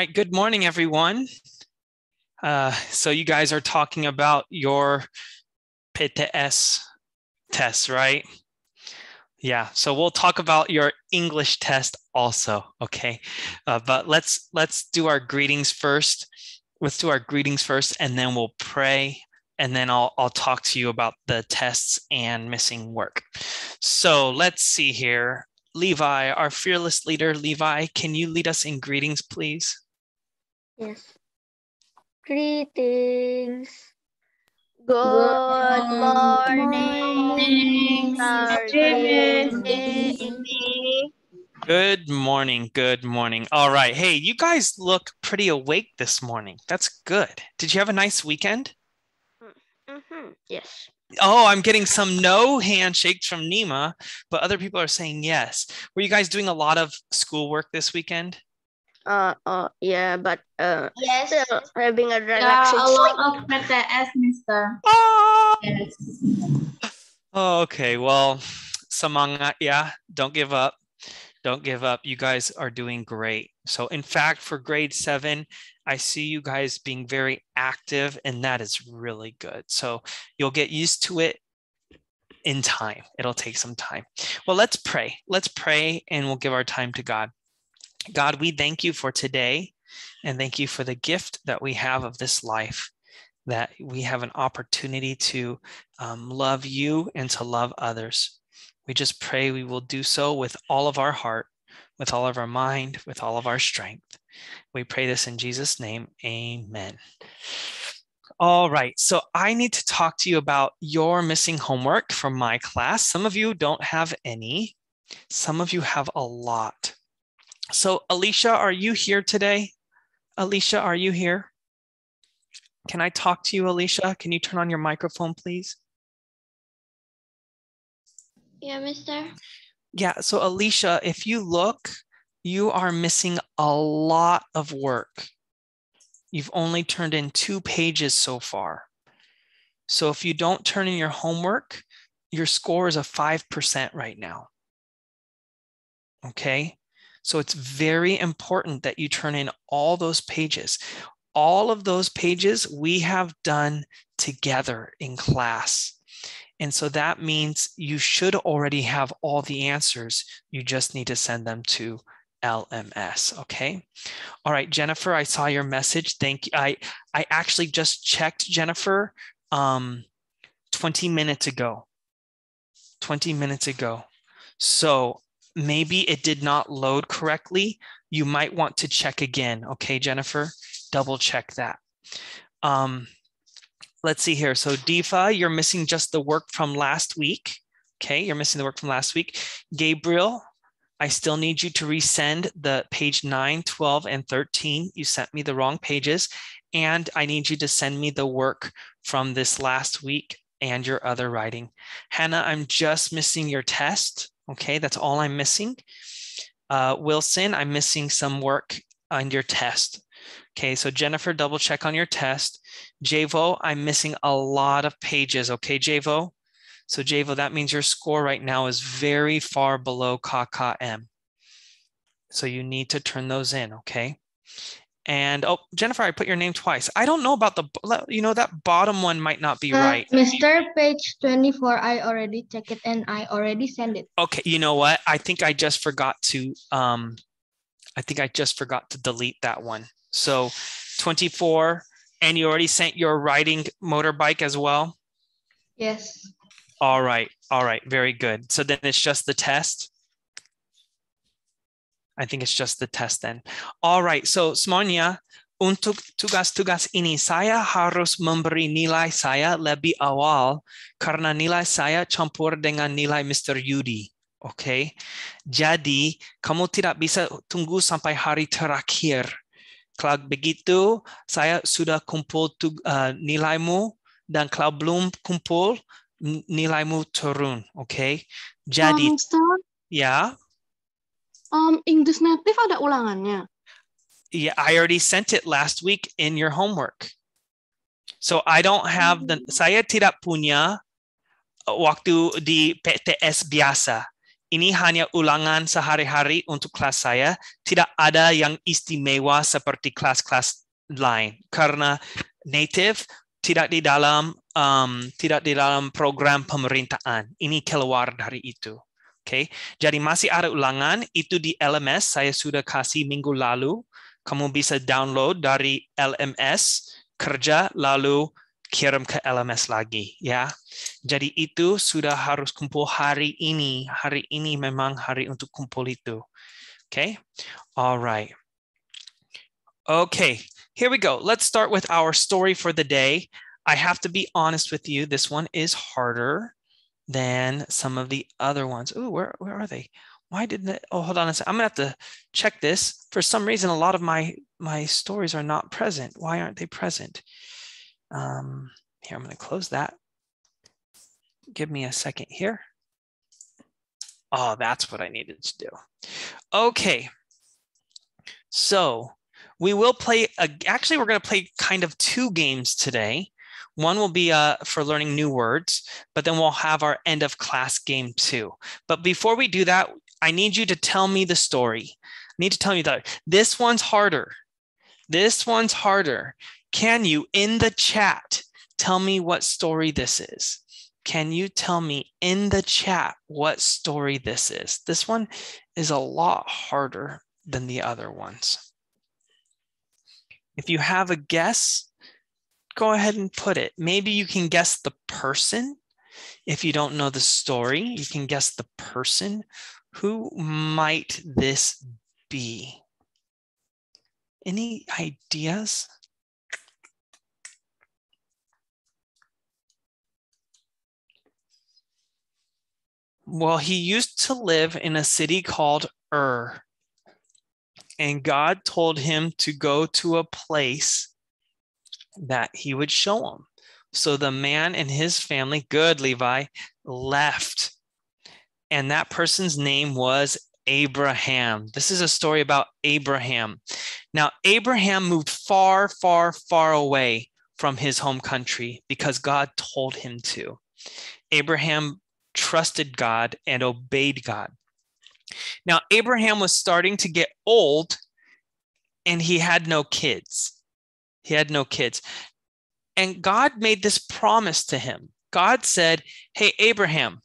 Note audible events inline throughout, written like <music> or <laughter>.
All right, good morning, everyone. Uh, so you guys are talking about your PTS test, right? Yeah, so we'll talk about your English test also, okay? Uh, but let's let's do our greetings first. Let's do our greetings first, and then we'll pray, and then I'll I'll talk to you about the tests and missing work. So let's see here. Levi, our fearless leader, Levi, can you lead us in greetings, please? Yes. Greetings. Good, Good morning, morning. Good morning. Good morning. All right. Hey, you guys look pretty awake this morning. That's good. Did you have a nice weekend? Mm -hmm. Yes. Oh, I'm getting some no handshakes from Nima, but other people are saying yes. Were you guys doing a lot of schoolwork this weekend? uh, uh, yeah, but uh, yes. still having a relaxation. a lot of better as Mister. Oh. Yes. Okay, well, Samanga, yeah, don't give up. Don't give up. You guys are doing great. So, in fact, for grade seven, I see you guys being very active, and that is really good. So, you'll get used to it in time. It'll take some time. Well, let's pray. Let's pray, and we'll give our time to God. God, we thank you for today and thank you for the gift that we have of this life, that we have an opportunity to um, love you and to love others. We just pray we will do so with all of our heart, with all of our mind, with all of our strength. We pray this in Jesus' name. Amen. All right, so I need to talk to you about your missing homework from my class. Some of you don't have any, some of you have a lot. So Alicia, are you here today? Alicia, are you here? Can I talk to you, Alicia? Can you turn on your microphone, please? Yeah, mister. Yeah, so Alicia, if you look, you are missing a lot of work. You've only turned in two pages so far. So if you don't turn in your homework, your score is a 5% right now. Okay, so it's very important that you turn in all those pages. All of those pages we have done together in class. And so that means you should already have all the answers. You just need to send them to LMS. Okay. All right, Jennifer, I saw your message. Thank you. I, I actually just checked Jennifer um, 20 minutes ago. 20 minutes ago. So maybe it did not load correctly. You might want to check again. Okay, Jennifer, double check that. Um, let's see here. So DeFi, you're missing just the work from last week. Okay, you're missing the work from last week. Gabriel, I still need you to resend the page 9, 12, and 13. You sent me the wrong pages. And I need you to send me the work from this last week and your other writing. Hannah, I'm just missing your test. Okay, that's all I'm missing. Uh, Wilson, I'm missing some work on your test. Okay, so Jennifer, double check on your test. Javo, I'm missing a lot of pages. Okay, Javo. So Javo, that means your score right now is very far below M. So you need to turn those in, okay? And oh, Jennifer, I put your name twice. I don't know about the, you know, that bottom one might not be uh, right. Mr. Page 24, I already checked it and I already sent it. Okay, you know what? I think I just forgot to, um, I think I just forgot to delete that one. So 24, and you already sent your riding motorbike as well? Yes. All right, all right, very good. So then it's just the test? I think it's just the test then. All right, so Smonya, untuk tugas-tugas ini saya harus memberi nilai saya lebih awal karena nilai saya campur dengan nilai Mr. Yudi. Oke, okay? jadi kamu tidak bisa tunggu sampai hari terakhir. Kalau begitu, saya sudah kumpul uh, nilaimu dan kalau belum kumpul, nilaimu turun. Oke, okay? jadi ya um, English native ada ulangannya? Yeah, I already sent it last week in your homework. So I don't have the hmm. saya tidak punya uh, waktu di PTS biasa. Ini hanya ulangan sehari-hari untuk kelas saya. Tidak ada yang istimewa seperti kelas-kelas lain karena native tidak di dalam um, tidak di dalam program pemerintahan. Ini keluar dari itu okay. jadi masih ada ulangan itu di LMS. Saya sudah kasih minggu lalu. Kamu bisa download dari LMS kerja lalu kirim ke LMS lagi ya. Jadi itu sudah harus kumpul hari ini. Hari ini memang hari untuk kumpul itu. Oke, okay. alright. Okay, here we go. Let's start with our story for the day. I have to be honest with you. This one is harder. than some of the other ones. Ooh, where, where are they? Why didn't it? Oh, hold on a second. I'm gonna have to check this. For some reason, a lot of my my stories are not present. Why aren't they present? Um, here, I'm gonna close that. Give me a second here. Oh, that's what I needed to do. Okay. So we will play, a, actually, we're going to play kind of two games today. One will be uh, for learning new words, but then we'll have our end of class game too. But before we do that, I need you to tell me the story. I need to tell you that this one's harder. This one's harder. Can you, in the chat, tell me what story this is? Can you tell me in the chat what story this is? This one is a lot harder than the other ones. If you have a guess, go ahead and put it. Maybe you can guess the person. If you don't know the story, you can guess the person. Who might this be? Any ideas? Well, he used to live in a city called Ur, and God told him to go to a place that he would show him. So the man and his family, good Levi, left. And that person's name was Abraham. This is a story about Abraham. Now, Abraham moved far, far, far away from his home country because God told him to. Abraham trusted God and obeyed God. Now, Abraham was starting to get old and he had no kids. He had no kids. And God made this promise to him. God said, Hey, Abraham,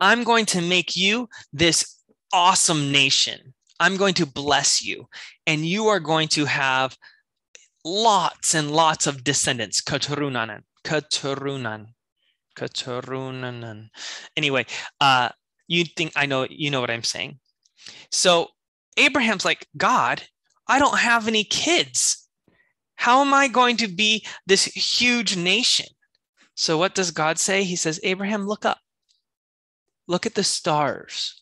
I'm going to make you this awesome nation. I'm going to bless you, and you are going to have lots and lots of descendants. Katurunanan. Katurunan. Katurunanan. Anyway, uh, you think I know you know what I'm saying. So Abraham's like, God, I don't have any kids. How am I going to be this huge nation? So, what does God say? He says, Abraham, look up. Look at the stars.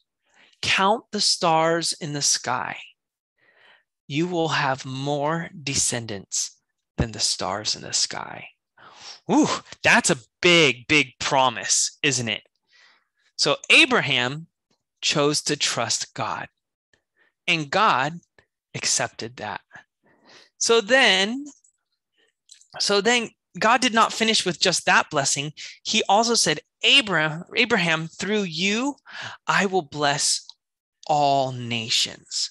Count the stars in the sky. You will have more descendants than the stars in the sky. Ooh, that's a big, big promise, isn't it? So, Abraham chose to trust God, and God accepted that. So then, so then God did not finish with just that blessing. He also said, Abraham, Abraham, through you, I will bless all nations.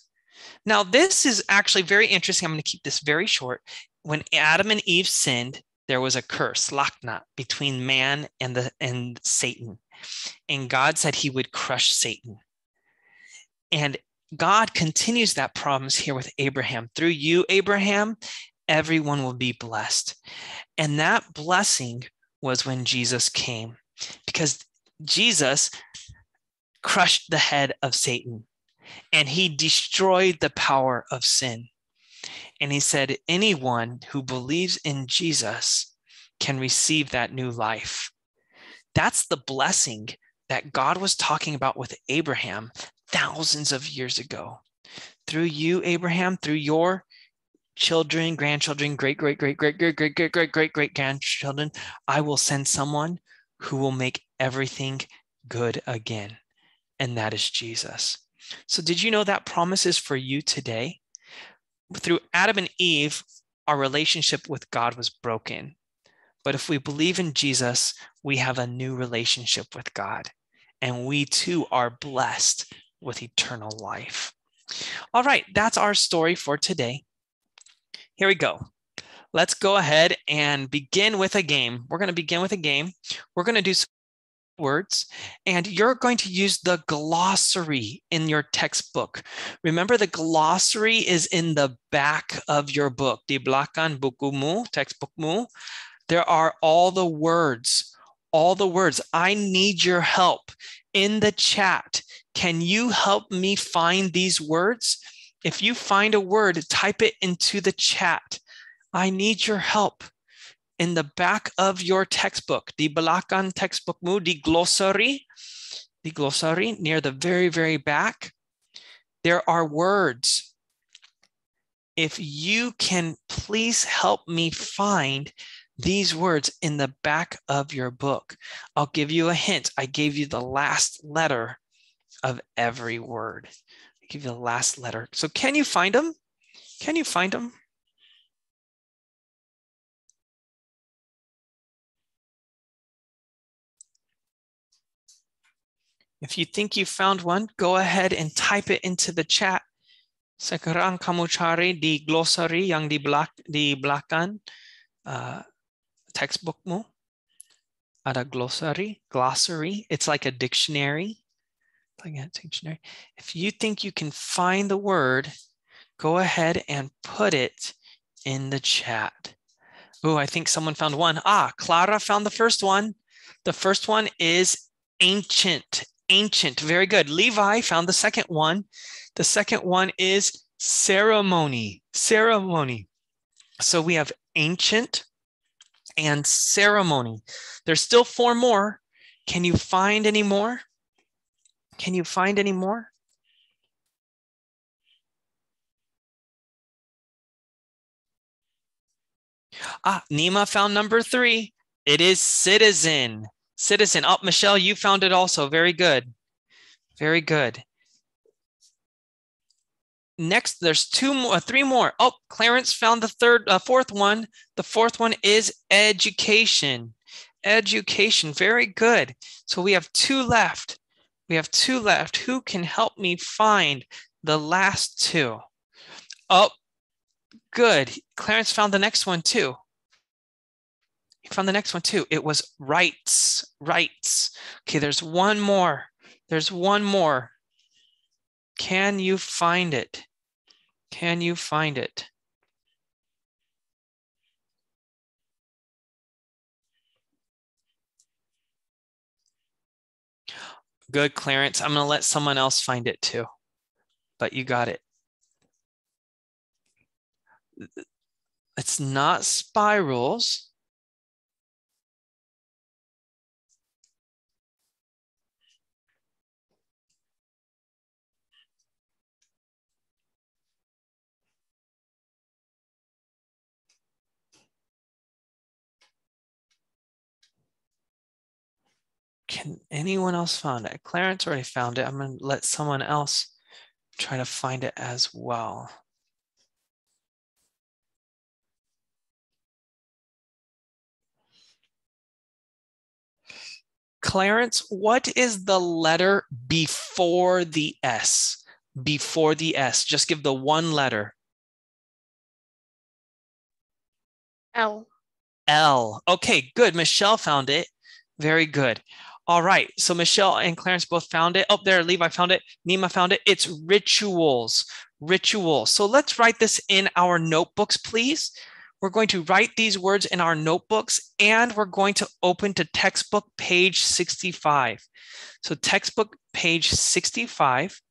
Now, this is actually very interesting. I'm going to keep this very short. When Adam and Eve sinned, there was a curse, lakna, between man and the and Satan. And God said he would crush Satan. And God continues that promise here with Abraham. Through you, Abraham, everyone will be blessed. And that blessing was when Jesus came, because Jesus crushed the head of Satan and he destroyed the power of sin. And he said, Anyone who believes in Jesus can receive that new life. That's the blessing that God was talking about with Abraham thousands of years ago. Through you, Abraham, through your children, grandchildren, great, great, great, great, great, great, great, great, great, great grandchildren, I will send someone who will make everything good again. And that is Jesus. So, did you know that promise is for you today? Through Adam and Eve, our relationship with God was broken. But if we believe in Jesus, we have a new relationship with God. And we too are blessed with eternal life. All right, that's our story for today. Here we go. Let's go ahead and begin with a game. We're going to begin with a game. We're going to do some words, and you're going to use the glossary in your textbook. Remember, the glossary is in the back of your book, Di Blakan Bukumu, textbook mu. There are all the words, all the words. I need your help in the chat can you help me find these words? If you find a word, type it into the chat. I need your help. In the back of your textbook, the Balakan textbook mo, the glossary, the glossary near the very, very back, there are words. If you can please help me find these words in the back of your book. I'll give you a hint. I gave you the last letter of every word. I'll give you the last letter. So can you find them? Can you find them? If you think you found one, go ahead and type it into the chat. Sekarang kamu cari di glossary yang di, belak di belakang uh, textbookmu. Ada glossary, glossary. It's like a dictionary looking dictionary. If you think you can find the word, go ahead and put it in the chat. Oh, I think someone found one. Ah, Clara found the first one. The first one is ancient. Ancient. Very good. Levi found the second one. The second one is ceremony. Ceremony. So we have ancient and ceremony. There's still four more. Can you find any more? Can you find any more? Ah, Nima found number three. It is citizen. Citizen. Up, oh, Michelle, you found it also. Very good. Very good. Next, there's two more, uh, three more. Oh, Clarence found the third, uh, fourth one. The fourth one is education. Education. Very good. So we have two left. We have two left. Who can help me find the last two? Oh, good. Clarence found the next one too. He found the next one too. It was rights, rights. Okay, there's one more. There's one more. Can you find it? Can you find it? Good, Clarence. I'm going to let someone else find it too, but you got it. It's not spirals. can anyone else find it? Clarence already found it. I'm going to let someone else try to find it as well. Clarence, what is the letter before the S? Before the S, just give the one letter. L. L. Okay, good. Michelle found it. Very good. All right. So Michelle and Clarence both found it. Up oh, there, Levi found it. Nima found it. It's rituals, rituals. So let's write this in our notebooks, please. We're going to write these words in our notebooks and we're going to open to textbook page 65. So textbook page 65.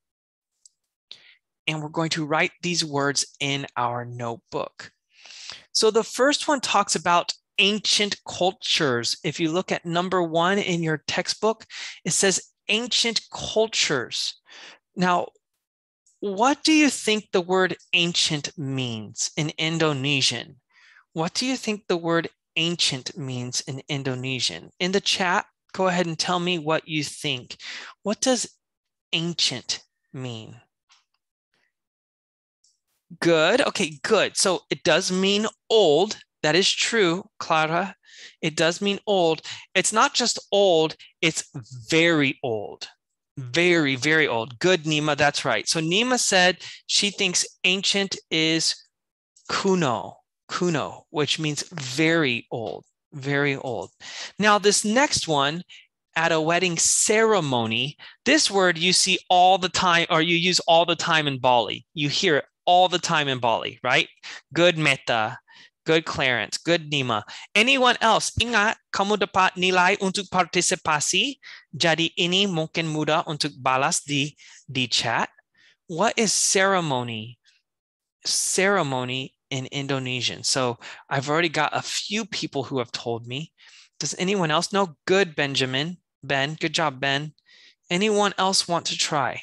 And we're going to write these words in our notebook. So the first one talks about ancient cultures. If you look at number one in your textbook, it says ancient cultures. Now, what do you think the word ancient means in Indonesian? What do you think the word ancient means in Indonesian? In the chat, go ahead and tell me what you think. What does ancient mean? Good. Okay, good. So it does mean old, that is true, Clara. It does mean old. It's not just old, it's very old. Very, very old. Good, Nima. That's right. So Nima said she thinks ancient is kuno, kuno, which means very old, very old. Now, this next one, at a wedding ceremony, this word you see all the time, or you use all the time in Bali. You hear it all the time in Bali, right? Good meta, Good Clarence. Good Nima. Anyone else? Ingat, kamu dapat nilai untuk partisipasi. Jadi ini mungkin mudah untuk balas di di chat. What is ceremony? Ceremony in Indonesian. So I've already got a few people who have told me. Does anyone else know? Good, Benjamin. Ben, good job, Ben. Anyone else want to try?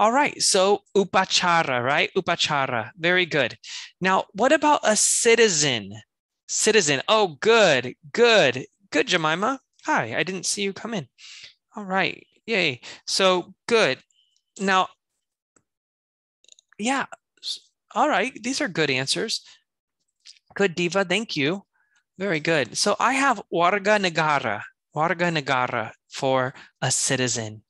All right, so upachara, right? Upachara, very good. Now, what about a citizen? Citizen, oh, good, good, good, Jemima. Hi, I didn't see you come in. All right, yay. So good. Now, yeah, all right, these are good answers. Good, Diva, thank you. Very good. So I have warga negara, warga negara for a citizen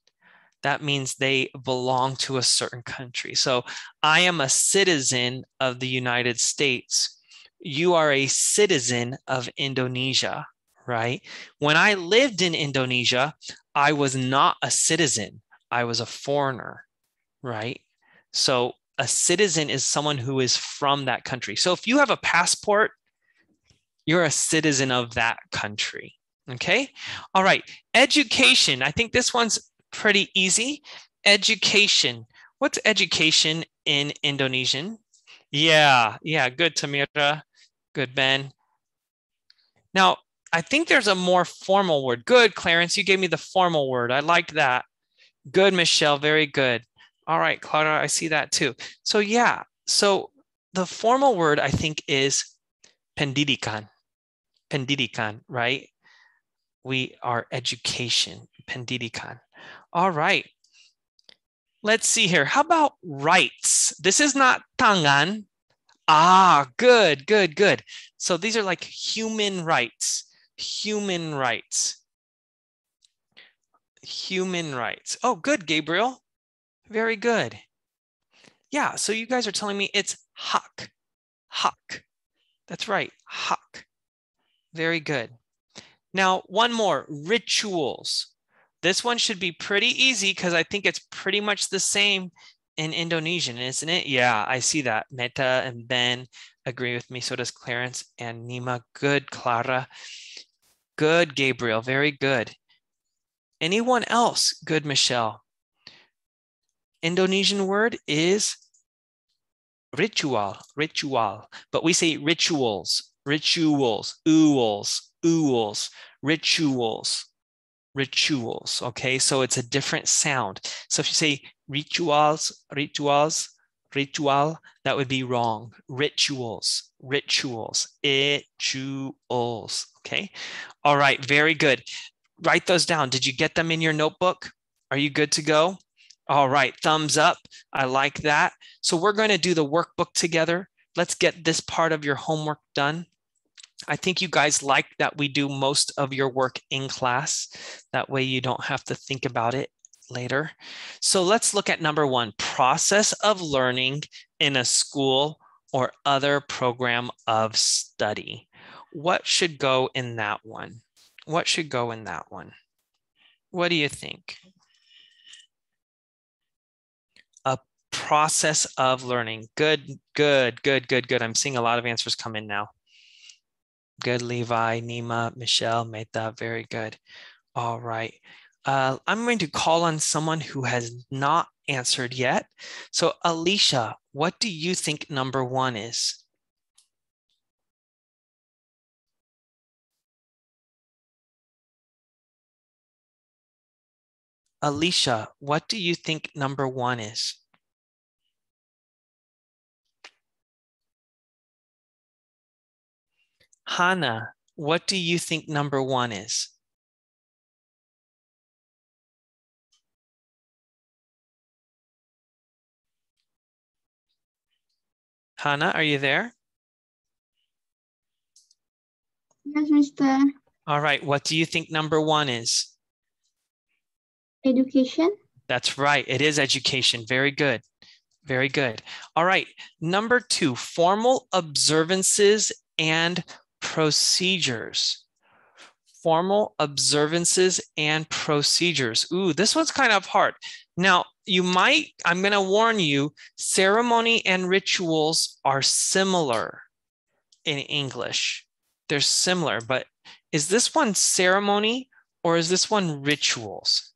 that means they belong to a certain country. So I am a citizen of the United States. You are a citizen of Indonesia, right? When I lived in Indonesia, I was not a citizen, I was a foreigner, right? So a citizen is someone who is from that country. So if you have a passport, you're a citizen of that country. Okay. All right. Education. I think this one's pretty easy. Education. What's education in Indonesian? Yeah, yeah, good, Tamira. Good, Ben. Now, I think there's a more formal word. Good, Clarence, you gave me the formal word. I liked that. Good, Michelle, very good. All right, Clara, I see that too. So, yeah, so the formal word I think is pendidikan. Pendidikan, right? We are education, pendidikan. All right. Let's see here. How about rights? This is not tangan. Ah, good, good, good. So these are like human rights, human rights, human rights. Oh, good, Gabriel. Very good. Yeah, so you guys are telling me it's hak, hak. That's right, hak. Very good. Now, one more, rituals. This one should be pretty easy because I think it's pretty much the same in Indonesian, isn't it? Yeah, I see that. Meta and Ben agree with me. So does Clarence and Nima. Good, Clara. Good, Gabriel. Very good. Anyone else? Good, Michelle. Indonesian word is ritual, ritual. But we say rituals, rituals, ools, ools, rituals rituals. Okay, so it's a different sound. So if you say rituals, rituals, ritual, that would be wrong. Rituals, rituals, rituals. Okay, all right, very good. Write those down. Did you get them in your notebook? Are you good to go? All right, thumbs up. I like that. So we're going to do the workbook together. Let's get this part of your homework done. I think you guys like that we do most of your work in class. That way you don't have to think about it later. So let's look at number one, process of learning in a school or other program of study. What should go in that one? What should go in that one? What do you think? A process of learning. Good, good, good, good, good. I'm seeing a lot of answers come in now. Good, Levi, Nima, Michelle, Meta. Very good. All right. Uh, I'm going to call on someone who has not answered yet. So Alicia, what do you think number one is? Alicia, what do you think number one is? Hannah, what do you think number one is? Hannah, are you there? Yes, Mr. All right, what do you think number one is? Education. That's right, it is education. Very good. Very good. All right, number two, formal observances and procedures. Formal observances and procedures. Ooh, this one's kind of hard. Now, you might, I'm going to warn you, ceremony and rituals are similar in English. They're similar, but is this one ceremony or is this one rituals?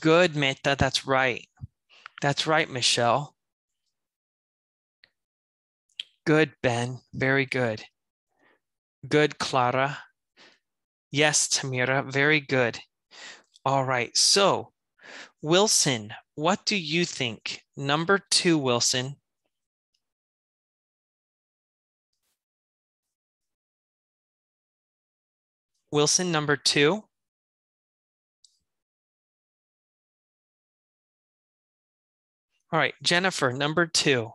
Good, Meta. That's right. That's right, Michelle. Good, Ben. Very good. Good, Clara. Yes, Tamira. Very good. All right. So, Wilson, what do you think? Number two, Wilson. Wilson, number two. All right, Jennifer, number two.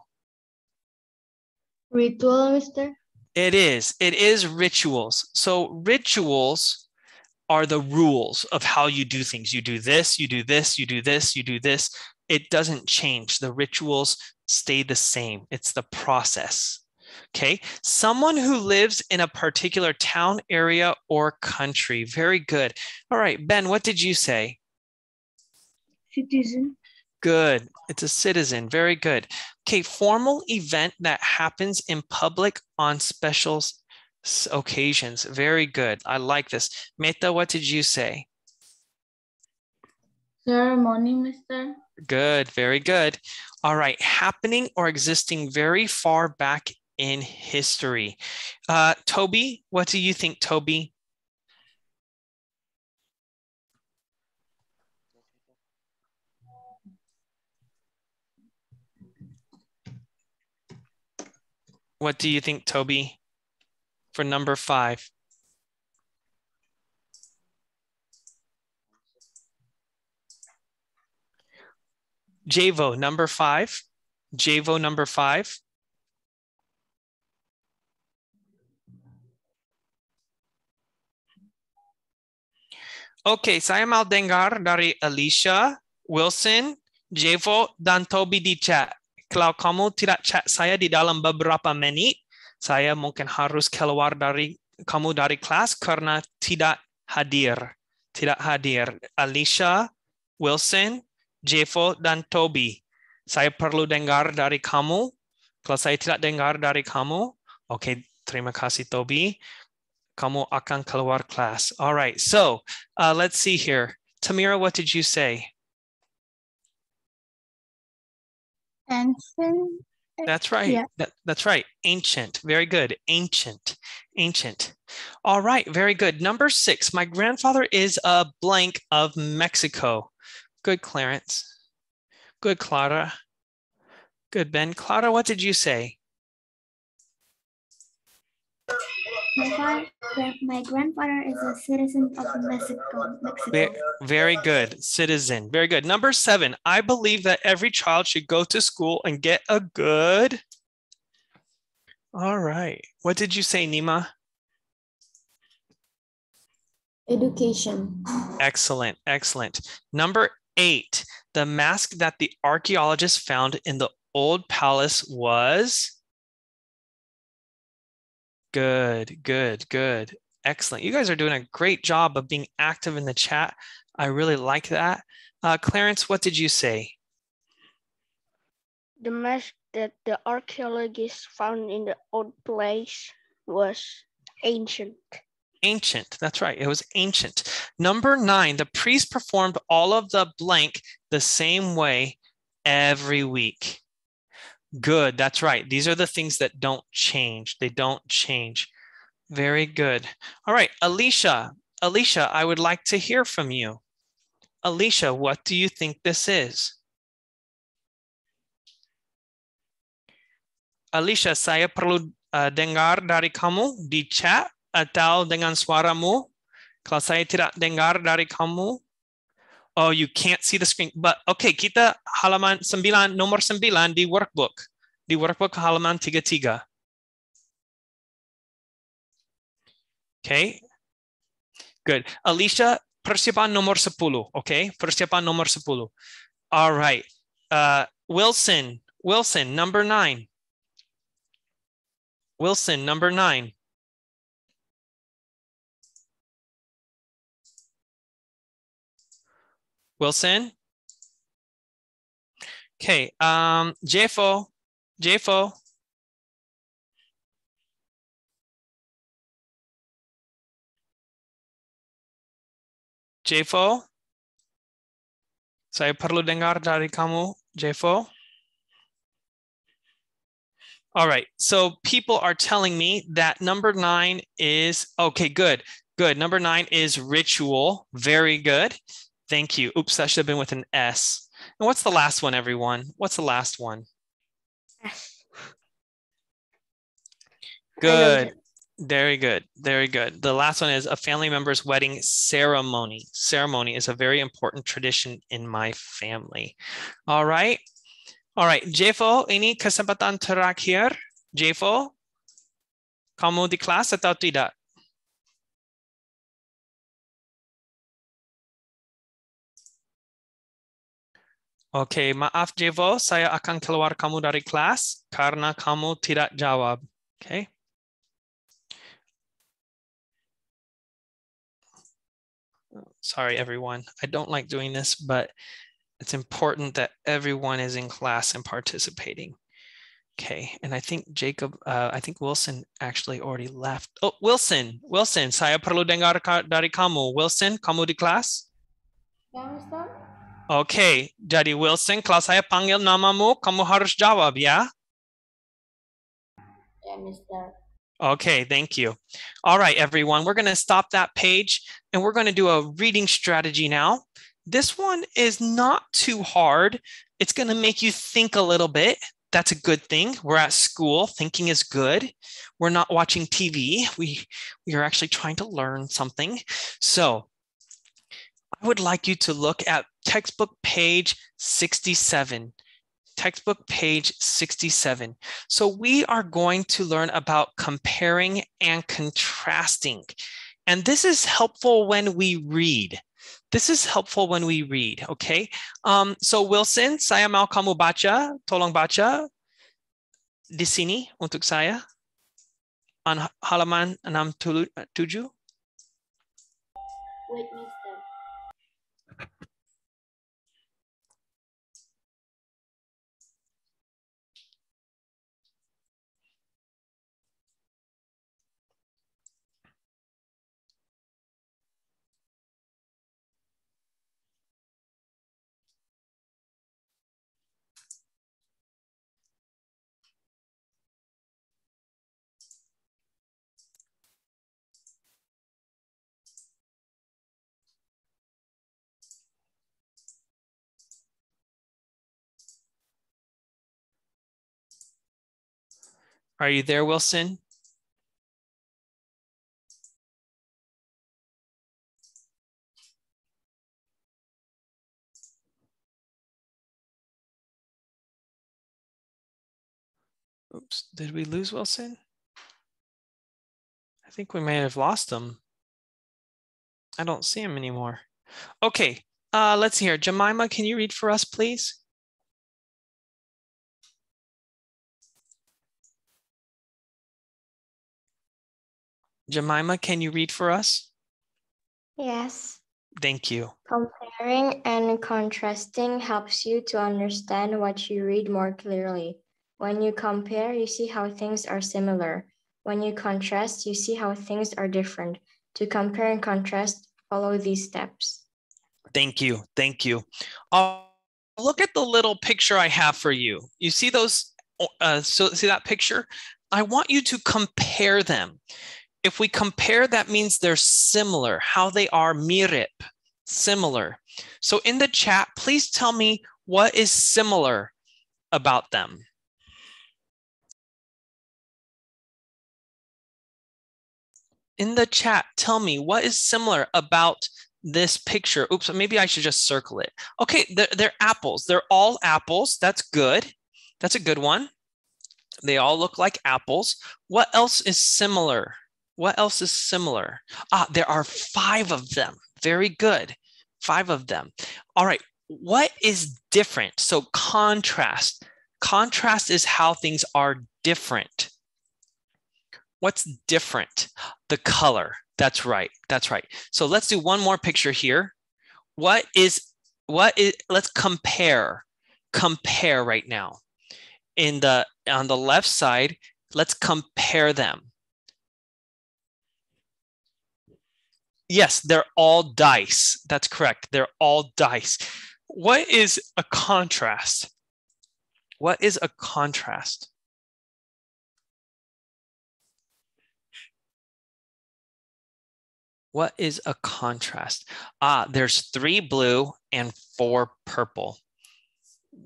Ritual, mister? It is. It is rituals. So rituals are the rules of how you do things. You do this, you do this, you do this, you do this. It doesn't change. The rituals stay the same. It's the process. Okay. Someone who lives in a particular town, area, or country. Very good. All right, Ben, what did you say? Citizen. Good. It's a citizen. Very good. Okay, formal event that happens in public on special occasions. Very good. I like this. Meta, what did you say? Ceremony, mister. Good. Very good. All right. Happening or existing very far back in history. Uh, Toby, what do you think, Toby? What do you think, Toby, for number five? Javo, number five. Javo, number five. Okay, saya mau dengar dari Alicia, Wilson, Javo, dan Toby di chat. kalau kamu tidak chat saya di dalam beberapa menit, saya mungkin harus keluar dari kamu dari kelas karena tidak hadir. Tidak hadir. Alicia, Wilson, Jefo dan Toby. Saya perlu dengar dari kamu. Kalau saya tidak dengar dari kamu, oke, okay, terima kasih Toby. Kamu akan keluar kelas. Alright. so uh, let's see here. Tamira, what did you say? Ancient. That's right. Yeah. That, that's right. Ancient. Very good. Ancient. Ancient. All right. Very good. Number six. My grandfather is a blank of Mexico. Good, Clarence. Good, Clara. Good, Ben. Clara, what did you say? My, grandfather is a citizen of Mexico. Mexico. Very good. Citizen. Very good. Number seven, I believe that every child should go to school and get a good. All right. What did you say, Nima? Education. Excellent. Excellent. Number eight, the mask that the archaeologists found in the old palace was Good, good, good. Excellent. You guys are doing a great job of being active in the chat. I really like that. Uh, Clarence, what did you say? The mask that the archaeologists found in the old place was ancient. Ancient, that's right. It was ancient. Number nine, the priest performed all of the blank the same way every week. Good. That's right. These are the things that don't change. They don't change. Very good. All right, Alicia. Alicia, I would like to hear from you. Alicia, what do you think this is? Alicia, saya perlu uh, dengar dari kamu di chat atau dengan suaramu. Kalau saya tidak dengar dari kamu, oh, you can't see the screen. But okay, kita halaman sembilan, nomor sembilan di workbook. Di workbook halaman tiga tiga. Okay, good. Alicia, persiapan nomor sepuluh. Okay, persiapan nomor sepuluh. All right. Uh, Wilson, Wilson, number nine. Wilson, number nine. Wilson? Okay, um, JFO, JFO. JFO? Saya perlu dengar dari kamu, JFO. All right, so people are telling me that number nine is, okay, good, good. Number nine is ritual, very good. Thank you. Oops, that should have been with an S. And what's the last one, everyone? What's the last one? Good. Very good. Very good. The last one is a family member's wedding ceremony. Ceremony is a very important tradition in my family. All right. All right. Jefo, any kesempatan terakhir? Jefo, kamu di kelas atau tidak? Oke, okay, maaf Jevo, saya akan keluar kamu dari kelas karena kamu tidak jawab. Oke. Okay. Sorry, everyone. I don't like doing this, but it's important that everyone is in class and participating. Okay, and I think Jacob, uh, I think Wilson actually already left. Oh, Wilson, Wilson, saya perlu dengar dari kamu. Wilson, kamu di kelas? Ya, Mister. Okay, Daddy Wilson, kelas saya panggil namamu, kamu harus jawab ya. Yeah, Mr. Okay, thank you. All right, everyone, we're going to stop that page and we're going to do a reading strategy now. This one is not too hard. It's going to make you think a little bit. That's a good thing. We're at school. Thinking is good. We're not watching TV. We, we are actually trying to learn something. So I would like you to look at textbook page 67. Textbook page 67. So we are going to learn about comparing and contrasting. And this is helpful when we read. This is helpful when we read, okay? Um, so Wilson, saya mau kamu baca, tolong baca di sini untuk saya on halaman 67. Wait, Are you there, Wilson? Oops, did we lose Wilson? I think we may have lost him. I don't see him anymore. Okay, uh, let's hear. Jemima, can you read for us, please? Jemima, can you read for us? Yes. Thank you. Comparing and contrasting helps you to understand what you read more clearly. When you compare, you see how things are similar. When you contrast, you see how things are different. To compare and contrast, follow these steps. Thank you. Thank you. Uh, look at the little picture I have for you. You see those? Uh, so see that picture? I want you to compare them. If we compare, that means they're similar, how they are mirip, similar. So in the chat, please tell me what is similar about them. In the chat, tell me what is similar about this picture. Oops, maybe I should just circle it. Okay, they're, they're apples. They're all apples. That's good. That's a good one. They all look like apples. What else is similar? what else is similar? Ah, there are five of them. Very good. Five of them. All right. What is different? So contrast. Contrast is how things are different. What's different? The color. That's right. That's right. So let's do one more picture here. What is what is let's compare. Compare right now. In the on the left side, let's compare them Yes, they're all dice. That's correct. They're all dice. What is a contrast? What is a contrast? What is a contrast? Ah, there's three blue and four purple.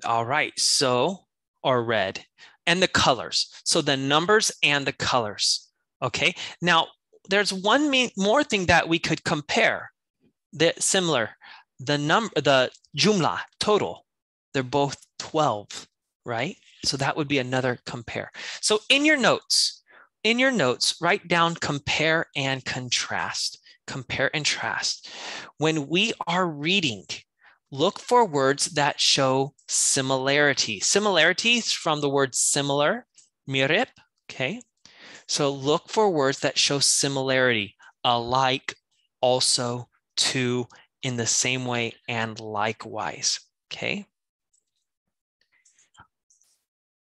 All right, so, or red, and the colors. So the numbers and the colors. Okay, now there's one more thing that we could compare. the similar. The number, the jumla total, they're both 12, right? So that would be another compare. So in your notes, in your notes, write down compare and contrast. Compare and contrast. When we are reading, look for words that show similarity. Similarities from the word similar, mirip, okay? So look for words that show similarity, alike, also, to, in the same way, and likewise. Okay.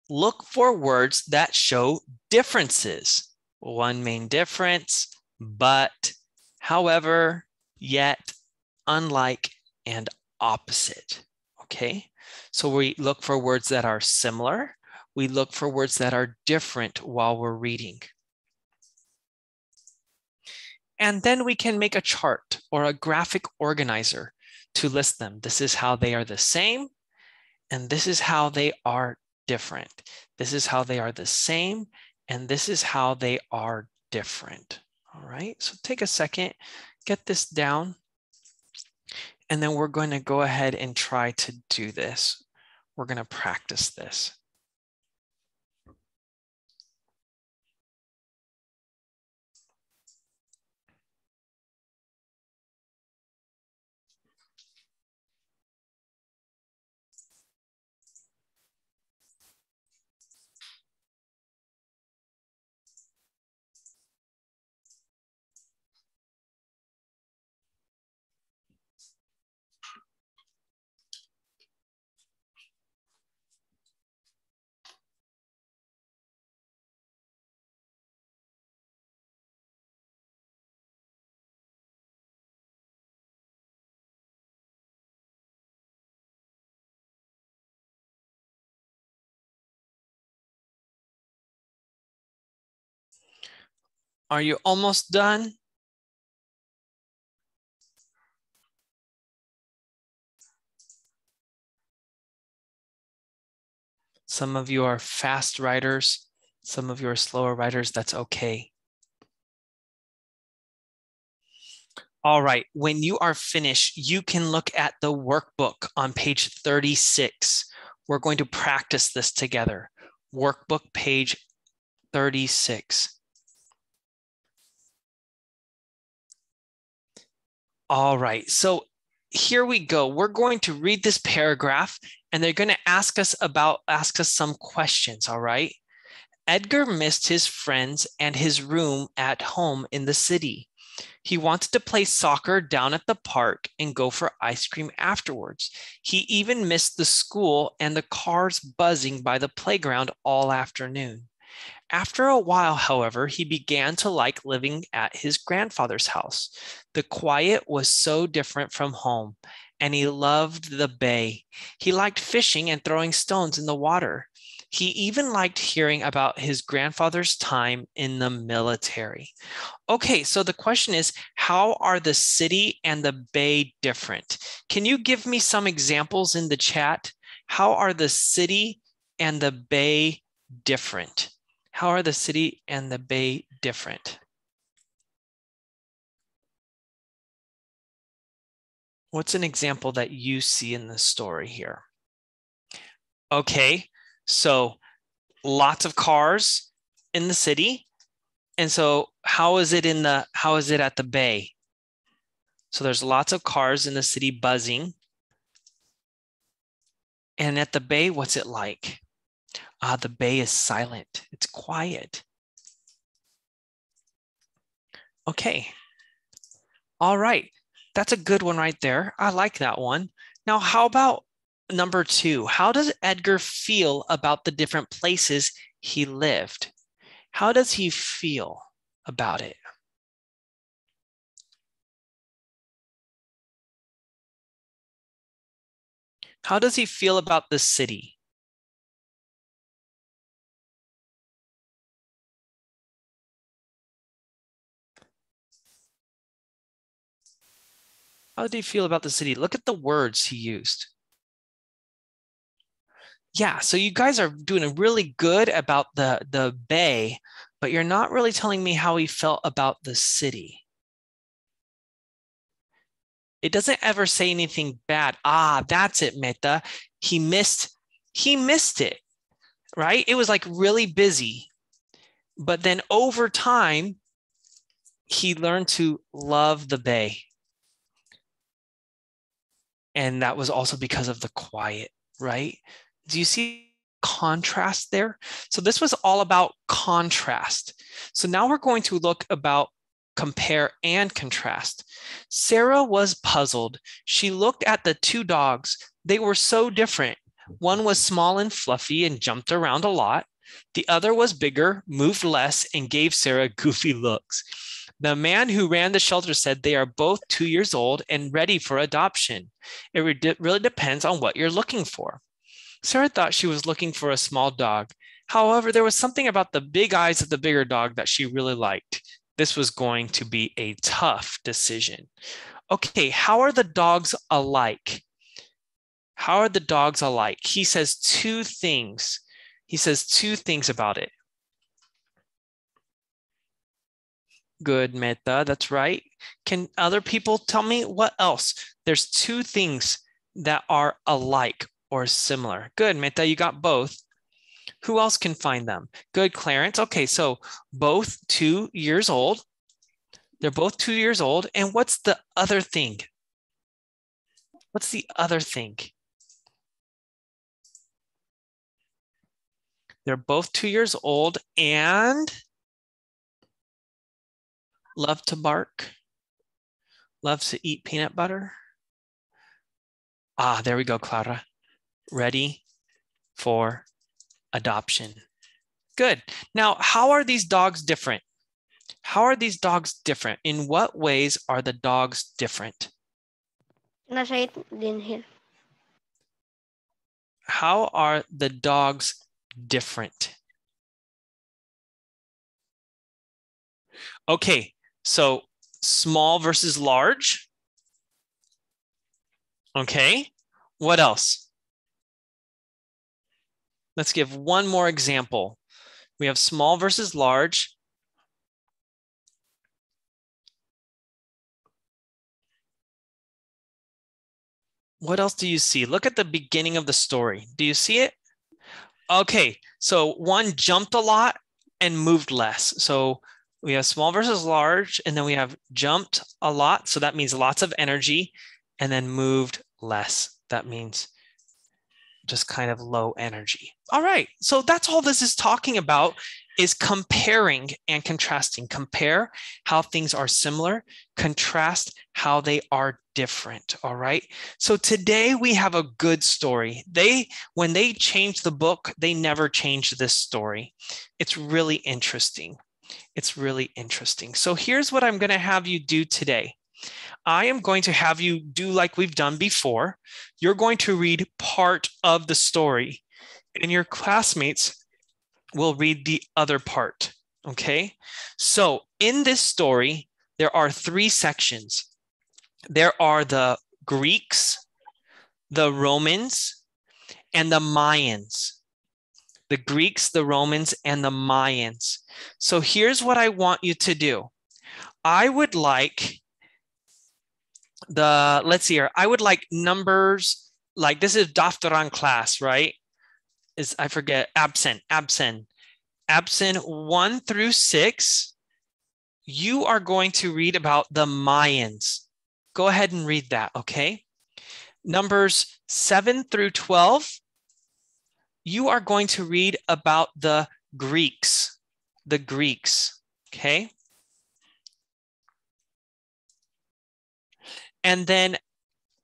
Look for words that show differences. One main difference, but, however, yet, unlike, and opposite. Okay. So we look for words that are similar. We look for words that are different while we're reading. And then we can make a chart or a graphic organizer to list them. This is how they are the same, and this is how they are different. This is how they are the same, and this is how they are different. All right, so take a second, get this down, and then we're going to go ahead and try to do this. We're going to practice this. Are you almost done? Some of you are fast writers. Some of you are slower writers. That's okay. All right, when you are finished, you can look at the workbook on page 36. We're going to practice this together. Workbook page 36. All right. So here we go. We're going to read this paragraph and they're going to ask us about ask us some questions, all right? Edgar missed his friends and his room at home in the city. He wanted to play soccer down at the park and go for ice cream afterwards. He even missed the school and the cars buzzing by the playground all afternoon. After a while, however, he began to like living at his grandfather's house. The quiet was so different from home, and he loved the bay. He liked fishing and throwing stones in the water. He even liked hearing about his grandfather's time in the military. Okay, so the question is how are the city and the bay different? Can you give me some examples in the chat? How are the city and the bay different? How are the city and the bay different? What's an example that you see in the story here? Okay, so lots of cars in the city. And so how is it in the how is it at the bay? So there's lots of cars in the city buzzing. And at the bay, what's it like? Ah, the bay is silent. It's quiet. Okay. All right. That's a good one right there. I like that one. Now, how about number two? How does Edgar feel about the different places he lived? How does he feel about it? How does he feel about the city? How did he feel about the city? Look at the words he used. Yeah, so you guys are doing really good about the, the bay, but you're not really telling me how he felt about the city. It doesn't ever say anything bad. Ah, that's it, Meta. He missed, he missed it, right? It was like really busy. But then over time, he learned to love the bay and that was also because of the quiet right do you see contrast there so this was all about contrast so now we're going to look about compare and contrast sarah was puzzled she looked at the two dogs they were so different one was small and fluffy and jumped around a lot the other was bigger moved less and gave sarah <laughs> goofy looks the man who ran the shelter said they are both two years old and ready for adoption. It re- really depends on what you're looking for. Sarah thought she was looking for a small dog. However, there was something about the big eyes of the bigger dog that she really liked. This was going to be a tough decision. Okay, how are the dogs alike? How are the dogs alike? He says two things. He says two things about it. Good, Meta. That's right. Can other people tell me what else? There's two things that are alike or similar. Good, Meta. You got both. Who else can find them? Good, Clarence. Okay, so both two years old. They're both two years old. And what's the other thing? What's the other thing? They're both two years old and love to bark, loves to eat peanut butter. Ah, there we go, Clara. Ready for adoption. Good. Now, how are these dogs different? How are these dogs different? In what ways are the dogs different? How are the dogs different? Okay, so small versus large. Okay, what else? Let's give one more example. We have small versus large. What else do you see? Look at the beginning of the story. Do you see it? Okay, so one jumped a lot and moved less. So we have small versus large, and then we have jumped a lot. So that means lots of energy, and then moved less. That means just kind of low energy. All right, so that's all this is talking about is comparing and contrasting. Compare how things are similar, contrast how they are different, all right? So today we have a good story. They when they changed the book, they never changed this story. It's really interesting. It's really interesting. So here's what I'm going to have you do today. I am going to have you do like we've done before. You're going to read part of the story, and your classmates will read the other part. Okay. So in this story, there are three sections there are the Greeks, the Romans, and the Mayans. The Greeks, the Romans, and the Mayans. So here's what I want you to do. I would like the, let's see here, I would like numbers, like this is Daftaran class, right? Is I forget, absent, absent, absent one through six. You are going to read about the Mayans. Go ahead and read that, okay? Numbers seven through 12, you are going to read about the Greeks the Greeks, okay? And then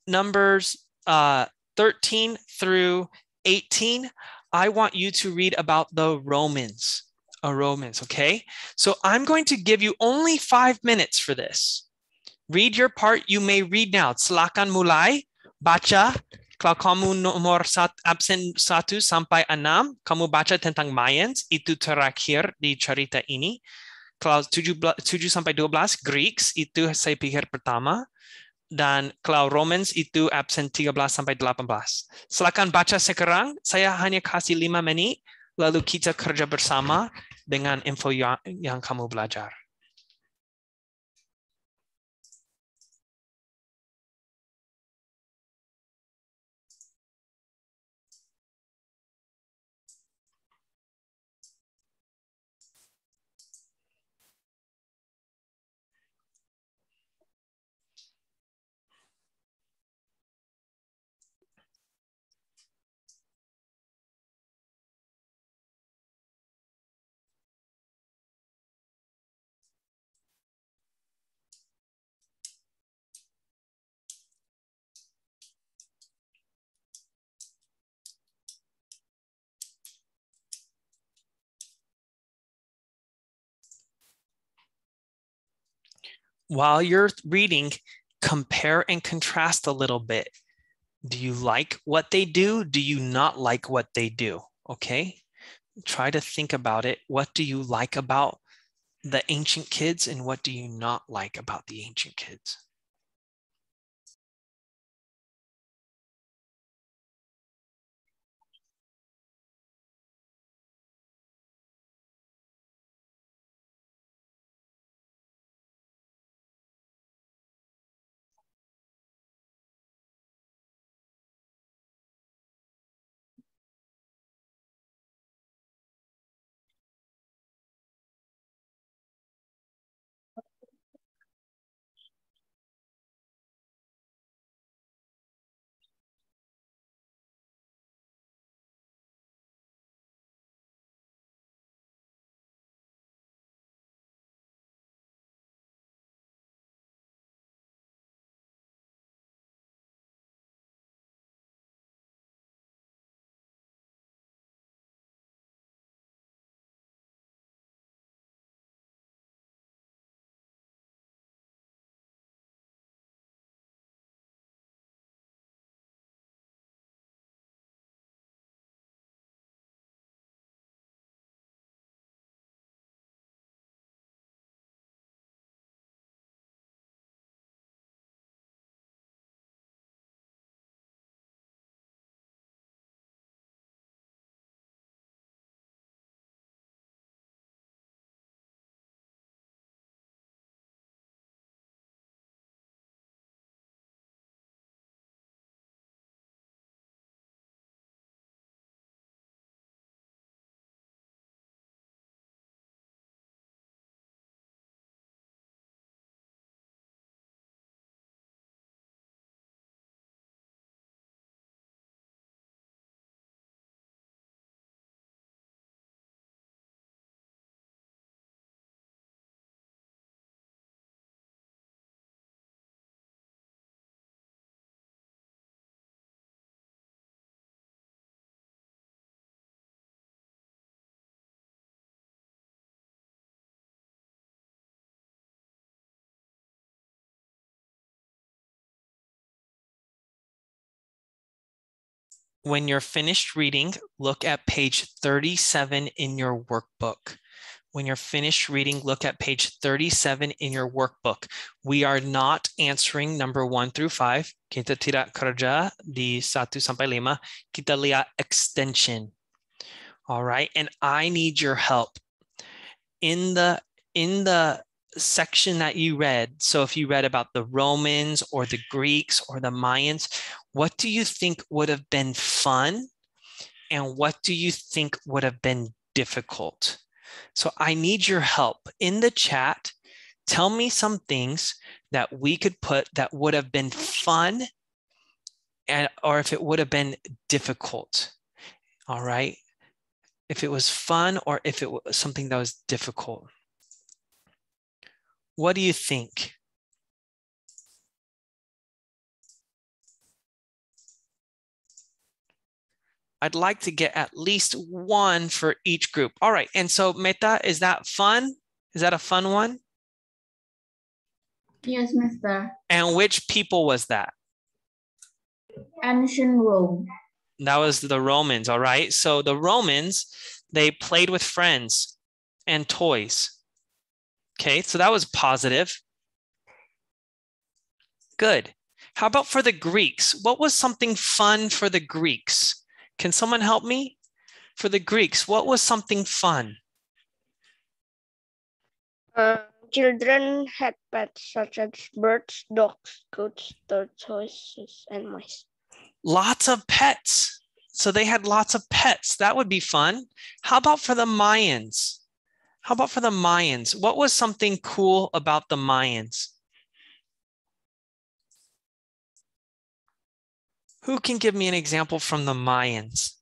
numbers uh, 13 through 18, I want you to read about the Romans, a uh, Romans, okay? So I'm going to give you only five minutes for this. Read your part. You may read now. Silakan mulai, baca, Kalau kamu nomor sat, absen 1 sampai 6, kamu baca tentang Mayans, itu terakhir di cerita ini. Kalau 7, 7 sampai 12, Greeks, itu saya pikir pertama. Dan kalau Romans itu absen 13 sampai 18. Silakan baca sekarang, saya hanya kasih 5 menit, lalu kita kerja bersama dengan info yang, yang kamu belajar. while you're reading, compare and contrast a little bit. Do you like what they do? Do you not like what they do? Okay. Try to think about it. What do you like about the ancient kids and what do you not like about the ancient kids? When you're finished reading, look at page 37 in your workbook. When you're finished reading, look at page 37 in your workbook. We are not answering number one through five. Kita tidak kerja di satu sampai lima. Kita lihat extension. All right, and I need your help. In the in the section that you read, so if you read about the Romans or the Greeks or the Mayans, what do you think would have been fun? And what do you think would have been difficult? So I need your help in the chat. Tell me some things that we could put that would have been fun and, or if it would have been difficult. All right. If it was fun or if it was something that was difficult. What do you think? I'd like to get at least one for each group. All right. And so, Meta, is that fun? Is that a fun one? Yes, Mister. And which people was that? Ancient Rome. That was the Romans. All right. So the Romans, they played with friends and toys. Okay. So that was positive. Good. How about for the Greeks? What was something fun for the Greeks? Can someone help me? For the Greeks, what was something fun? Uh, children had pets such as birds, dogs, goats, tortoises, and mice. Lots of pets. So they had lots of pets. That would be fun. How about for the Mayans? How about for the Mayans? What was something cool about the Mayans? Who can give me an example from the Mayans?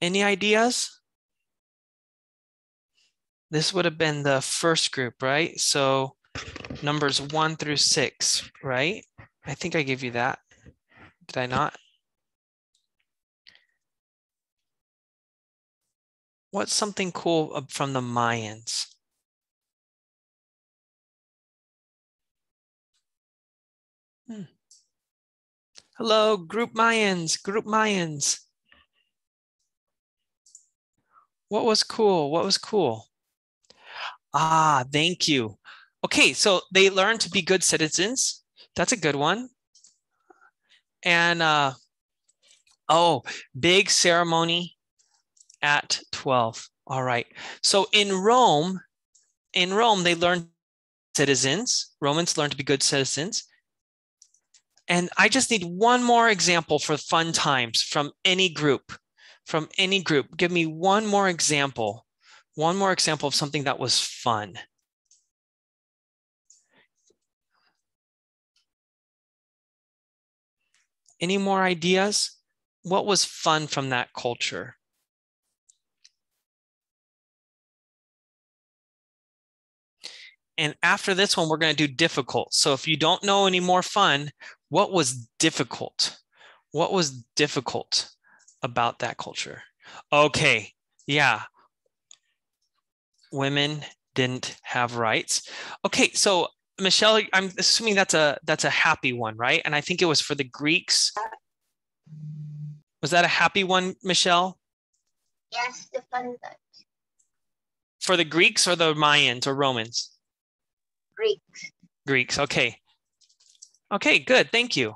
Any ideas? This would have been the first group, right? So numbers one through six, right? I think I gave you that. Did I not? What's something cool from the Mayans? Hmm. Hello, Group Mayans, Group Mayans. What was cool? What was cool? Ah, thank you. Okay, so they learn to be good citizens. That's a good one. And uh, oh, big ceremony at 12. All right. So in Rome, in Rome, they learn citizens. Romans learn to be good citizens. And I just need one more example for fun times from any group, from any group. Give me one more example, one more example of something that was fun. Any more ideas? What was fun from that culture? And after this one, we're going to do difficult. So if you don't know any more fun, what was difficult? What was difficult about that culture? Okay, yeah. Women didn't have rights. Okay, so Michelle, I'm assuming that's a that's a happy one, right? And I think it was for the Greeks. Was that a happy one, Michelle? Yes, the fun part. For the Greeks or the Mayans or Romans? Greeks. Greeks. Okay. Okay, good. Thank you.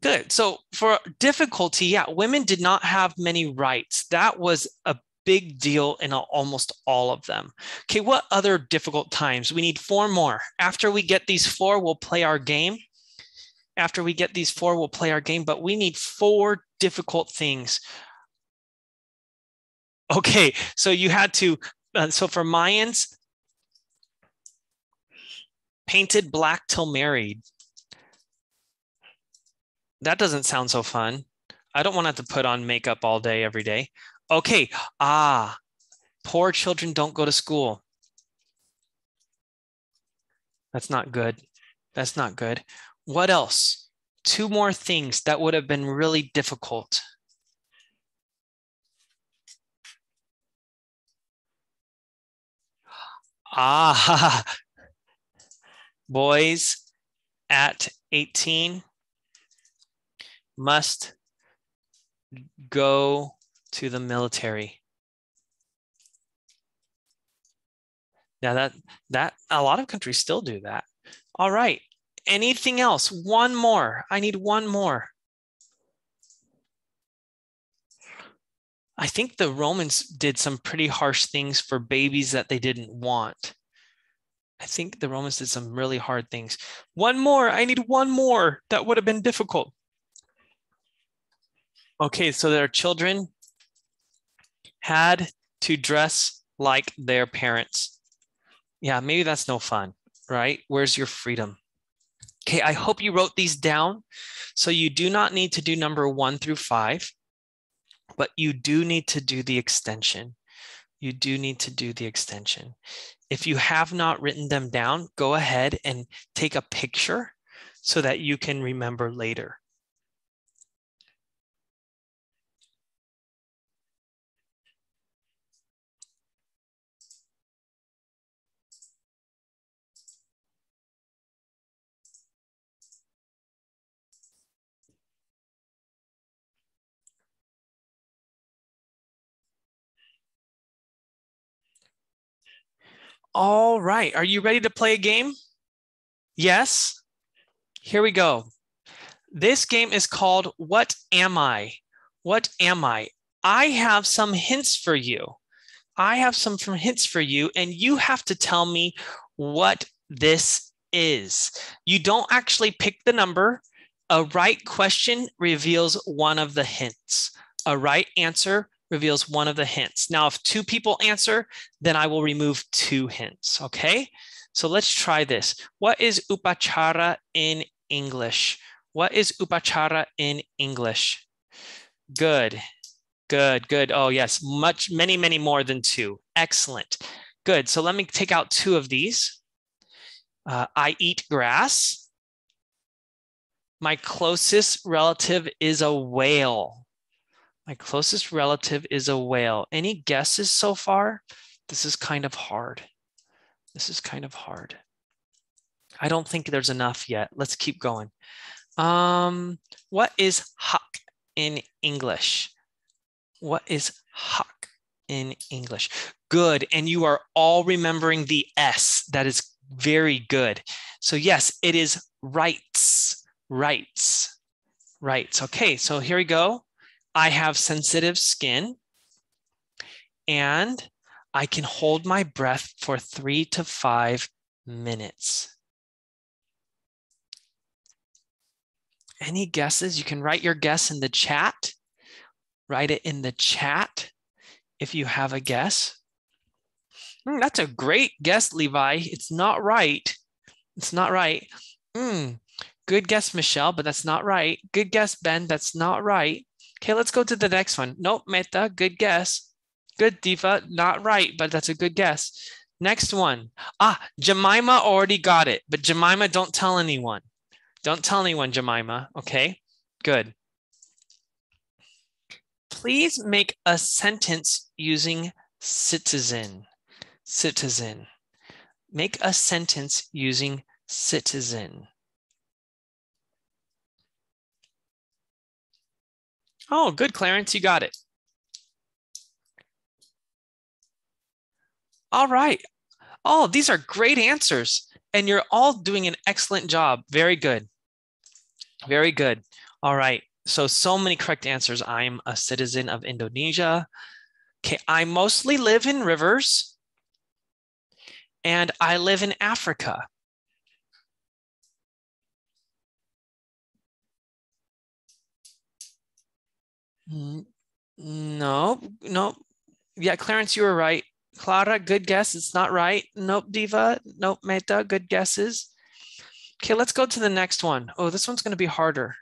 Good. So for difficulty, yeah, women did not have many rights. That was a big deal in almost all of them. Okay, what other difficult times? We need four more. After we get these four, we'll play our game. After we get these four, we'll play our game, but we need four difficult things. Okay, so you had to, uh, so for Mayans, painted black till married. That doesn't sound so fun. I don't want to have to put on makeup all day, every day. Okay. Ah, poor children don't go to school. That's not good. That's not good. What else? Two more things that would have been really difficult. Ah, <laughs> boys at 18 must go to the military. Now that that a lot of countries still do that. All right. Anything else? One more. I need one more. I think the Romans did some pretty harsh things for babies that they didn't want. I think the Romans did some really hard things. One more. I need one more. That would have been difficult. Okay, so their children had to dress like their parents. Yeah, maybe that's no fun, right? Where's your freedom? Okay, I hope you wrote these down. So you do not need to do number one through five, but you do need to do the extension you do need to do the extension. If you have not written them down, go ahead and take a picture so that you can remember later. All right. Are you ready to play a game? Yes. Here we go. This game is called What Am I? What am I? I have some hints for you. I have some hints for you, and you have to tell me what this is. You don't actually pick the number. A right question reveals one of the hints. A right answer reveals one of the hints. Now, if two people answer, then I will remove two hints, okay? So let's try this. What is upachara in English? What is upachara in English? Good, good, good. Oh yes, much, many, many more than two. Excellent, good. So let me take out two of these. Uh, I eat grass. My closest relative is a whale. My closest relative is a whale. Any guesses so far? This is kind of hard. This is kind of hard. I don't think there's enough yet. Let's keep going. Um, what is huck in English? What is huck in English? Good. And you are all remembering the S. That is very good. So yes, it is rights, rights, rights. Okay, so here we go. I have sensitive skin and I can hold my breath for three to five minutes. Any guesses? You can write your guess in the chat. Write it in the chat if you have a guess. Mm, that's a great guess, Levi. It's not right. It's not right. Mm, good guess, Michelle, but that's not right. Good guess, Ben. That's not right. Okay, let's go to the next one. Nope, Meta, good guess. Good, Diva, not right, but that's a good guess. Next one. Ah, Jemima already got it, but Jemima, don't tell anyone. Don't tell anyone, Jemima. Okay, good. Please make a sentence using citizen. Citizen. Make a sentence using citizen. Oh, good, Clarence, you got it. All right. Oh, these are great answers. And you're all doing an excellent job. Very good. Very good. All right. So, so many correct answers. I'm a citizen of Indonesia. Okay. I mostly live in rivers and I live in Africa. No, no. Yeah, Clarence, you were right. Clara, good guess. It's not right. Nope, Diva. Nope, Meta. Good guesses. Okay, let's go to the next one. Oh, this one's going to be harder.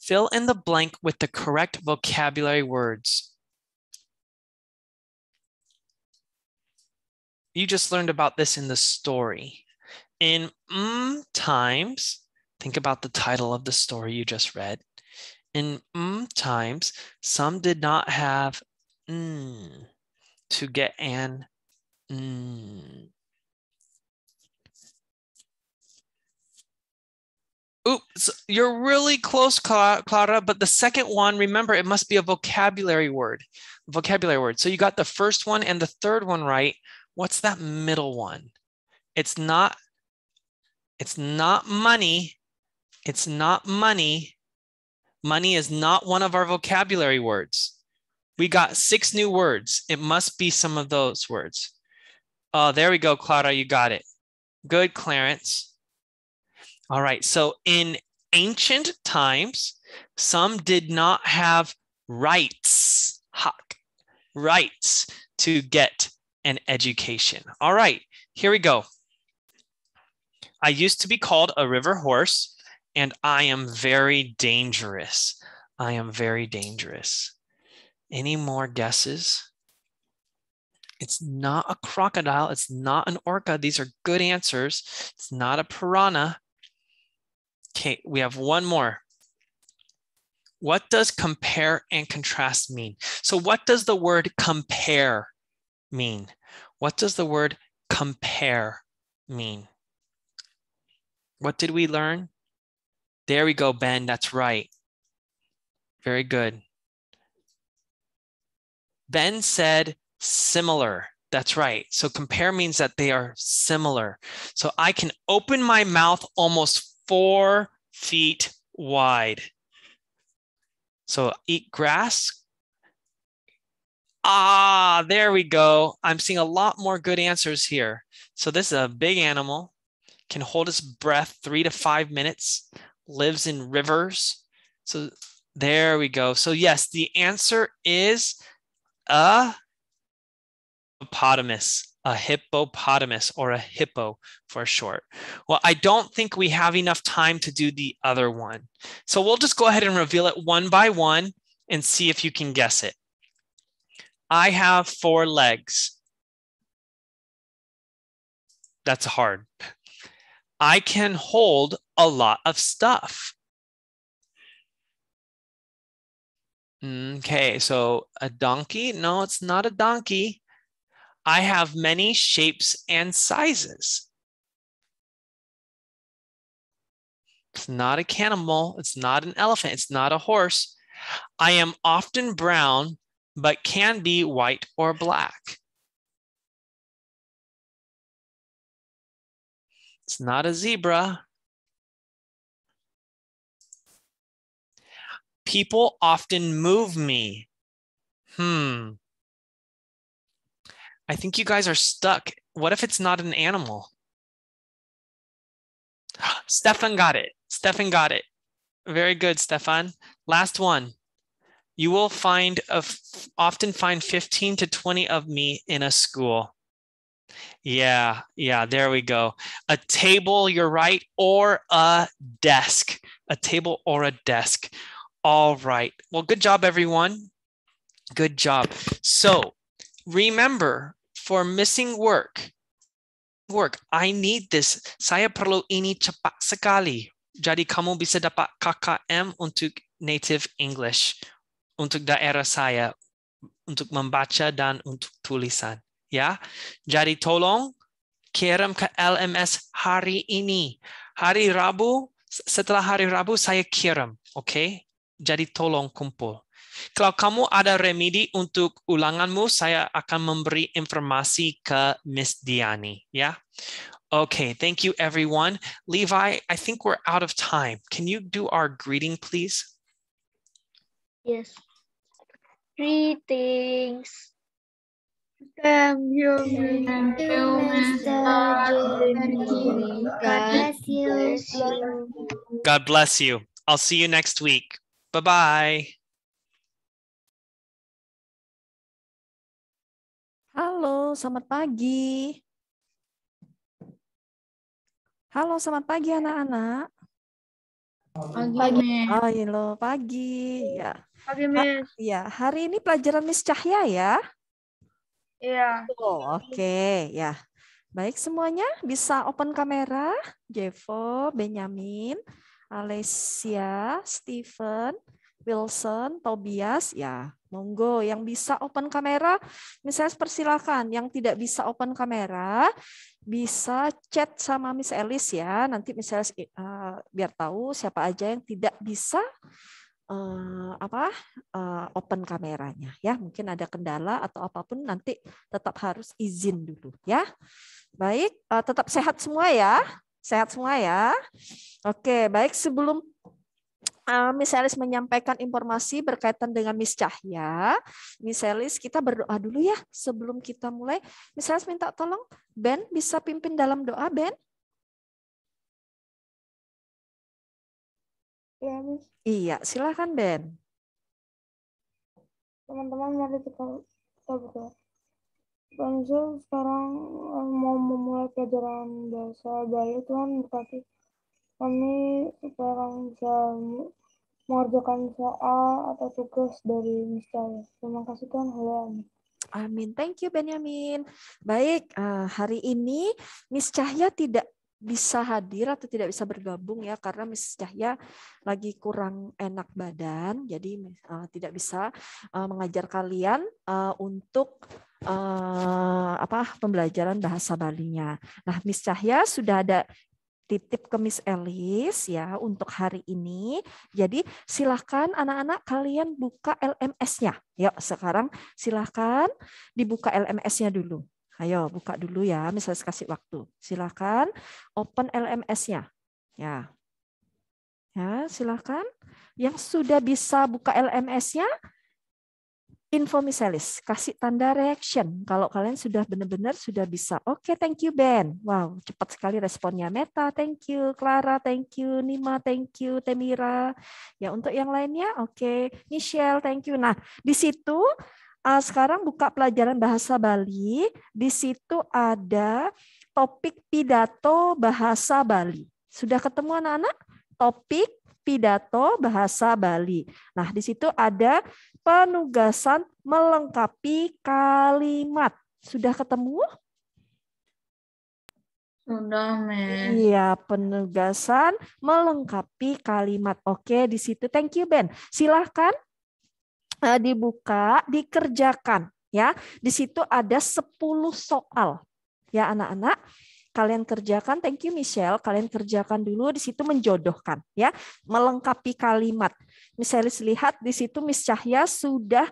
Fill in the blank with the correct vocabulary words. You just learned about this in the story. In mm times, think about the title of the story you just read in mm, times, some did not have mm, to get an mm. Oops, you're really close, Clara, but the second one, remember, it must be a vocabulary word, vocabulary word. So you got the first one and the third one right. What's that middle one? It's not, it's not money. It's not money money is not one of our vocabulary words. We got six new words. It must be some of those words. Oh, there we go, Clara. You got it. Good, Clarence. All right. So in ancient times, some did not have rights, Huh? rights to get an education. All right. Here we go. I used to be called a river horse and I am very dangerous. I am very dangerous. Any more guesses? It's not a crocodile. It's not an orca. These are good answers. It's not a piranha. Okay, we have one more. What does compare and contrast mean? So, what does the word compare mean? What does the word compare mean? What did we learn? There we go, Ben. That's right. Very good. Ben said similar. That's right. So compare means that they are similar. So I can open my mouth almost four feet wide. So eat grass. Ah, there we go. I'm seeing a lot more good answers here. So this is a big animal, can hold its breath three to five minutes, lives in rivers. So there we go. So yes, the answer is a hippopotamus, a hippopotamus or a hippo for short. Well, I don't think we have enough time to do the other one. So we'll just go ahead and reveal it one by one and see if you can guess it. I have four legs. That's hard. I can hold a lot of stuff. Okay, so a donkey? No, it's not a donkey. I have many shapes and sizes. It's not a cannibal. It's not an elephant. It's not a horse. I am often brown, but can be white or black. It's not a zebra. People often move me. Hmm. I think you guys are stuck. What if it's not an animal? <gasps> Stefan got it. Stefan got it. Very good, Stefan. Last one. You will find a, often find 15 to 20 of me in a school. Yeah, yeah, there we go. A table, you're right, or a desk. A table or a desk. All right. Well, good job, everyone. Good job. So remember, for missing work, work, I need this. Saya perlu ini cepat sekali. Jadi kamu bisa dapat KKM untuk native English, untuk daerah saya, untuk membaca dan untuk tulisan. Ya, jadi tolong kirim ke LMS hari ini. Hari Rabu, setelah hari Rabu saya kirim, oke? Okay? Jadi tolong kumpul. Kalau kamu ada remedi untuk ulanganmu, saya akan memberi informasi ke Miss Diani. Ya. Okay, thank you everyone. Levi, I think we're out of time. Can you do our greeting, please? Yes. Greetings. God bless you. God bless you. I'll see you next week. Bye bye. Halo, selamat pagi. Halo, selamat pagi anak-anak. Pagi, pagi. Oh, halo, pagi. Ya. Pagi, Miss. ya, hari ini pelajaran Miss Cahya ya? Iya. Oh, oke, okay. ya. Baik semuanya, bisa open kamera, Jevo, Benyamin. Alessia, Stephen, Wilson, Tobias, ya monggo. Yang bisa open kamera, misalnya persilahkan. Yang tidak bisa open kamera, bisa chat sama Miss Elis ya. Nanti misalnya uh, biar tahu siapa aja yang tidak bisa uh, apa uh, open kameranya ya. Mungkin ada kendala atau apapun nanti tetap harus izin dulu ya. Baik, uh, tetap sehat semua ya. Sehat semua ya. Oke, baik sebelum uh, eh, Elis menyampaikan informasi berkaitan dengan Miss Cahya. Elis kita berdoa dulu ya sebelum kita mulai. Miss Elis minta tolong Ben bisa pimpin dalam doa Ben. Ya, Miss. Iya, silakan Ben. Teman-teman mari kita berdoa. Bangsa sekarang eh, mau memulai pelajaran bahasa Bali. Tuhan berkati kami supaya kami bisa mengerjakan soal atau tugas dari Mistaya. Terima kasih Tuhan. Halo. Amin. Thank you Benyamin. Baik, eh, hari ini Miss Cahya tidak bisa hadir atau tidak bisa bergabung ya karena Miss Cahya lagi kurang enak badan jadi uh, tidak bisa uh, mengajar kalian uh, untuk uh, apa pembelajaran bahasa Balinya. Nah, Miss Cahya sudah ada titip ke Miss Elis ya untuk hari ini. Jadi silahkan anak-anak kalian buka LMS-nya. Yuk sekarang silahkan dibuka LMS-nya dulu. Ayo buka dulu ya, misalnya kasih waktu. Silakan open LMS-nya. Ya. Ya, silakan. Yang sudah bisa buka LMS-nya info misalis, kasih tanda reaction kalau kalian sudah benar-benar sudah bisa. Oke, okay, thank you Ben. Wow, cepat sekali responnya Meta, thank you. Clara, thank you. Nima, thank you. Temira. Ya, untuk yang lainnya oke. Okay. Michelle, thank you. Nah, di situ uh, sekarang buka pelajaran bahasa Bali. Di situ ada topik pidato bahasa Bali. Sudah ketemu anak-anak? Topik pidato bahasa Bali. Nah, di situ ada penugasan melengkapi kalimat. Sudah ketemu? Sudah, men. Iya, penugasan melengkapi kalimat. Oke, di situ. Thank you, Ben. Silahkan Eh, dibuka, dikerjakan ya. Di situ ada 10 soal. Ya anak-anak, kalian kerjakan. Thank you Michelle, kalian kerjakan dulu di situ menjodohkan ya, melengkapi kalimat. Misalnya lihat di situ Miss Cahya sudah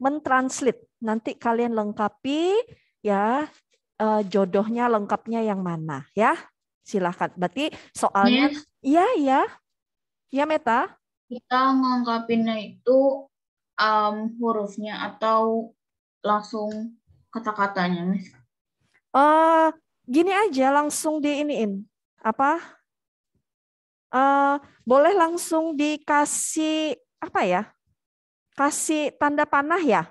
mentranslate. Nanti kalian lengkapi ya eh, jodohnya lengkapnya yang mana ya. Silahkan. Berarti soalnya yes. iya ya. Ya Meta. Kita melengkapinya itu um, hurufnya atau langsung kata-katanya, Miss? Uh, gini aja, langsung di ini-in, Apa? Uh, boleh langsung dikasih apa ya? Kasih tanda panah ya?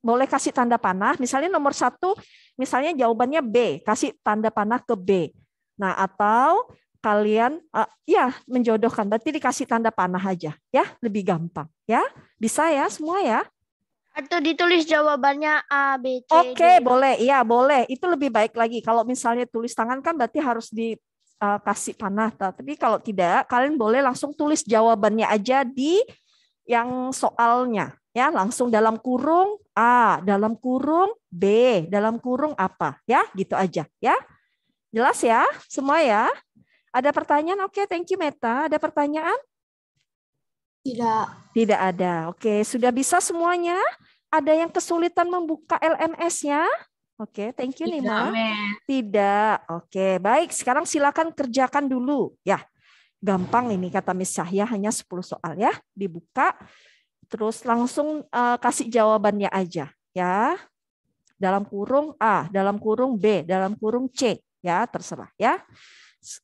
Boleh kasih tanda panah. Misalnya nomor satu, misalnya jawabannya B, kasih tanda panah ke B. Nah, atau kalian uh, ya menjodohkan berarti dikasih tanda panah aja ya lebih gampang ya bisa ya semua ya atau ditulis jawabannya A B C Oke okay, boleh iya boleh itu lebih baik lagi kalau misalnya tulis tangan kan berarti harus dikasih eh, panah tapi kalau tidak kalian boleh langsung tulis jawabannya aja di yang soalnya ya langsung dalam kurung A dalam kurung B dalam kurung apa ya gitu aja ya jelas ya semua ya ada pertanyaan? Oke, okay, thank you Meta. Ada pertanyaan? Tidak. Tidak ada. Oke, okay. sudah bisa semuanya? Ada yang kesulitan membuka LMS-nya? Oke, okay, thank you Tidak, Nima. Me. Tidak. Oke, baik. Sekarang silakan kerjakan dulu ya. Gampang ini kata Miss Syahya. hanya 10 soal ya. Dibuka terus langsung uh, kasih jawabannya aja ya. Dalam kurung A, dalam kurung B, dalam kurung C ya, terserah ya.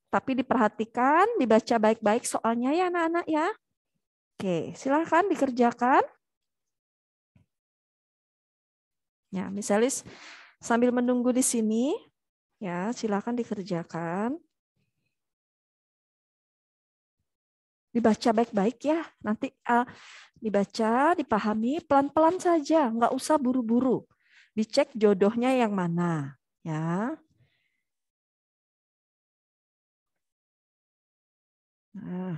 Tapi diperhatikan, dibaca baik-baik soalnya ya anak-anak ya. Oke, silahkan dikerjakan. Ya, misalnya sambil menunggu di sini, ya silahkan dikerjakan. Dibaca baik-baik ya, nanti uh, dibaca, dipahami pelan-pelan saja, nggak usah buru-buru. Dicek jodohnya yang mana, ya. Nah.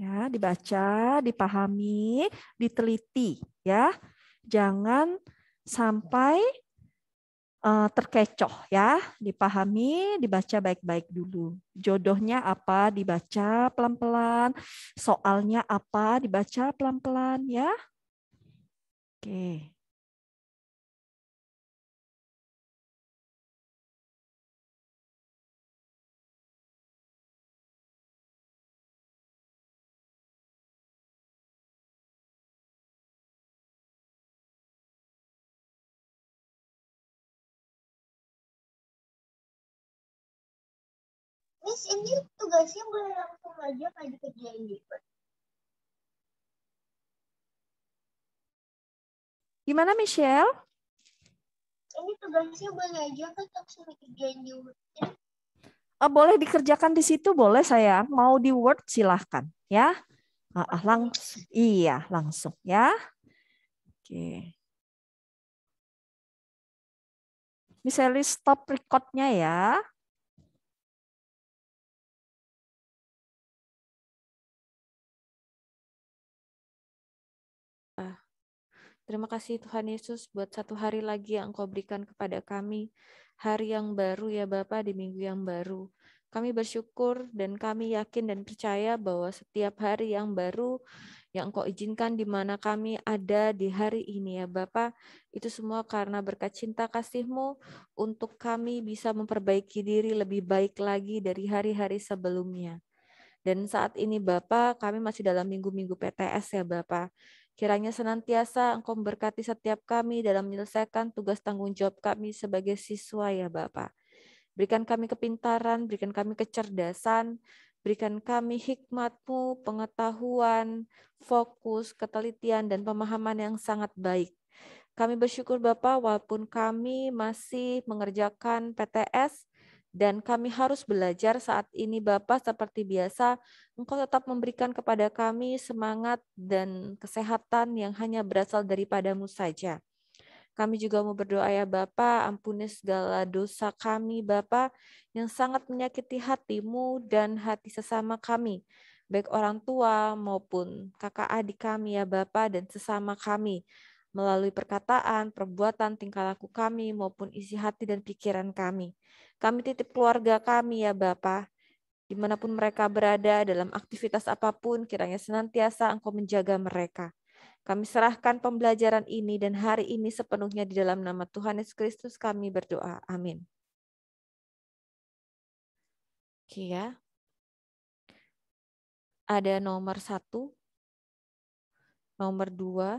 Ya, dibaca, dipahami, diteliti, ya. Jangan sampai uh, terkecoh ya, dipahami, dibaca baik-baik dulu. Jodohnya apa dibaca pelan-pelan, soalnya apa dibaca pelan-pelan ya. Oke. Miss, ini tugasnya boleh langsung aja nggak dikerjain Word. Gimana Michelle? Ini tugasnya boleh aja kan langsung dikerjain di Word. Oh, boleh dikerjakan di situ boleh saya mau di Word silahkan ya. Ah, ah langsung. Iya, langsung ya. Oke. Miss Ellie stop recordnya ya. Terima kasih Tuhan Yesus buat satu hari lagi yang Engkau berikan kepada kami. Hari yang baru ya Bapa di minggu yang baru. Kami bersyukur dan kami yakin dan percaya bahwa setiap hari yang baru yang Engkau izinkan di mana kami ada di hari ini ya Bapa, itu semua karena berkat cinta kasih-Mu untuk kami bisa memperbaiki diri lebih baik lagi dari hari-hari sebelumnya. Dan saat ini Bapak, kami masih dalam minggu-minggu PTS ya Bapak. Kiranya senantiasa Engkau memberkati setiap kami dalam menyelesaikan tugas tanggung jawab kami sebagai siswa ya Bapak. Berikan kami kepintaran, berikan kami kecerdasan, berikan kami hikmatmu, pengetahuan, fokus, ketelitian, dan pemahaman yang sangat baik. Kami bersyukur Bapak, walaupun kami masih mengerjakan PTS, dan kami harus belajar saat ini Bapa seperti biasa, Engkau tetap memberikan kepada kami semangat dan kesehatan yang hanya berasal daripadamu saja. Kami juga mau berdoa ya Bapa, ampuni segala dosa kami Bapa yang sangat menyakiti hatimu dan hati sesama kami, baik orang tua maupun kakak adik kami ya Bapa dan sesama kami melalui perkataan, perbuatan, tingkah laku kami, maupun isi hati dan pikiran kami. Kami titip keluarga kami ya Bapa, dimanapun mereka berada, dalam aktivitas apapun, kiranya senantiasa Engkau menjaga mereka. Kami serahkan pembelajaran ini dan hari ini sepenuhnya di dalam nama Tuhan Yesus Kristus kami berdoa. Amin. Oke ya. Ada nomor satu, nomor dua,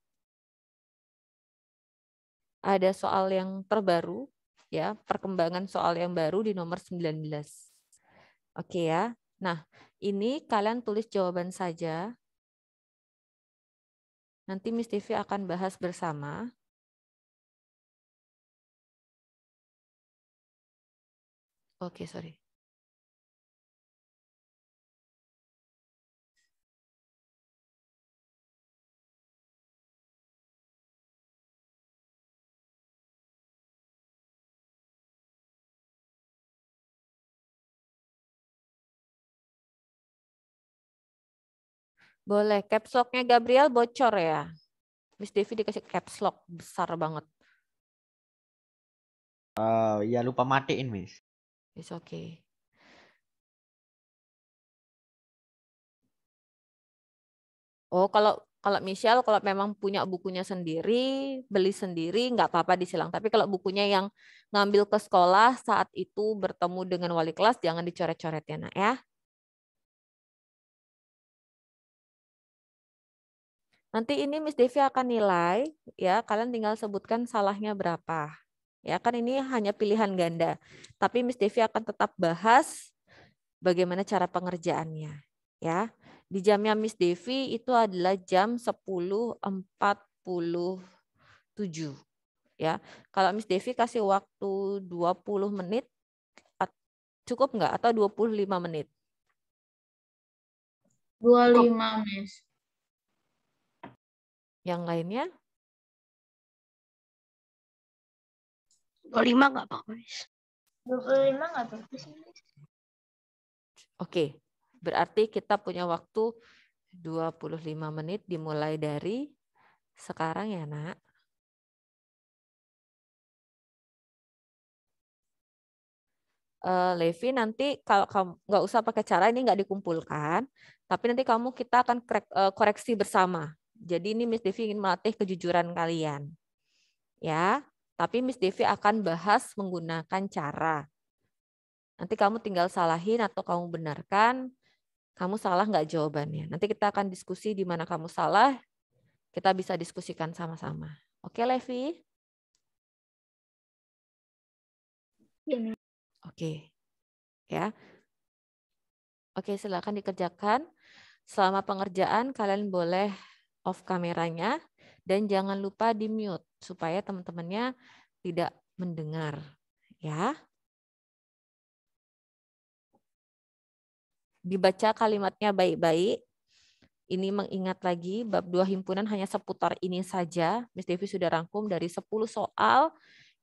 ada soal yang terbaru ya, perkembangan soal yang baru di nomor 19. Oke ya. Nah, ini kalian tulis jawaban saja. Nanti Miss TV akan bahas bersama. Oke, sorry. Boleh. Caps lock-nya Gabriel bocor ya? Miss Devi dikasih caps lock besar banget. Uh, ya lupa matiin, Miss. It's okay. Oh, kalau kalau Michelle kalau memang punya bukunya sendiri, beli sendiri nggak apa-apa disilang. Tapi kalau bukunya yang ngambil ke sekolah saat itu bertemu dengan wali kelas jangan dicoret-coret ya, Nak ya. Nanti ini Miss Devi akan nilai, ya kalian tinggal sebutkan salahnya berapa. Ya kan ini hanya pilihan ganda. Tapi Miss Devi akan tetap bahas bagaimana cara pengerjaannya. Ya, di jamnya Miss Devi itu adalah jam 10.47. Ya, kalau Miss Devi kasih waktu 20 menit, cukup nggak? Atau 25 menit? 25, Miss. Yang lainnya? 25 nggak apa-apa, Miss. 25 nggak apa-apa sih, Oke, berarti kita punya waktu 25 menit dimulai dari sekarang ya, Nak. uh, Levi nanti kalau kamu nggak usah pakai cara ini nggak dikumpulkan, tapi nanti kamu kita akan uh, koreksi bersama. Jadi ini Miss Devi ingin melatih kejujuran kalian. Ya, tapi Miss Devi akan bahas menggunakan cara. Nanti kamu tinggal salahin atau kamu benarkan, kamu salah nggak jawabannya. Nanti kita akan diskusi di mana kamu salah, kita bisa diskusikan sama-sama. Oke, Levi? Iya, Oke. Ya. Oke, silakan dikerjakan. Selama pengerjaan kalian boleh off kameranya dan jangan lupa di mute supaya teman-temannya tidak mendengar ya. Dibaca kalimatnya baik-baik. Ini mengingat lagi bab dua himpunan hanya seputar ini saja. Miss Devi sudah rangkum dari 10 soal.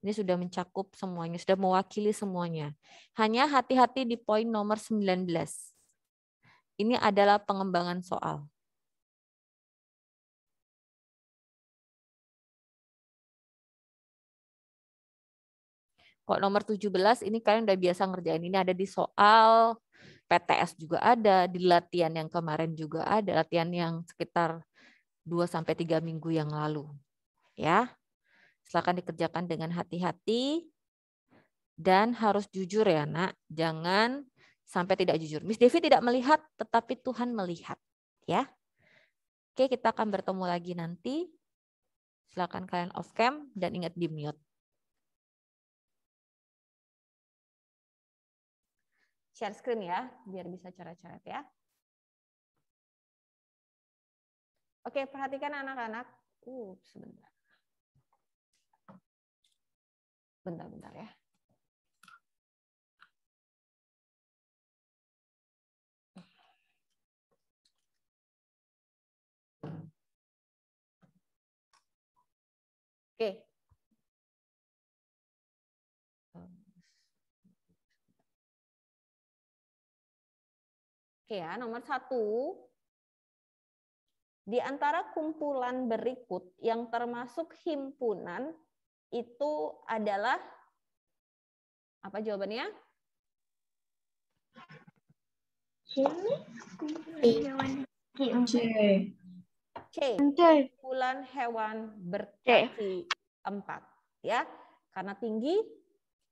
Ini sudah mencakup semuanya, sudah mewakili semuanya. Hanya hati-hati di poin nomor 19. Ini adalah pengembangan soal. Kok nomor 17 ini kalian udah biasa ngerjain ini ada di soal PTS juga ada, di latihan yang kemarin juga ada, latihan yang sekitar 2 sampai 3 minggu yang lalu. Ya. Silakan dikerjakan dengan hati-hati dan harus jujur ya, Nak. Jangan sampai tidak jujur. Miss Devi tidak melihat, tetapi Tuhan melihat, ya. Oke, kita akan bertemu lagi nanti. Silakan kalian off cam dan ingat di mute. share screen ya, biar bisa coret-coret ya. Oke, perhatikan anak-anak. Uh, sebentar. Bentar-bentar ya. Oke, Oke ya, nomor satu, di antara kumpulan berikut yang termasuk himpunan itu adalah apa jawabannya? C. C. Kumpulan hewan berkaki empat, ya, karena tinggi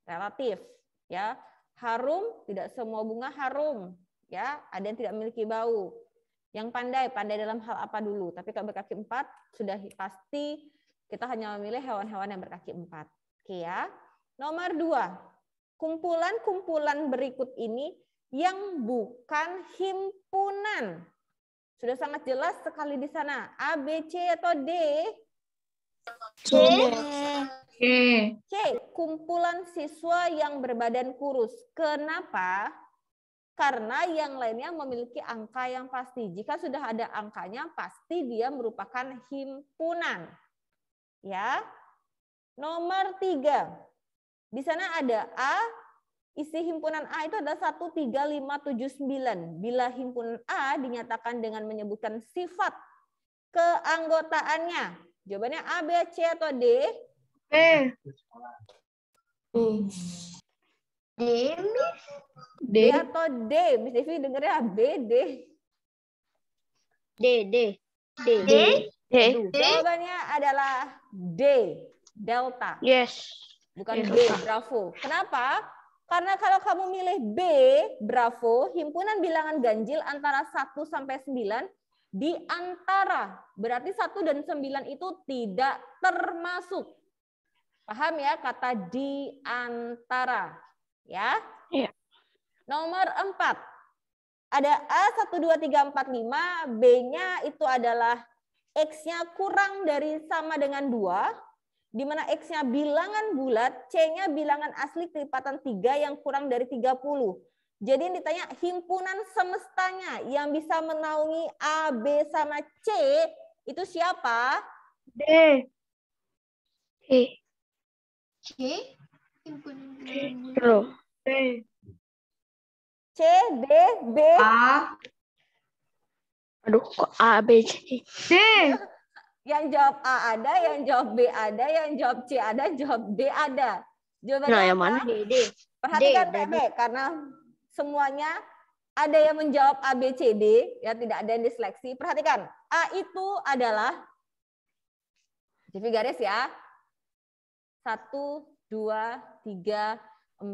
relatif, ya. Harum tidak semua bunga harum, ya ada yang tidak memiliki bau yang pandai pandai dalam hal apa dulu tapi kalau berkaki empat sudah pasti kita hanya memilih hewan-hewan yang berkaki empat oke ya nomor dua kumpulan-kumpulan berikut ini yang bukan himpunan sudah sangat jelas sekali di sana A B C atau D C. C. Kumpulan siswa yang berbadan kurus. Kenapa? karena yang lainnya memiliki angka yang pasti. Jika sudah ada angkanya, pasti dia merupakan himpunan. Ya. Nomor tiga, di sana ada A, isi himpunan A itu ada tujuh 13579. Bila himpunan A dinyatakan dengan menyebutkan sifat keanggotaannya. Jawabannya A, B, C, atau D? B. Demis? D ya, atau D? Miss Devi dengernya B, D. D, D. D. D. D. Jawabannya adalah D. Delta. Yes. Bukan yes. B, Bravo. Kenapa? Karena kalau kamu milih B, Bravo, himpunan bilangan ganjil antara 1 sampai 9 di antara. Berarti 1 dan 9 itu tidak termasuk. Paham ya kata di antara. Ya. Iya. Nomor 4. Ada A, 1, 2, 3, 4, 5. B-nya itu adalah X-nya kurang dari sama dengan 2. Di mana X-nya bilangan bulat, C-nya bilangan asli kelipatan 3 yang kurang dari 30. Jadi yang ditanya himpunan semestanya yang bisa menaungi A, B, sama C itu siapa? D. D. C. C. C, B. A. Aduh, kok A, B, C. C. Yang jawab A ada, yang jawab B ada, yang jawab C ada, jawab D ada. Jawabannya nah, yang mana? D, D. Perhatikan D, D, D. karena semuanya ada yang menjawab A, B, C, D, ya tidak ada yang diseleksi. Perhatikan, A itu adalah, jadi garis ya, satu 2, 3, 4, 5.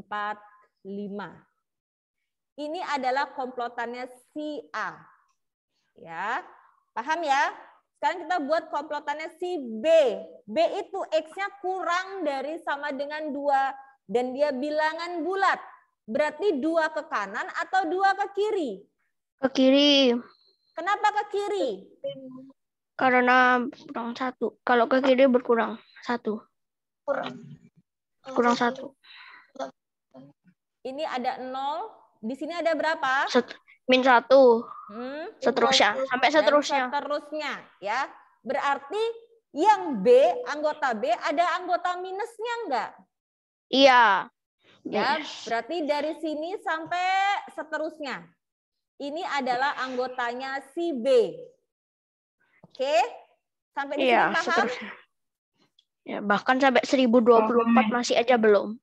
Ini adalah komplotannya si A. Ya, paham ya? Sekarang kita buat komplotannya si B. B itu X-nya kurang dari sama dengan 2. Dan dia bilangan bulat. Berarti 2 ke kanan atau 2 ke kiri? Ke kiri. Kenapa ke kiri? Karena kurang satu. Kalau ke kiri berkurang satu. Kurang. Oh, kurang satu. Ini ada nol. Di sini ada berapa? Set, min satu. Hmm, seterusnya. Sampai seterusnya. seterusnya. ya. Berarti yang B, anggota B, ada anggota minusnya enggak? Iya. Ya, yes. Iya. berarti dari sini sampai seterusnya. Ini adalah anggotanya si B. Oke? Sampai di iya, sini paham? Seterusnya. Ya, bahkan sampai 1024 oh, masih aja belum.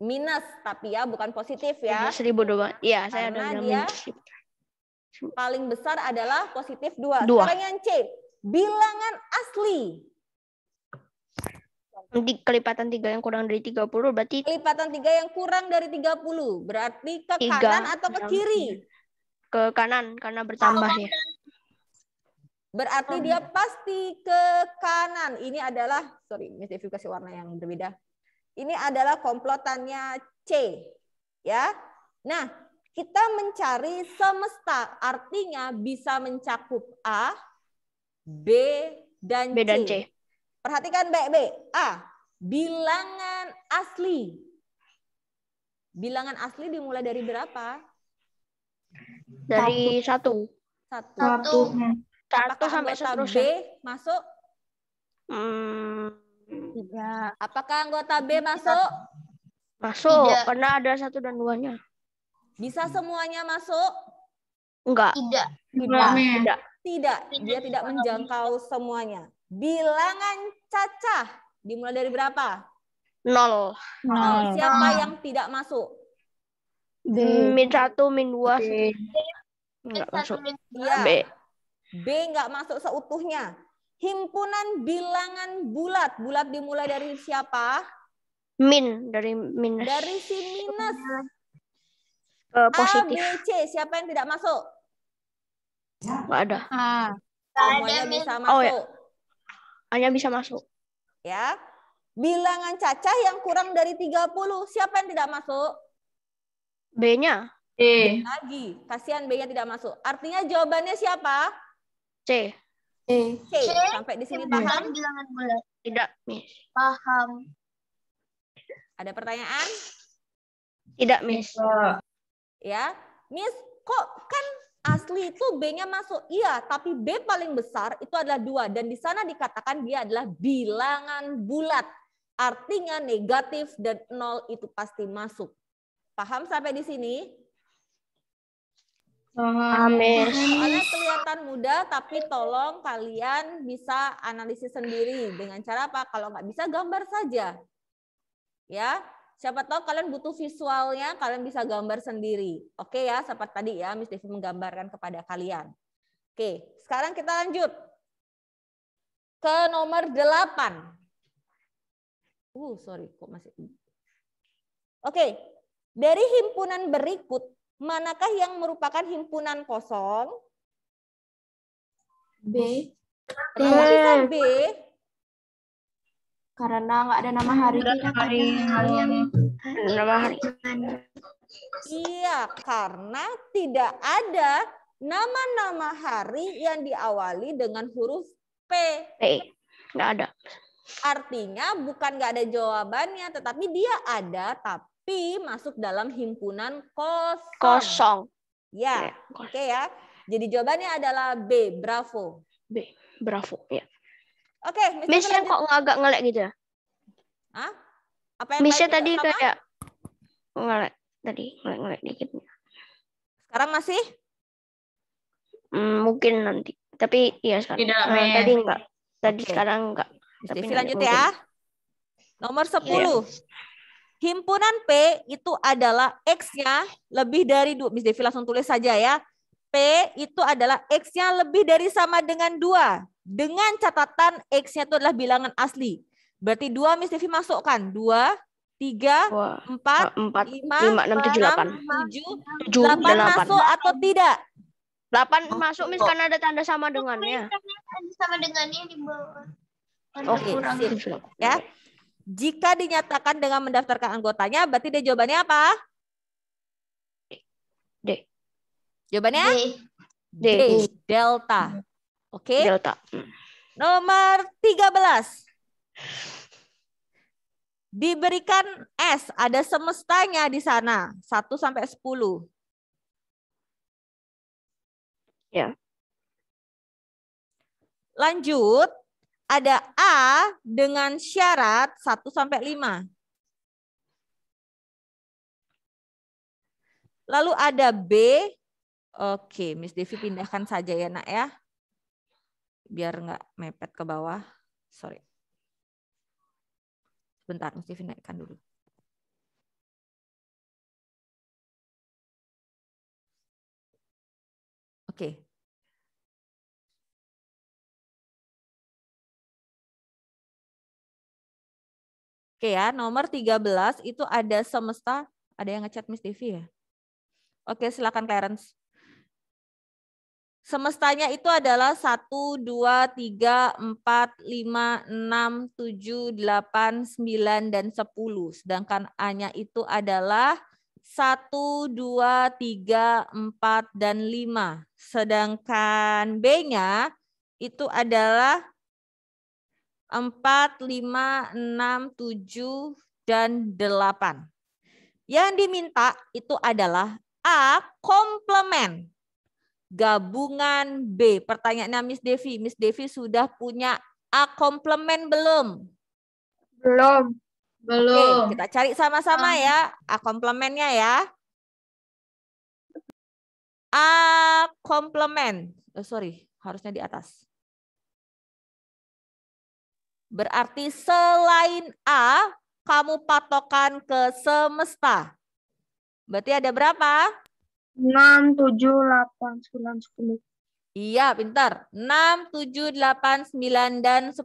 Minus tapi ya, bukan positif ya. 1024. Iya, iya, saya ada dia minus. Paling besar adalah positif 2. Sekarang yang C, bilangan asli. Di Kelipatan 3 yang kurang dari 30 berarti kelipatan 3 yang kurang dari 30 berarti ke 3, kanan atau ke iya, kiri? Iya. Ke kanan karena bertambah oh, ya. Kanan Berarti dia pasti ke kanan. Ini adalah, sorry, Miss warna yang berbeda. Ini adalah komplotannya C. ya. Nah, kita mencari semesta. Artinya bisa mencakup A, B, dan, B C. dan C. Perhatikan baik-baik. A, bilangan asli. Bilangan asli dimulai dari berapa? Dari satu. Satu. satu satu sampai seterusnya. B masuk? Hmm, tidak. Apakah anggota B masuk? Masuk, tidak. karena ada satu dan duanya. Bisa semuanya masuk? Enggak. Tidak. Tidak. Tidak. Tidak. Dia tidak menjangkau semuanya. Bilangan cacah dimulai dari berapa? Nol. Nol. Siapa Nol. yang tidak masuk? Hmm, min satu, min dua. Enggak masuk. Iya. B. B nggak masuk seutuhnya. Himpunan bilangan bulat. Bulat dimulai dari siapa? Min dari minus. Dari si minus. Uh, positif. A, B, C. Siapa yang tidak masuk? Nggak ada. Ah. Semuanya ada bisa masuk. Oh, ya. Hanya bisa masuk. Ya. Bilangan cacah yang kurang dari 30. Siapa yang tidak masuk? B-nya. E. Eh. B lagi. Kasihan B-nya tidak masuk. Artinya jawabannya siapa? C. C. C. Sampai di sini paham bilangan bulat. Tidak, Miss. Paham. Ada pertanyaan? Tidak, Miss. Ya. Miss, kok kan asli itu B-nya masuk iya, tapi B paling besar itu adalah dua dan di sana dikatakan dia adalah bilangan bulat. Artinya negatif dan nol itu pasti masuk. Paham sampai di sini? Oh, Amin. Kalian kelihatan muda, tapi tolong kalian bisa analisis sendiri dengan cara apa? Kalau nggak bisa gambar saja, ya. Siapa tahu kalian butuh visualnya, kalian bisa gambar sendiri. Oke ya, seperti tadi ya, Miss Devi menggambarkan kepada kalian. Oke, sekarang kita lanjut ke nomor delapan. Uh, sorry, kok masih. Oke, dari himpunan berikut Manakah yang merupakan himpunan kosong? B. Kenapa iya. B? Karena nggak ada nama hari. hari, hari, hari nama hari. Iya, karena tidak ada nama-nama hari yang diawali dengan huruf P. P. Nggak ada. Artinya bukan nggak ada jawabannya, tetapi dia ada tapi P masuk dalam himpunan kosong. Kosong. Ya, iya, oke okay ya. Jadi jawabannya adalah B, bravo. B, bravo, ya. Oke, okay, kok agak ngelek gitu ya? Hah? Apa yang Misha tadi sama? kayak ngelek tadi, ngelek-ngelek dikit. Sekarang masih? Hmm, mungkin nanti. Tapi iya sekarang. Tidak, eh, tadi enggak. Tadi okay. sekarang enggak. Tapi lanjut ya. Nomor 10. Iya. Yeah. Himpunan P itu adalah X-nya lebih dari 2. Miss Devi langsung tulis saja ya. P itu adalah X-nya lebih dari sama dengan 2. Dengan catatan X-nya itu adalah bilangan asli. Berarti 2 Miss Devi masukkan. 2, 3, 4, 4, 5, 5 6, 7, 8. 7, 8, 8 masuk 8. atau tidak? 8 oh, masuk Miss oh. karena ada tanda sama dengannya. Tanda sama dengannya di bawah. Oke, okay, ya. Jika dinyatakan dengan mendaftarkan anggotanya, berarti dia jawabannya apa? D. Jawabannya? D. D. D. Delta. Oke. Okay. Delta. Nomor 13. Diberikan S, ada semestanya di sana, 1 sampai 10. Ya. Lanjut, ada A dengan syarat 1 sampai 5. Lalu ada B. Oke, Miss Devi pindahkan saja ya nak ya. Biar nggak mepet ke bawah. Sorry. Sebentar, Miss Devi naikkan dulu. Oke, Oke ya, nomor 13 itu ada semesta. Ada yang ngechat Miss TV ya? Oke, silakan Clarence. Semestanya itu adalah 1, 2, 3, 4, 5, 6, 7, 8, 9, dan 10. Sedangkan A-nya itu adalah 1, 2, 3, 4, dan 5. Sedangkan B-nya itu adalah 4, 5, 6, 7, dan 8. Yang diminta itu adalah A komplement gabungan B. Pertanyaannya Miss Devi, Miss Devi sudah punya A komplement belum? Belum. Belum. Oke, kita cari sama-sama ya A komplementnya ya. A komplement. Oh, sorry, harusnya di atas. Berarti selain A, kamu patokan ke semesta. Berarti ada berapa? 6, 7, 8, 9, 10. Iya, pintar. 6, 7, 8, 9, dan 10.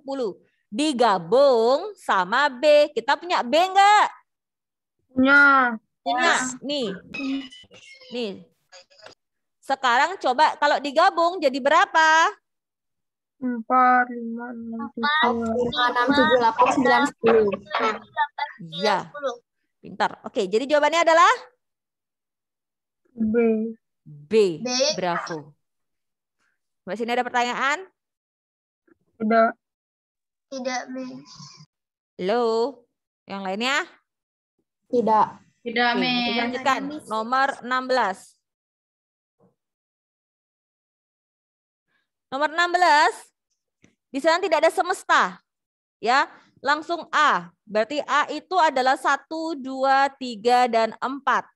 Digabung sama B. Kita punya B enggak? Punya. Punya. Iya. Nih. Nih. Sekarang coba kalau digabung jadi berapa? empat lima enam tujuh delapan sembilan sepuluh ya pintar oke jadi jawabannya adalah B B, B. bravo Mbak sini ada pertanyaan tidak tidak Miss Halo yang lainnya tidak tidak Miss lanjutkan nomor 16 Nomor 16, di sana tidak ada semesta. Ya, langsung A. Berarti A itu adalah 1, 2, 3, dan 4.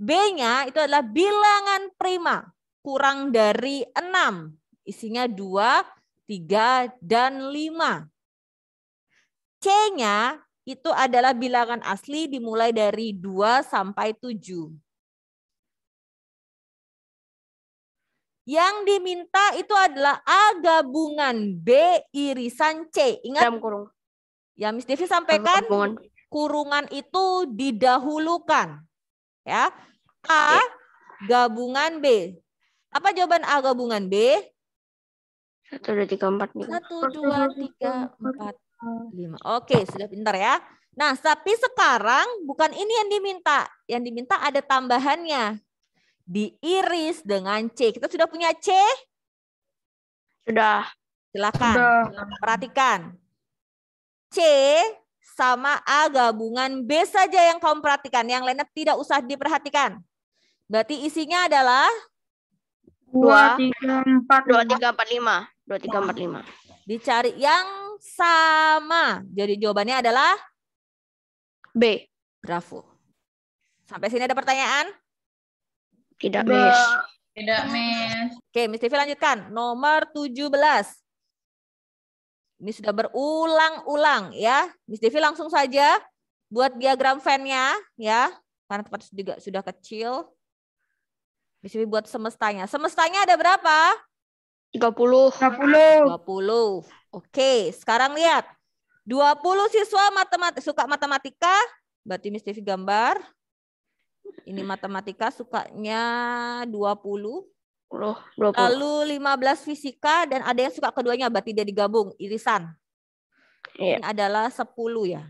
B-nya itu adalah bilangan prima, kurang dari 6. Isinya 2, 3, dan 5. C-nya itu adalah bilangan asli dimulai dari 2 sampai 7. Yang diminta itu adalah A gabungan B irisan C. Ingat? Dalam kurung. Ya, Miss Devi sampaikan kurungan. kurungan itu didahulukan. Ya. A iya. gabungan B. Apa jawaban A gabungan B? 1, 2, 3, 4, 5. Satu, dua, tiga, empat, lima. Oke, sudah pintar ya. Nah, tapi sekarang bukan ini yang diminta. Yang diminta ada tambahannya diiris dengan C. Kita sudah punya C? Sudah. Silakan perhatikan. C sama A gabungan B saja yang kamu perhatikan. Yang lainnya tidak usah diperhatikan. Berarti isinya adalah? 2, 3, 4, 2, 3, 4, 5. 2, 3, 4, 5. Dicari yang sama. Jadi jawabannya adalah? B. Bravo. Sampai sini ada pertanyaan? Tidak, Be Miss. Tidak, Miss. Oke, Miss TV lanjutkan. Nomor 17. Ini sudah berulang-ulang ya. Miss Devi langsung saja buat diagram fan-nya ya. Karena tempat juga sudah kecil. Miss Devi buat semestanya. Semestanya ada berapa? 30. 30. 20. Oke, sekarang lihat. 20 siswa matematika, suka matematika. Berarti Miss Devi gambar. Ini matematika sukanya 20. 20. Lalu 15 fisika dan ada yang suka keduanya berarti dia digabung irisan. Iya. Ini adalah 10 ya.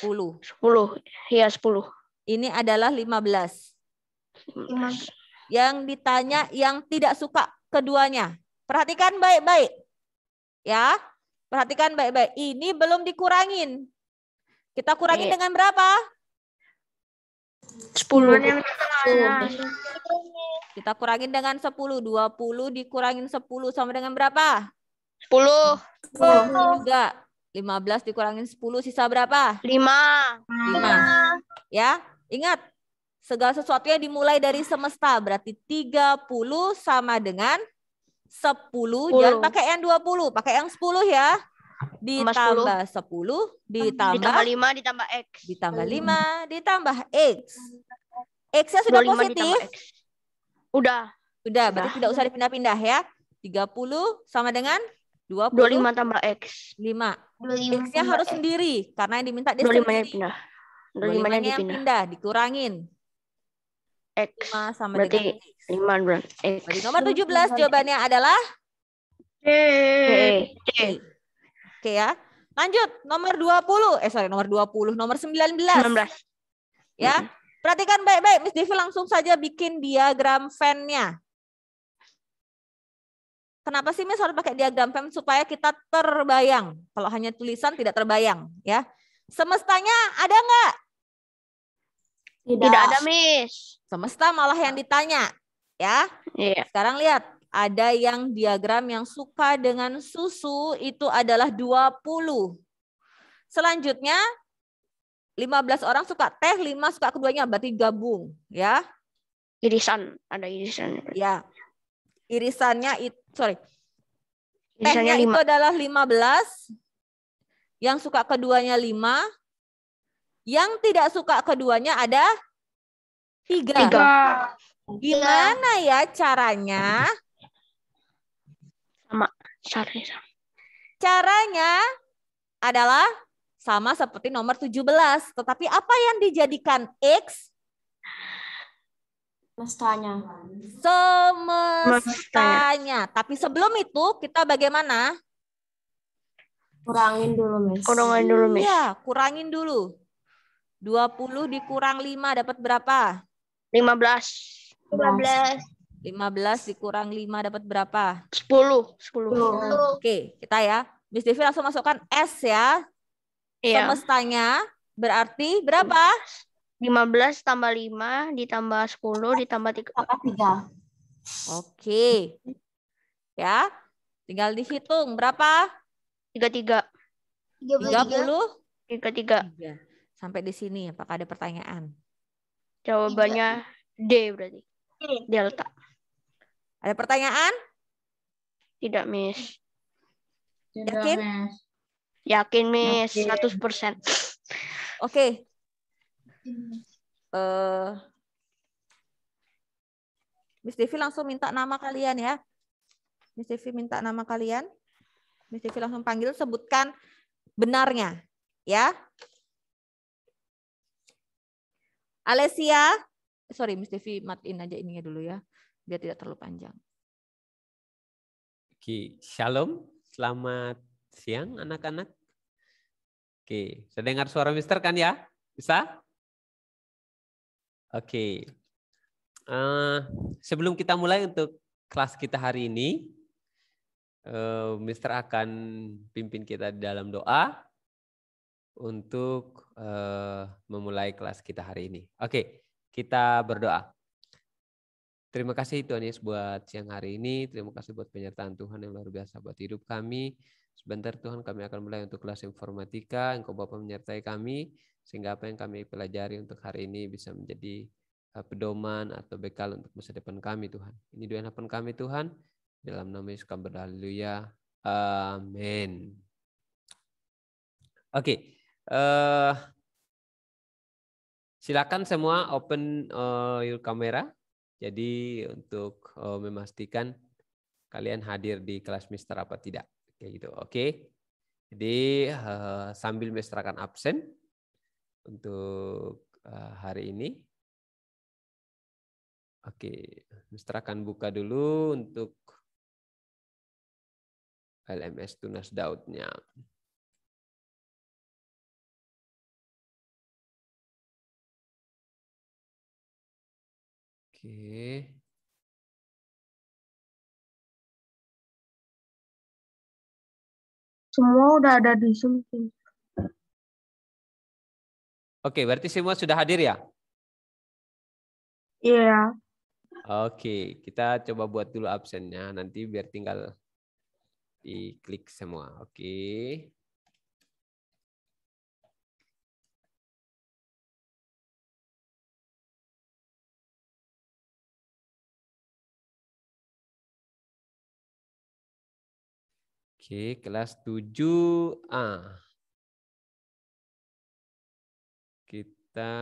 10. 10. Iya, 10. Ini adalah 15. 15. Yang ditanya yang tidak suka keduanya. Perhatikan baik-baik. Ya. Perhatikan baik-baik. Ini belum dikurangin. Kita kurangi iya. dengan berapa? 10. Kita kurangin dengan 10. 20 dikurangin 10 sama dengan berapa? 10. 10 juga. 15 dikurangin 10 sisa berapa? 5. 5. Ya, ingat segala sesuatu yang dimulai dari semesta berarti 30 sama dengan 10, 10. jangan pakai yang 20, pakai yang 10 ya ditambah 10, 10 ditambah, ditambah 5 ditambah x ditambah 5 ditambah x x-nya sudah positif x. udah udah berarti nah. tidak usah dipindah-pindah ya 30 sama dengan 20 25 tambah x 5 x-nya harus x. sendiri karena yang diminta dia 25 sendiri. 25-nya pindah 25 nya yang pindah dikurangin X. 5 sama berarti dengan 5 berarti X. nomor 17 jawabannya adalah C. C. C. Oke ya. Lanjut, nomor 20. Eh sorry, nomor 20. Nomor 19. 19. Ya. -hmm. Perhatikan baik-baik. Miss Devi langsung saja bikin diagram fan-nya. Kenapa sih Miss harus pakai diagram fan supaya kita terbayang? Kalau hanya tulisan tidak terbayang, ya. Semestanya ada nggak? Tidak. tidak ada Miss. Semesta malah yang ditanya, ya. Iya. Sekarang lihat ada yang diagram yang suka dengan susu itu adalah 20. Selanjutnya 15 orang suka teh, 5 suka keduanya, berarti gabung ya. Irisan, ada irisan. Ya. Irisannya itu sorry. Tehnya itu adalah 15. Yang suka keduanya 5. Yang tidak suka keduanya ada tiga. tiga. Gimana ya caranya sama. Cari Caranya adalah sama seperti nomor 17. Tetapi apa yang dijadikan X? Semestanya. Semestanya. Tapi sebelum itu kita bagaimana? Kurangin dulu, Miss. Kurangin dulu, Miss. Iya, kurangin dulu. 20 dikurang 5 dapat berapa? 15. 15. 15 dikurang 5 dapat berapa? 10. 10. 10. Oke, okay, kita ya. Miss Devi langsung masukkan S ya. Iya. Semestanya berarti berapa? 15 tambah 5 ditambah 10 ditambah 3. Oke. Okay. Ya. Tinggal dihitung berapa? 33. 30? 33. Sampai di sini apakah ada pertanyaan? Jawabannya D berarti. Delta. Ada pertanyaan? Tidak, Miss. Yakin? Miss. Yakin, Miss. Yakin. 100%. Oke. Okay. Uh, eh, Miss Devi langsung minta nama kalian ya. Miss Devi minta nama kalian. Miss Devi langsung panggil, sebutkan benarnya. Ya. Alessia, Sorry, Miss Devi matiin aja ininya dulu ya biar tidak terlalu panjang. Oke, shalom. Selamat siang anak-anak. Oke, saya dengar suara Mister kan ya? Bisa? Oke. Uh, sebelum kita mulai untuk kelas kita hari ini, uh, Mister akan pimpin kita dalam doa untuk uh, memulai kelas kita hari ini. Oke, kita berdoa. Terima kasih Tuhan Yesus buat siang hari ini. Terima kasih buat penyertaan Tuhan yang luar biasa buat hidup kami. Sebentar Tuhan kami akan mulai untuk kelas informatika. Engkau Bapak menyertai kami sehingga apa yang kami pelajari untuk hari ini bisa menjadi eh, pedoman atau bekal untuk masa depan kami Tuhan. Ini doa harapan kami Tuhan. Dalam nama Yesus kami berdoa. Amin. Oke. Okay. Uh, eh, silakan semua open uh, your camera. Jadi untuk uh, memastikan kalian hadir di kelas mister apa tidak. Kayak gitu. Oke. Okay? Jadi uh, sambil misterakan absen untuk uh, hari ini. Oke, okay. akan buka dulu untuk LMS Tunas Daudnya. Oke. Semua udah ada di sini. Oke, berarti semua sudah hadir ya? Iya. Yeah. Oke, kita coba buat dulu absennya. Nanti biar tinggal diklik semua. Oke. Oke, kelas 7A. Kita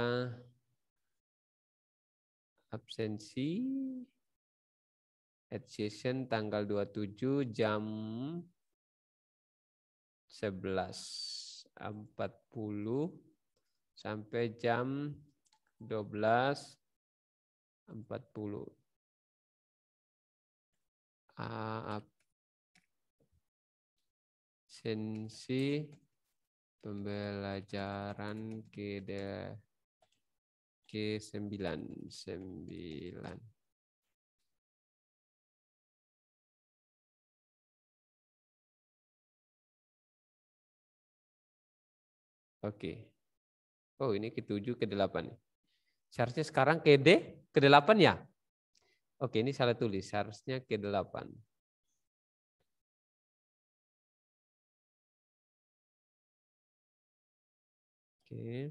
absensi adjacent tanggal 27 jam 11.40 sampai jam 12.40. up esensi pembelajaran ke de, ke 9 Oke. Okay. Oh, ini ke-7 ke-8 nih. Seharusnya sekarang ke D ke-8 ya? Oke, okay, ini salah tulis. Seharusnya ke-8. Oke. Okay.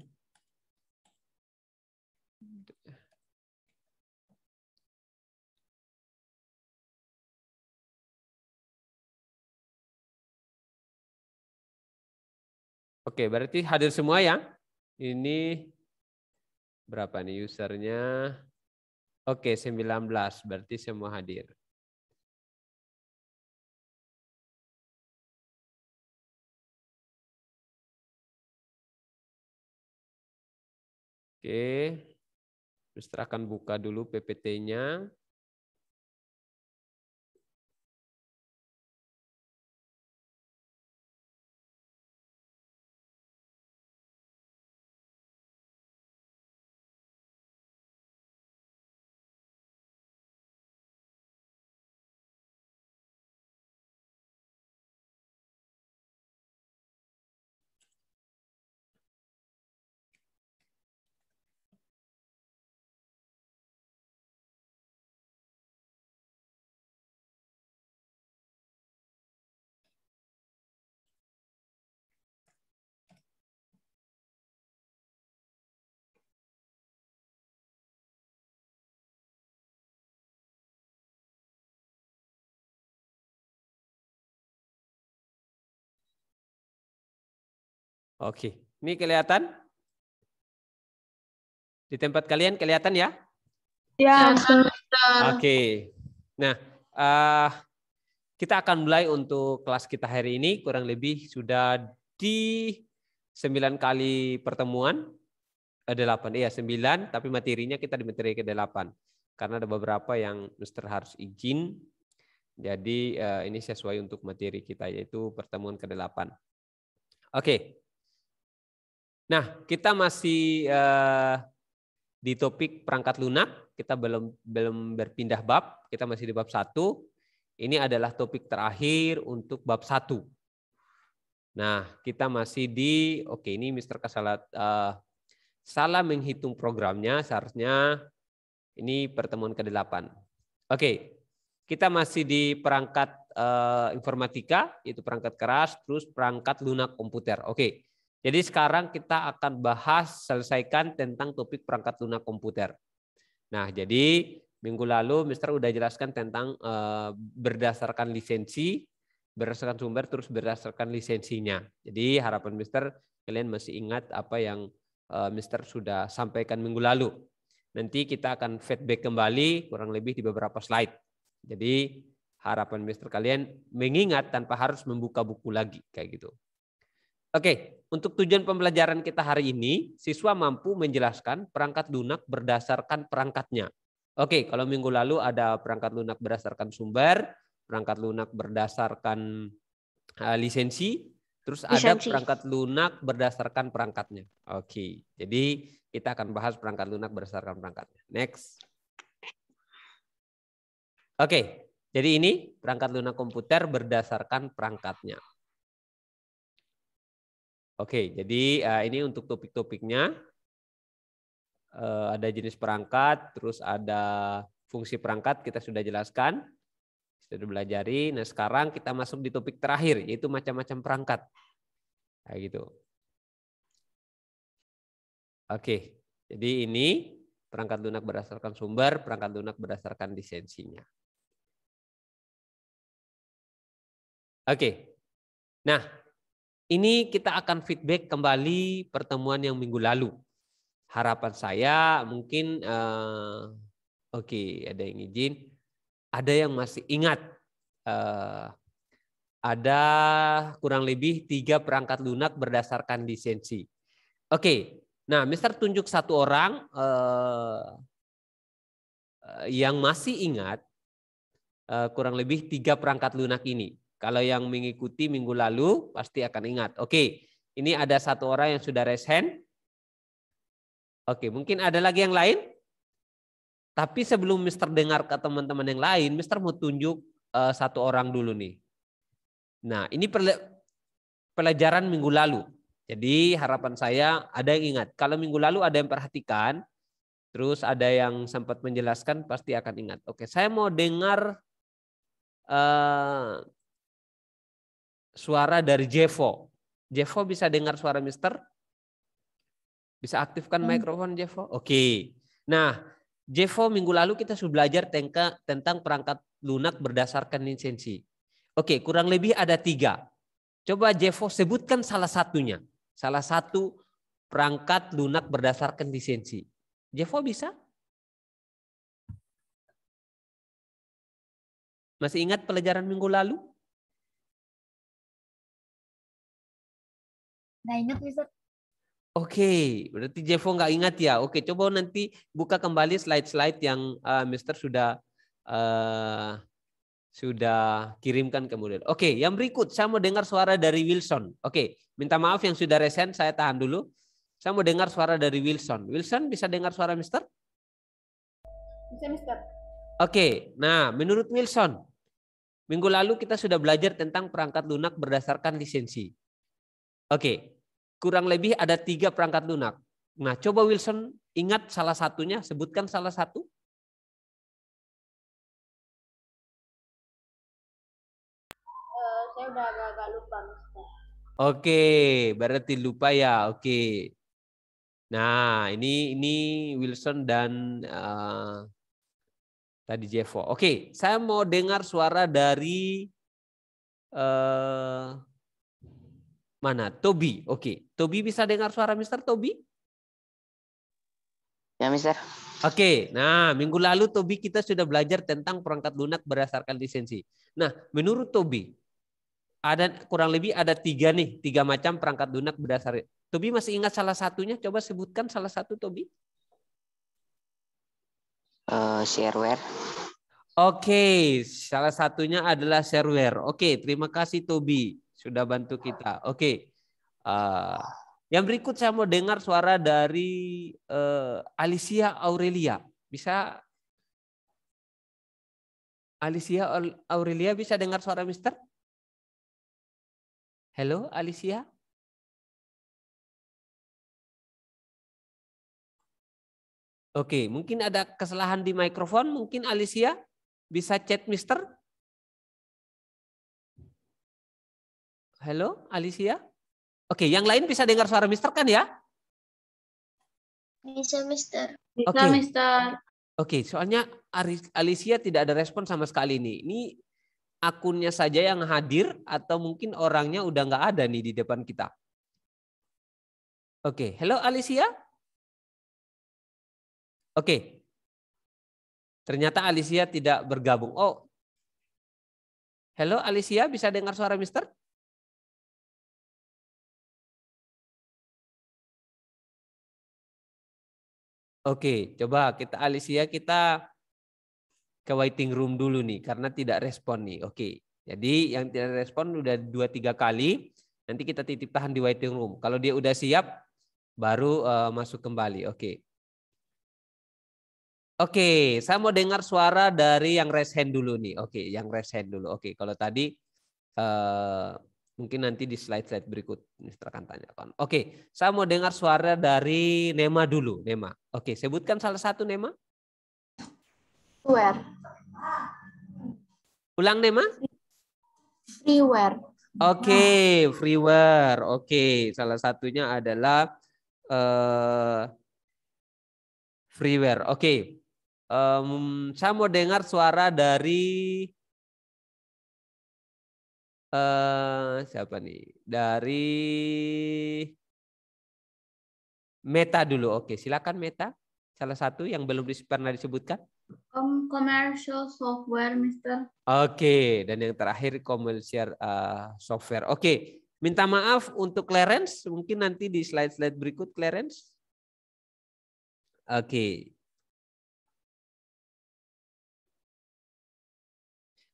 Oke, berarti hadir semua ya. Ini berapa nih usernya? Oke, 19. Berarti semua hadir. Oke. Terus akan buka dulu PPT-nya. Oke, ini kelihatan? Di tempat kalian kelihatan ya? Ya. ya Oke. Nah, uh, kita akan mulai untuk kelas kita hari ini kurang lebih sudah di 9 kali pertemuan. Ada 8, iya 9, tapi materinya kita di materi ke-8. Karena ada beberapa yang Mister harus izin. Jadi eh, ini sesuai untuk materi kita, yaitu pertemuan ke-8. Oke, Nah, kita masih uh, di topik perangkat lunak. Kita belum belum berpindah bab. Kita masih di bab satu. Ini adalah topik terakhir untuk bab satu. Nah, kita masih di oke okay, ini mister Kasalat uh, salah menghitung programnya seharusnya ini pertemuan ke-8. Oke. Okay. Kita masih di perangkat uh, informatika yaitu perangkat keras terus perangkat lunak komputer. Oke. Okay. Jadi sekarang kita akan bahas selesaikan tentang topik perangkat lunak komputer. Nah, jadi minggu lalu Mister udah jelaskan tentang e, berdasarkan lisensi, berdasarkan sumber terus berdasarkan lisensinya. Jadi harapan Mister kalian masih ingat apa yang e, Mister sudah sampaikan minggu lalu. Nanti kita akan feedback kembali kurang lebih di beberapa slide. Jadi harapan Mister kalian mengingat tanpa harus membuka buku lagi kayak gitu. Oke, untuk tujuan pembelajaran kita hari ini, siswa mampu menjelaskan perangkat lunak berdasarkan perangkatnya. Oke, kalau minggu lalu ada perangkat lunak berdasarkan sumber, perangkat lunak berdasarkan uh, lisensi, terus lisensi. ada perangkat lunak berdasarkan perangkatnya. Oke, jadi kita akan bahas perangkat lunak berdasarkan perangkatnya. Next. Oke, jadi ini perangkat lunak komputer berdasarkan perangkatnya. Oke, jadi eh, ini untuk topik-topiknya. Eh, ada jenis perangkat, terus ada fungsi perangkat kita sudah jelaskan, sudah belajar. Nah sekarang kita masuk di topik terakhir, yaitu macam-macam perangkat. Nah, gitu. Oke, jadi ini perangkat lunak berdasarkan sumber, perangkat lunak berdasarkan lisensinya. Oke, nah ini kita akan feedback kembali pertemuan yang minggu lalu. Harapan saya mungkin uh, oke okay, ada yang izin, ada yang masih ingat uh, ada kurang lebih tiga perangkat lunak berdasarkan lisensi. Oke, okay. nah Mister tunjuk satu orang uh, yang masih ingat uh, kurang lebih tiga perangkat lunak ini. Kalau yang mengikuti minggu lalu pasti akan ingat. Oke, ini ada satu orang yang sudah raise hand. Oke, mungkin ada lagi yang lain? Tapi sebelum Mister dengar ke teman-teman yang lain, Mister mau tunjuk uh, satu orang dulu nih. Nah, ini pelajaran minggu lalu. Jadi harapan saya ada yang ingat. Kalau minggu lalu ada yang perhatikan, terus ada yang sempat menjelaskan pasti akan ingat. Oke, saya mau dengar uh, suara dari Jevo. Jevo bisa dengar suara Mister? Bisa aktifkan hmm. mikrofon Jevo? Oke. Okay. Nah, Jevo minggu lalu kita sudah belajar tentang perangkat lunak berdasarkan lisensi. Oke, okay, kurang lebih ada tiga. Coba Jevo sebutkan salah satunya. Salah satu perangkat lunak berdasarkan lisensi. Jevo bisa? Masih ingat pelajaran minggu lalu? Nggak ingat, Mister. Oke, okay, berarti Jevo nggak ingat ya. Oke, okay, coba nanti buka kembali slide-slide yang uh, Mister sudah uh, sudah kirimkan kemudian. Oke, okay, yang berikut saya mau dengar suara dari Wilson. Oke, okay, minta maaf yang sudah resen, saya tahan dulu. Saya mau dengar suara dari Wilson. Wilson bisa dengar suara Mister? Bisa, Mister. Oke, okay, nah menurut Wilson, minggu lalu kita sudah belajar tentang perangkat lunak berdasarkan lisensi. Oke, kurang lebih ada tiga perangkat lunak. Nah, coba Wilson ingat salah satunya, sebutkan salah satu. Eh, saya udah agak lupa, Oke, berarti lupa ya. Oke. Nah, ini ini Wilson dan uh, tadi Jeffo. Oke, saya mau dengar suara dari uh, Mana? Tobi. Oke. Okay. Tobi bisa dengar suara Mister Tobi? Ya, Mister. Oke. Okay. Nah, minggu lalu Tobi kita sudah belajar tentang perangkat lunak berdasarkan lisensi. Nah, menurut Tobi, ada kurang lebih ada tiga nih, tiga macam perangkat lunak berdasarkan. Tobi masih ingat salah satunya? Coba sebutkan salah satu, Tobi. Uh, eh, shareware. Oke, okay. salah satunya adalah shareware. Oke, okay, terima kasih Tobi sudah bantu kita. Oke. Okay. Uh, eh, yang berikut saya mau dengar suara dari uh, Alicia Aurelia. Bisa Alicia Aurelia bisa dengar suara Mister? Halo Alicia? Oke, mungkin ada kesalahan di mikrofon. Mungkin Alicia bisa chat Mister. Halo, Alicia? Oke, yang lain bisa dengar suara Mister kan ya? Bisa, Mister. Bisa, okay. Mister. Oke, okay, soalnya Alicia tidak ada respon sama sekali nih. Ini akunnya saja yang hadir atau mungkin orangnya udah nggak ada nih di depan kita. Oke, okay. halo Alicia. Oke. Okay. Ternyata Alicia tidak bergabung. Oh. Halo Alicia, bisa dengar suara Mister? Oke, coba kita Alicia kita ke waiting room dulu nih karena tidak respon nih. Oke. Jadi yang tidak respon udah dua tiga kali, nanti kita titip tahan di waiting room. Kalau dia udah siap baru uh, masuk kembali. Oke. Oke, saya mau dengar suara dari yang raise hand dulu nih. Oke, yang raise hand dulu. Oke, kalau tadi uh, Mungkin nanti di slide-slide berikut Mister akan tanyakan. Oke, saya mau dengar suara dari Nema dulu. Nema. Oke, sebutkan salah satu Nema. Freeware. Ulang Nema. Freeware. Oke, freeware. Oke, salah satunya adalah eh, freeware. Oke, saya mau dengar suara dari uh, siapa nih? Dari Meta dulu. Oke, silakan Meta. Salah satu yang belum pernah disebutkan. Um, commercial software, Mister. Oke, dan yang terakhir commercial uh, software. Oke, minta maaf untuk Clarence. Mungkin nanti di slide-slide berikut, Clarence. Oke.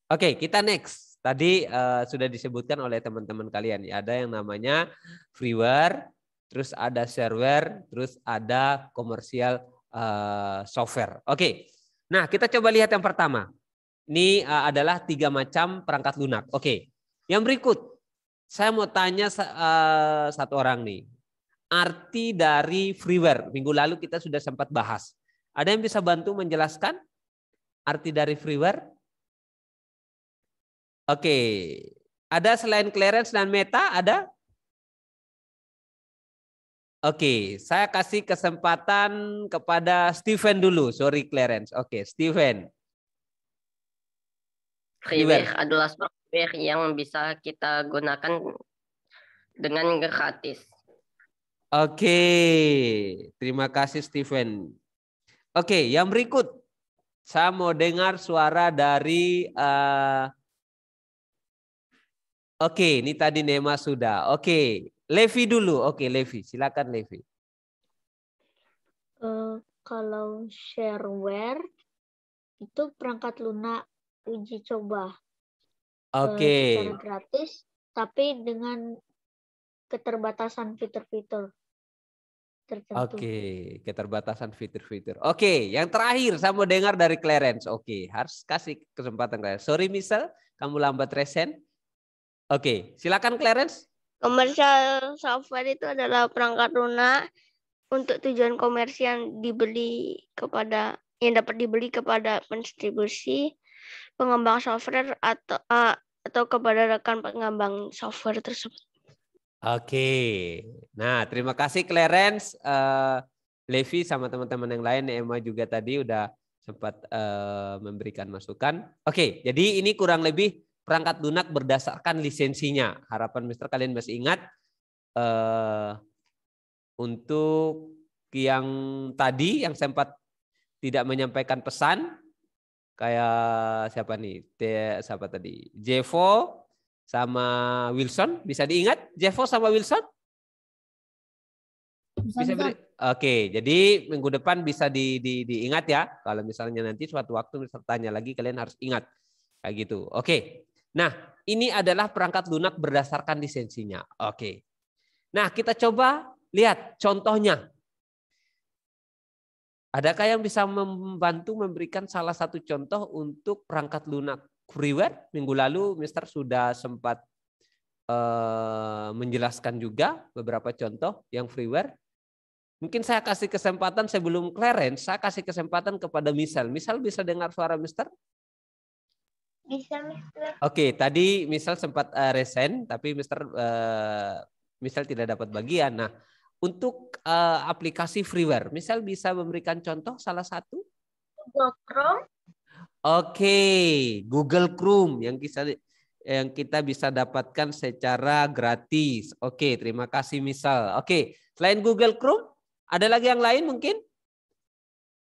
Oke, kita next. Tadi uh, sudah disebutkan oleh teman-teman kalian, ya ada yang namanya freeware, terus ada shareware, terus ada komersial uh, eh, software. Oke, okay. nah kita coba lihat yang pertama. Ini uh, adalah tiga macam perangkat lunak. Oke, okay. yang berikut saya mau tanya uh, satu orang nih. Arti dari freeware minggu lalu kita sudah sempat bahas. Ada yang bisa bantu menjelaskan arti dari freeware? Oke. Ada selain clearance dan meta ada? Oke, saya kasih kesempatan kepada Steven dulu. Sorry clearance. Oke, Steven. Freeware adalah software yang bisa kita gunakan dengan gratis. Oke, terima kasih Steven. Oke, yang berikut saya mau dengar suara dari uh, Oke, ini tadi Nema sudah. Oke, Levi dulu. Oke, Levi, silakan Levi. Uh, kalau shareware itu perangkat lunak uji coba. Eh, Oke. Uh, gratis, tapi dengan keterbatasan fitur-fitur tertentu. Oke, keterbatasan fitur-fitur. Oke, yang terakhir saya mau dengar dari Clarence. Oke, harus kasih kesempatan Clarence. Sorry misal kamu lambat resen Oke, silakan Clarence. Komersial software itu adalah perangkat lunak untuk tujuan komersial dibeli kepada yang dapat dibeli kepada pendistribusi, pengembang software atau uh, atau kepada rekan pengembang software tersebut. Oke, nah terima kasih Clarence, uh, Levi sama teman-teman yang lain, Emma juga tadi udah sempat uh, memberikan masukan. Oke, jadi ini kurang lebih perangkat lunak berdasarkan lisensinya. Harapan Mister kalian masih ingat eh, untuk yang tadi yang sempat tidak menyampaikan pesan kayak siapa nih? T siapa tadi? Jevo sama Wilson bisa diingat? Jevo sama Wilson? Bisa, Beri... Oke, jadi minggu depan bisa di, di, diingat ya. Kalau misalnya nanti suatu waktu tanya lagi kalian harus ingat kayak gitu. Oke, Nah, ini adalah perangkat lunak berdasarkan lisensinya. Oke. Nah, kita coba lihat contohnya. Adakah yang bisa membantu memberikan salah satu contoh untuk perangkat lunak freeware? Minggu lalu Mister sudah sempat eh, menjelaskan juga beberapa contoh yang freeware. Mungkin saya kasih kesempatan sebelum Clarence. saya kasih kesempatan kepada Misal. Misal bisa dengar suara Mister? Bisa, Mister. Oke, okay, tadi misal sempat uh, resen, tapi Mister uh, misal tidak dapat bagian. Nah, untuk uh, aplikasi freeware, misal bisa memberikan contoh salah satu? Google Chrome. Oke, okay, Google Chrome yang bisa yang kita bisa dapatkan secara gratis. Oke, okay, terima kasih misal. Oke, okay, selain Google Chrome, ada lagi yang lain mungkin?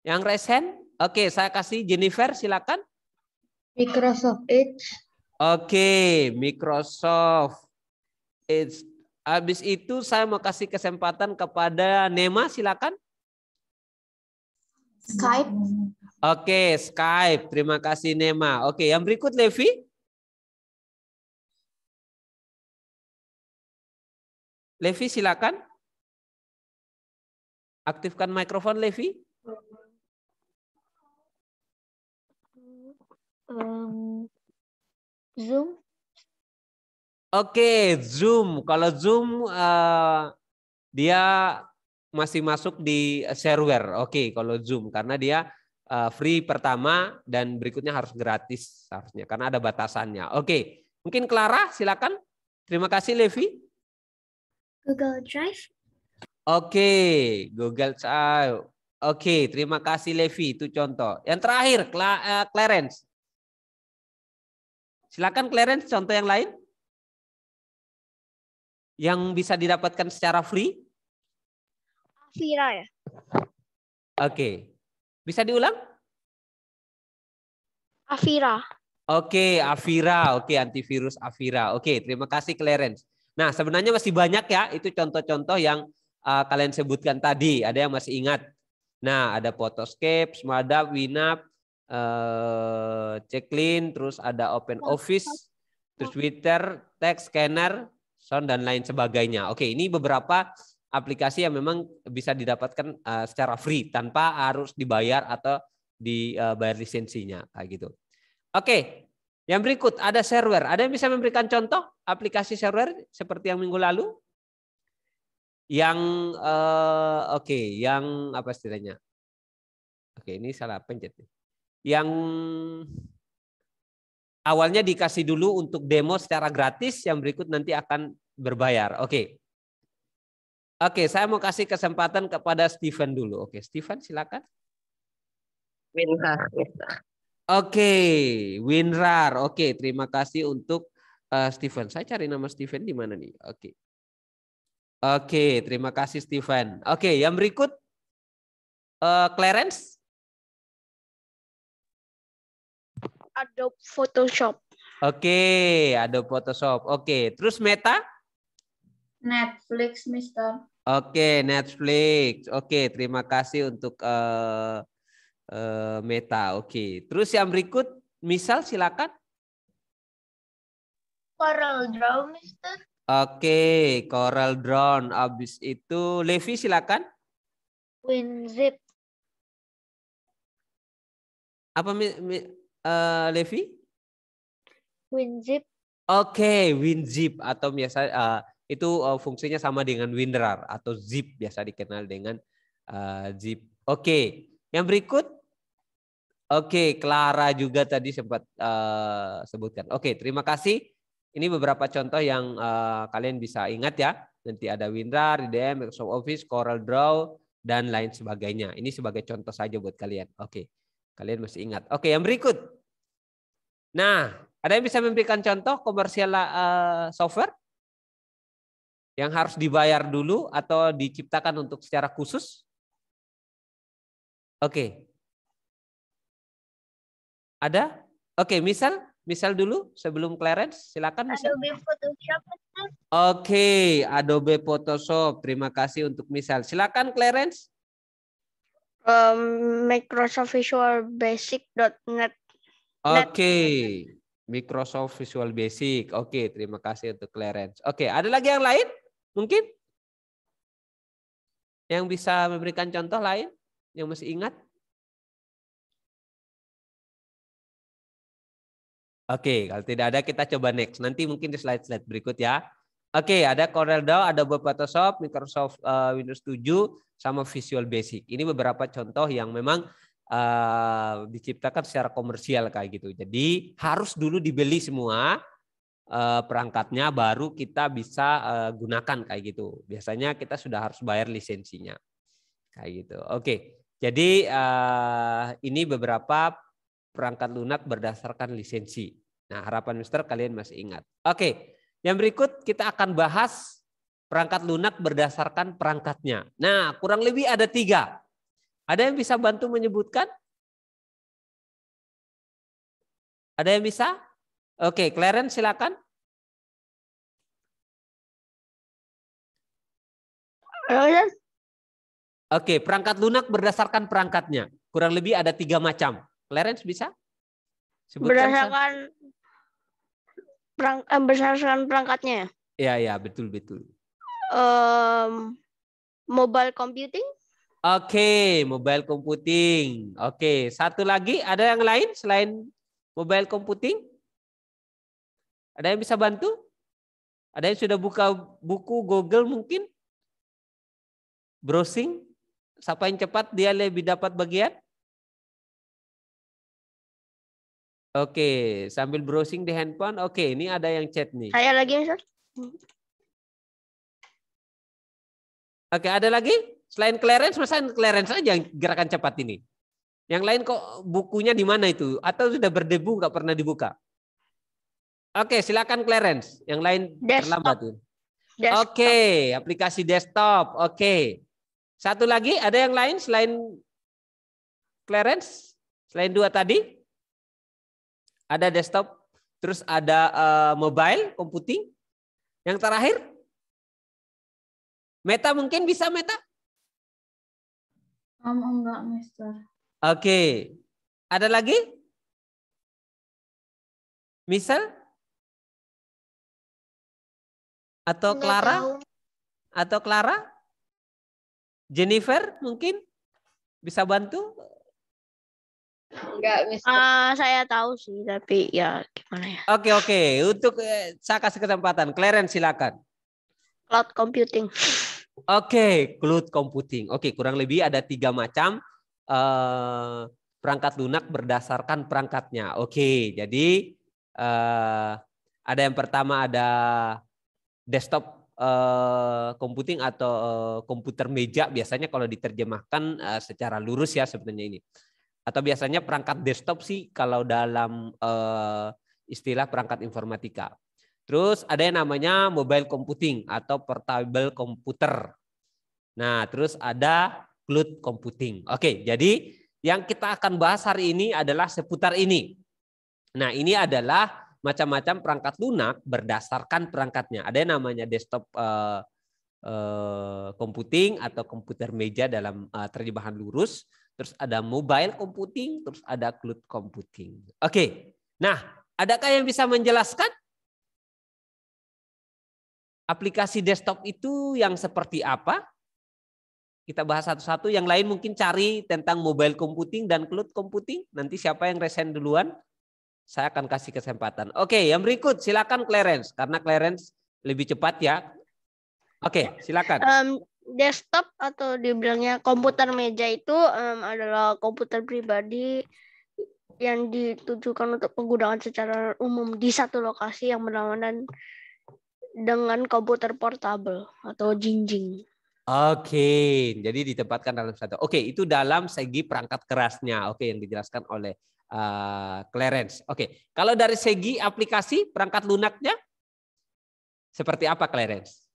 Yang resen? Oke, okay, saya kasih Jennifer, silakan. Microsoft Edge. Oke, okay, Microsoft Edge. Habis itu saya mau kasih kesempatan kepada Nema, silakan. Skype. Oke, okay, Skype. Terima kasih Nema. Oke, okay, yang berikut Levi. Levi silakan. Aktifkan mikrofon Levi. um, Zoom. Oke, okay, Zoom. Kalau Zoom uh, dia masih masuk di server. Oke, okay, kalau Zoom karena dia uh, free pertama dan berikutnya harus gratis harusnya karena ada batasannya. Oke. Okay. Mungkin Clara silakan. Terima kasih Levi. Google Drive. Oke, okay, Google Drive. Oke, okay, terima kasih Levi itu contoh. Yang terakhir Cla uh, Clarence. Silakan Clarence contoh yang lain yang bisa didapatkan secara free? Avira ya. Oke. Bisa diulang? Avira. Oke, okay, Avira. Oke, antivirus Avira. Oke, terima kasih Clarence. Nah, sebenarnya masih banyak ya itu contoh-contoh yang uh, kalian sebutkan tadi. Ada yang masih ingat. Nah, ada Photoscape, Smada, Winap, uh, eh, Ceklin, terus ada Open Office, terus Twitter, Text Scanner, Sound dan lain sebagainya. Oke, ini beberapa aplikasi yang memang bisa didapatkan uh, secara free tanpa harus dibayar atau dibayar eh, lisensinya kayak gitu. Oke, yang berikut ada server. Ada yang bisa memberikan contoh aplikasi server seperti yang minggu lalu? Yang uh, oke, okay, yang apa istilahnya? Oke, ini salah pencet nih yang awalnya dikasih dulu untuk demo secara gratis, yang berikut nanti akan berbayar. Oke. Okay. Oke, okay, saya mau kasih kesempatan kepada Steven dulu. Oke, okay, Steven silakan. Winrar. Oke, Winrar. Oke, terima kasih untuk uh, Steven. Saya cari nama Steven di mana nih? Oke. Oke, terima kasih Steven. Oke, yang berikut uh, Clarence. Adobe Photoshop. Oke, Adobe Photoshop. Oke, terus Meta? Netflix, Mister. Oke, Netflix. Oke, terima kasih untuk uh, uh, Meta. Oke, terus yang berikut, misal silakan. Coral Draw, Mister. Oke, Coral Draw. Abis itu, Levi silakan. WinZip. Apa mi, Eh, Levi? Winzip. Oke, okay, winzip atau biasa uh, itu uh, fungsinya sama dengan WinRAR atau zip biasa dikenal dengan uh, zip. Oke, okay. yang berikut. Oke, okay, Clara juga tadi sempat uh, sebutkan. Oke, okay, terima kasih. Ini beberapa contoh yang uh, kalian bisa ingat ya. Nanti ada WinRAR, IDM, Microsoft Office, Corel Draw, dan lain sebagainya. Ini sebagai contoh saja buat kalian. Oke, okay. kalian masih ingat. Oke, okay, yang berikut. Nah, ada yang bisa memberikan contoh komersial uh, software yang harus dibayar dulu atau diciptakan untuk secara khusus? Oke. Okay. Ada? Oke, okay, misal misal dulu sebelum clearance, silakan misal. Adobe Photoshop. Oke, okay, Adobe Photoshop. Terima kasih untuk misal. Silakan clearance. Um, Microsoft Visual Basic Oke, Microsoft Visual Basic. Oke, terima kasih untuk Clarence. Oke, ada lagi yang lain? Mungkin yang bisa memberikan contoh lain yang masih ingat? Oke, kalau tidak ada kita coba next. Nanti mungkin di slide-slide berikut ya. Oke, ada Corel Draw, ada Photoshop, Microsoft eh, Windows 7, sama Visual Basic. Ini beberapa contoh yang memang uh, diciptakan secara komersial kayak gitu. Jadi harus dulu dibeli semua uh, perangkatnya baru kita bisa uh, gunakan kayak gitu. Biasanya kita sudah harus bayar lisensinya. Kayak gitu. Oke. Jadi uh, ini beberapa perangkat lunak berdasarkan lisensi. Nah, harapan Mister kalian masih ingat. Oke. Yang berikut kita akan bahas perangkat lunak berdasarkan perangkatnya. Nah, kurang lebih ada tiga. Ada yang bisa bantu menyebutkan? Ada yang bisa? Oke, Clarence silakan. Clarence. Oke, perangkat lunak berdasarkan perangkatnya. Kurang lebih ada tiga macam. Clarence bisa? Sebutkan berdasarkan perang, eh, berdasarkan perangkatnya. Ya? Iya, ya, betul, betul. Um, mobile computing? Oke, mobile computing. Oke, satu lagi ada yang lain selain mobile computing? Ada yang bisa bantu? Ada yang sudah buka buku Google mungkin? Browsing? Siapa yang cepat dia lebih dapat bagian? Oke, sambil browsing di handphone. Oke, ini ada yang chat nih. Saya lagi, mas? Oke, ada lagi? Selain clearance, masa clearance aja yang gerakan cepat ini? Yang lain kok bukunya di mana itu? Atau sudah berdebu nggak pernah dibuka? Oke, silakan clearance. Yang lain desktop. terlambat. Desktop. Oke, aplikasi desktop. Oke. Satu lagi, ada yang lain selain clearance? Selain dua tadi? Ada desktop, terus ada uh, mobile, computing. Yang terakhir? Meta mungkin bisa meta? Om enggak, Mister. Oke. Ada lagi? Misal? Atau Nggak Clara? Tahu. Atau Clara? Jennifer mungkin bisa bantu? Enggak, Mister. Uh, saya tahu sih, tapi ya gimana ya. Oke, oke. Untuk eh, saya kasih kesempatan. Clarence, silakan. Cloud computing. Oke, okay, cloud computing. Oke, okay, kurang lebih ada tiga macam uh, perangkat lunak berdasarkan perangkatnya. Oke, okay, jadi uh, ada yang pertama ada desktop uh, computing atau uh, komputer meja. Biasanya kalau diterjemahkan uh, secara lurus ya sebenarnya ini. Atau biasanya perangkat desktop sih kalau dalam uh, istilah perangkat informatika. Terus ada yang namanya mobile computing atau portable computer. Nah, terus ada cloud computing. Oke, jadi yang kita akan bahas hari ini adalah seputar ini. Nah, ini adalah macam-macam perangkat lunak berdasarkan perangkatnya. Ada yang namanya desktop uh, uh, computing atau komputer meja dalam uh, terjemahan lurus. Terus ada mobile computing, terus ada cloud computing. Oke, nah adakah yang bisa menjelaskan? Aplikasi desktop itu yang seperti apa? Kita bahas satu-satu. Yang lain mungkin cari tentang mobile computing dan cloud computing. Nanti siapa yang resen duluan, saya akan kasih kesempatan. Oke, yang berikut silakan Clarence. Karena Clarence lebih cepat ya. Oke, silakan. Um, desktop atau dibilangnya komputer meja itu um, adalah komputer pribadi yang ditujukan untuk penggunaan secara umum di satu lokasi yang berlawanan dengan komputer portable atau jinjing. Oke, okay. jadi ditempatkan dalam satu. Oke, okay, itu dalam segi perangkat kerasnya. Oke, okay, yang dijelaskan oleh uh, Clarence. Oke, okay. kalau dari segi aplikasi perangkat lunaknya seperti apa Clarence?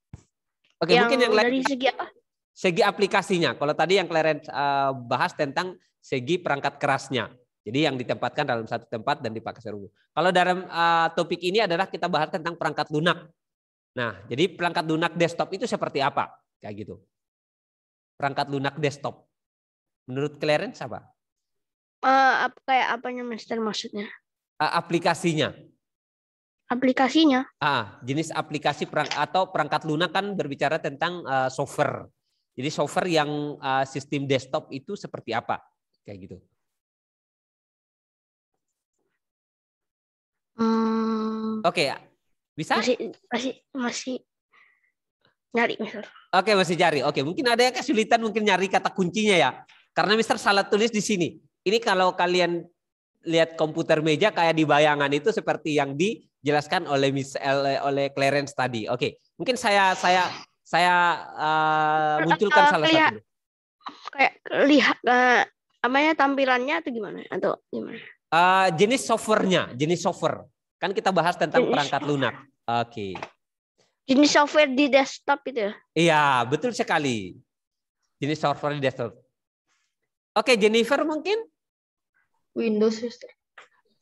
Oke, okay, mungkin yang dari segi apa? Segi aplikasinya. Kalau tadi yang Clarence uh, bahas tentang segi perangkat kerasnya. Jadi yang ditempatkan dalam satu tempat dan dipakai secara Kalau dalam uh, topik ini adalah kita bahas tentang perangkat lunak. Nah, jadi perangkat lunak desktop itu seperti apa? Kayak gitu. Perangkat lunak desktop. Menurut Clarence apa? Uh, kayak apanya master maksudnya? Uh, aplikasinya. Aplikasinya? Ah, jenis aplikasi perang atau perangkat lunak kan berbicara tentang uh, software. Jadi software yang uh, sistem desktop itu seperti apa? Kayak gitu. Hmm. Oke, okay, bisa? Masih masih masih nyari Mister. Oke, masih cari. Oke, mungkin ada yang kesulitan mungkin nyari kata kuncinya ya. Karena Mister salah tulis di sini. Ini kalau kalian lihat komputer meja kayak di bayangan itu seperti yang dijelaskan oleh Miss oleh Clarence tadi. Oke, mungkin saya saya saya uh, munculkan uh, salah satu. Kayak lihat uh, namanya tampilannya atau gimana atau gimana? Uh, jenis softwarenya, jenis software. Kan kita bahas tentang iya. perangkat lunak. Oke. Okay. Jenis software di desktop itu. Ya? Iya, betul sekali. Jenis software di desktop. Oke, okay, Jennifer mungkin? Windows Oke,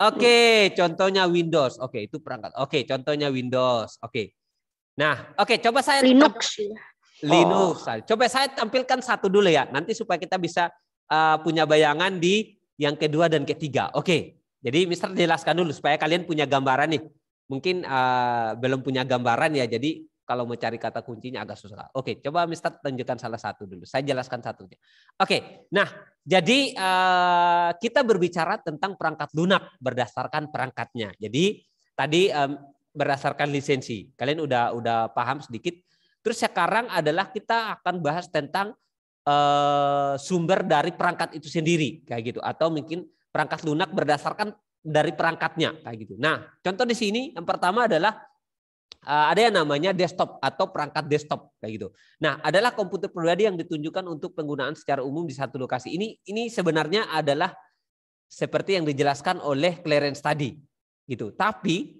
okay, contohnya Windows. Oke, okay, itu perangkat. Oke, okay, contohnya Windows. Oke. Okay. Nah, oke, okay, coba saya Linux. Oh. Linux. Oh. Coba saya tampilkan satu dulu ya. Nanti supaya kita bisa uh, punya bayangan di yang kedua dan ketiga. Oke. Okay. Jadi Mister jelaskan dulu supaya kalian punya gambaran nih. Mungkin uh, belum punya gambaran ya, jadi kalau mau cari kata kuncinya agak susah. Oke, coba Mister tunjukkan salah satu dulu. Saya jelaskan satunya. Oke, nah jadi uh, kita berbicara tentang perangkat lunak berdasarkan perangkatnya. Jadi tadi um, berdasarkan lisensi. Kalian udah udah paham sedikit. Terus sekarang adalah kita akan bahas tentang uh, sumber dari perangkat itu sendiri kayak gitu atau mungkin perangkat lunak berdasarkan dari perangkatnya kayak gitu. Nah, contoh di sini yang pertama adalah eh, ada yang namanya desktop atau perangkat desktop kayak gitu. Nah, adalah komputer pribadi yang ditunjukkan untuk penggunaan secara umum di satu lokasi. Ini ini sebenarnya adalah seperti yang dijelaskan oleh Clarence tadi gitu. Tapi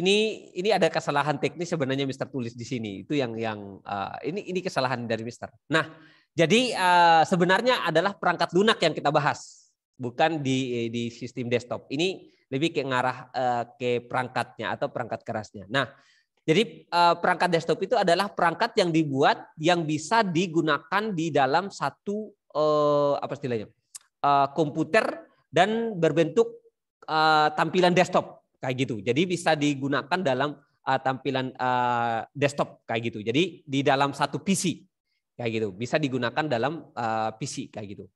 ini ini ada kesalahan teknis sebenarnya Mister tulis di sini. Itu yang yang uh, ini ini kesalahan dari Mister. Nah, jadi uh, sebenarnya adalah perangkat lunak yang kita bahas bukan di eh, di sistem desktop. Ini lebih ke ngarah uh, ke perangkatnya atau perangkat kerasnya. Nah, jadi uh, perangkat desktop itu adalah perangkat yang dibuat yang bisa digunakan di dalam satu uh, apa istilahnya uh, komputer dan berbentuk uh, tampilan desktop kayak gitu. Jadi bisa digunakan dalam uh, tampilan uh, desktop kayak gitu. Jadi di dalam satu PC kayak gitu bisa digunakan dalam uh, PC kayak gitu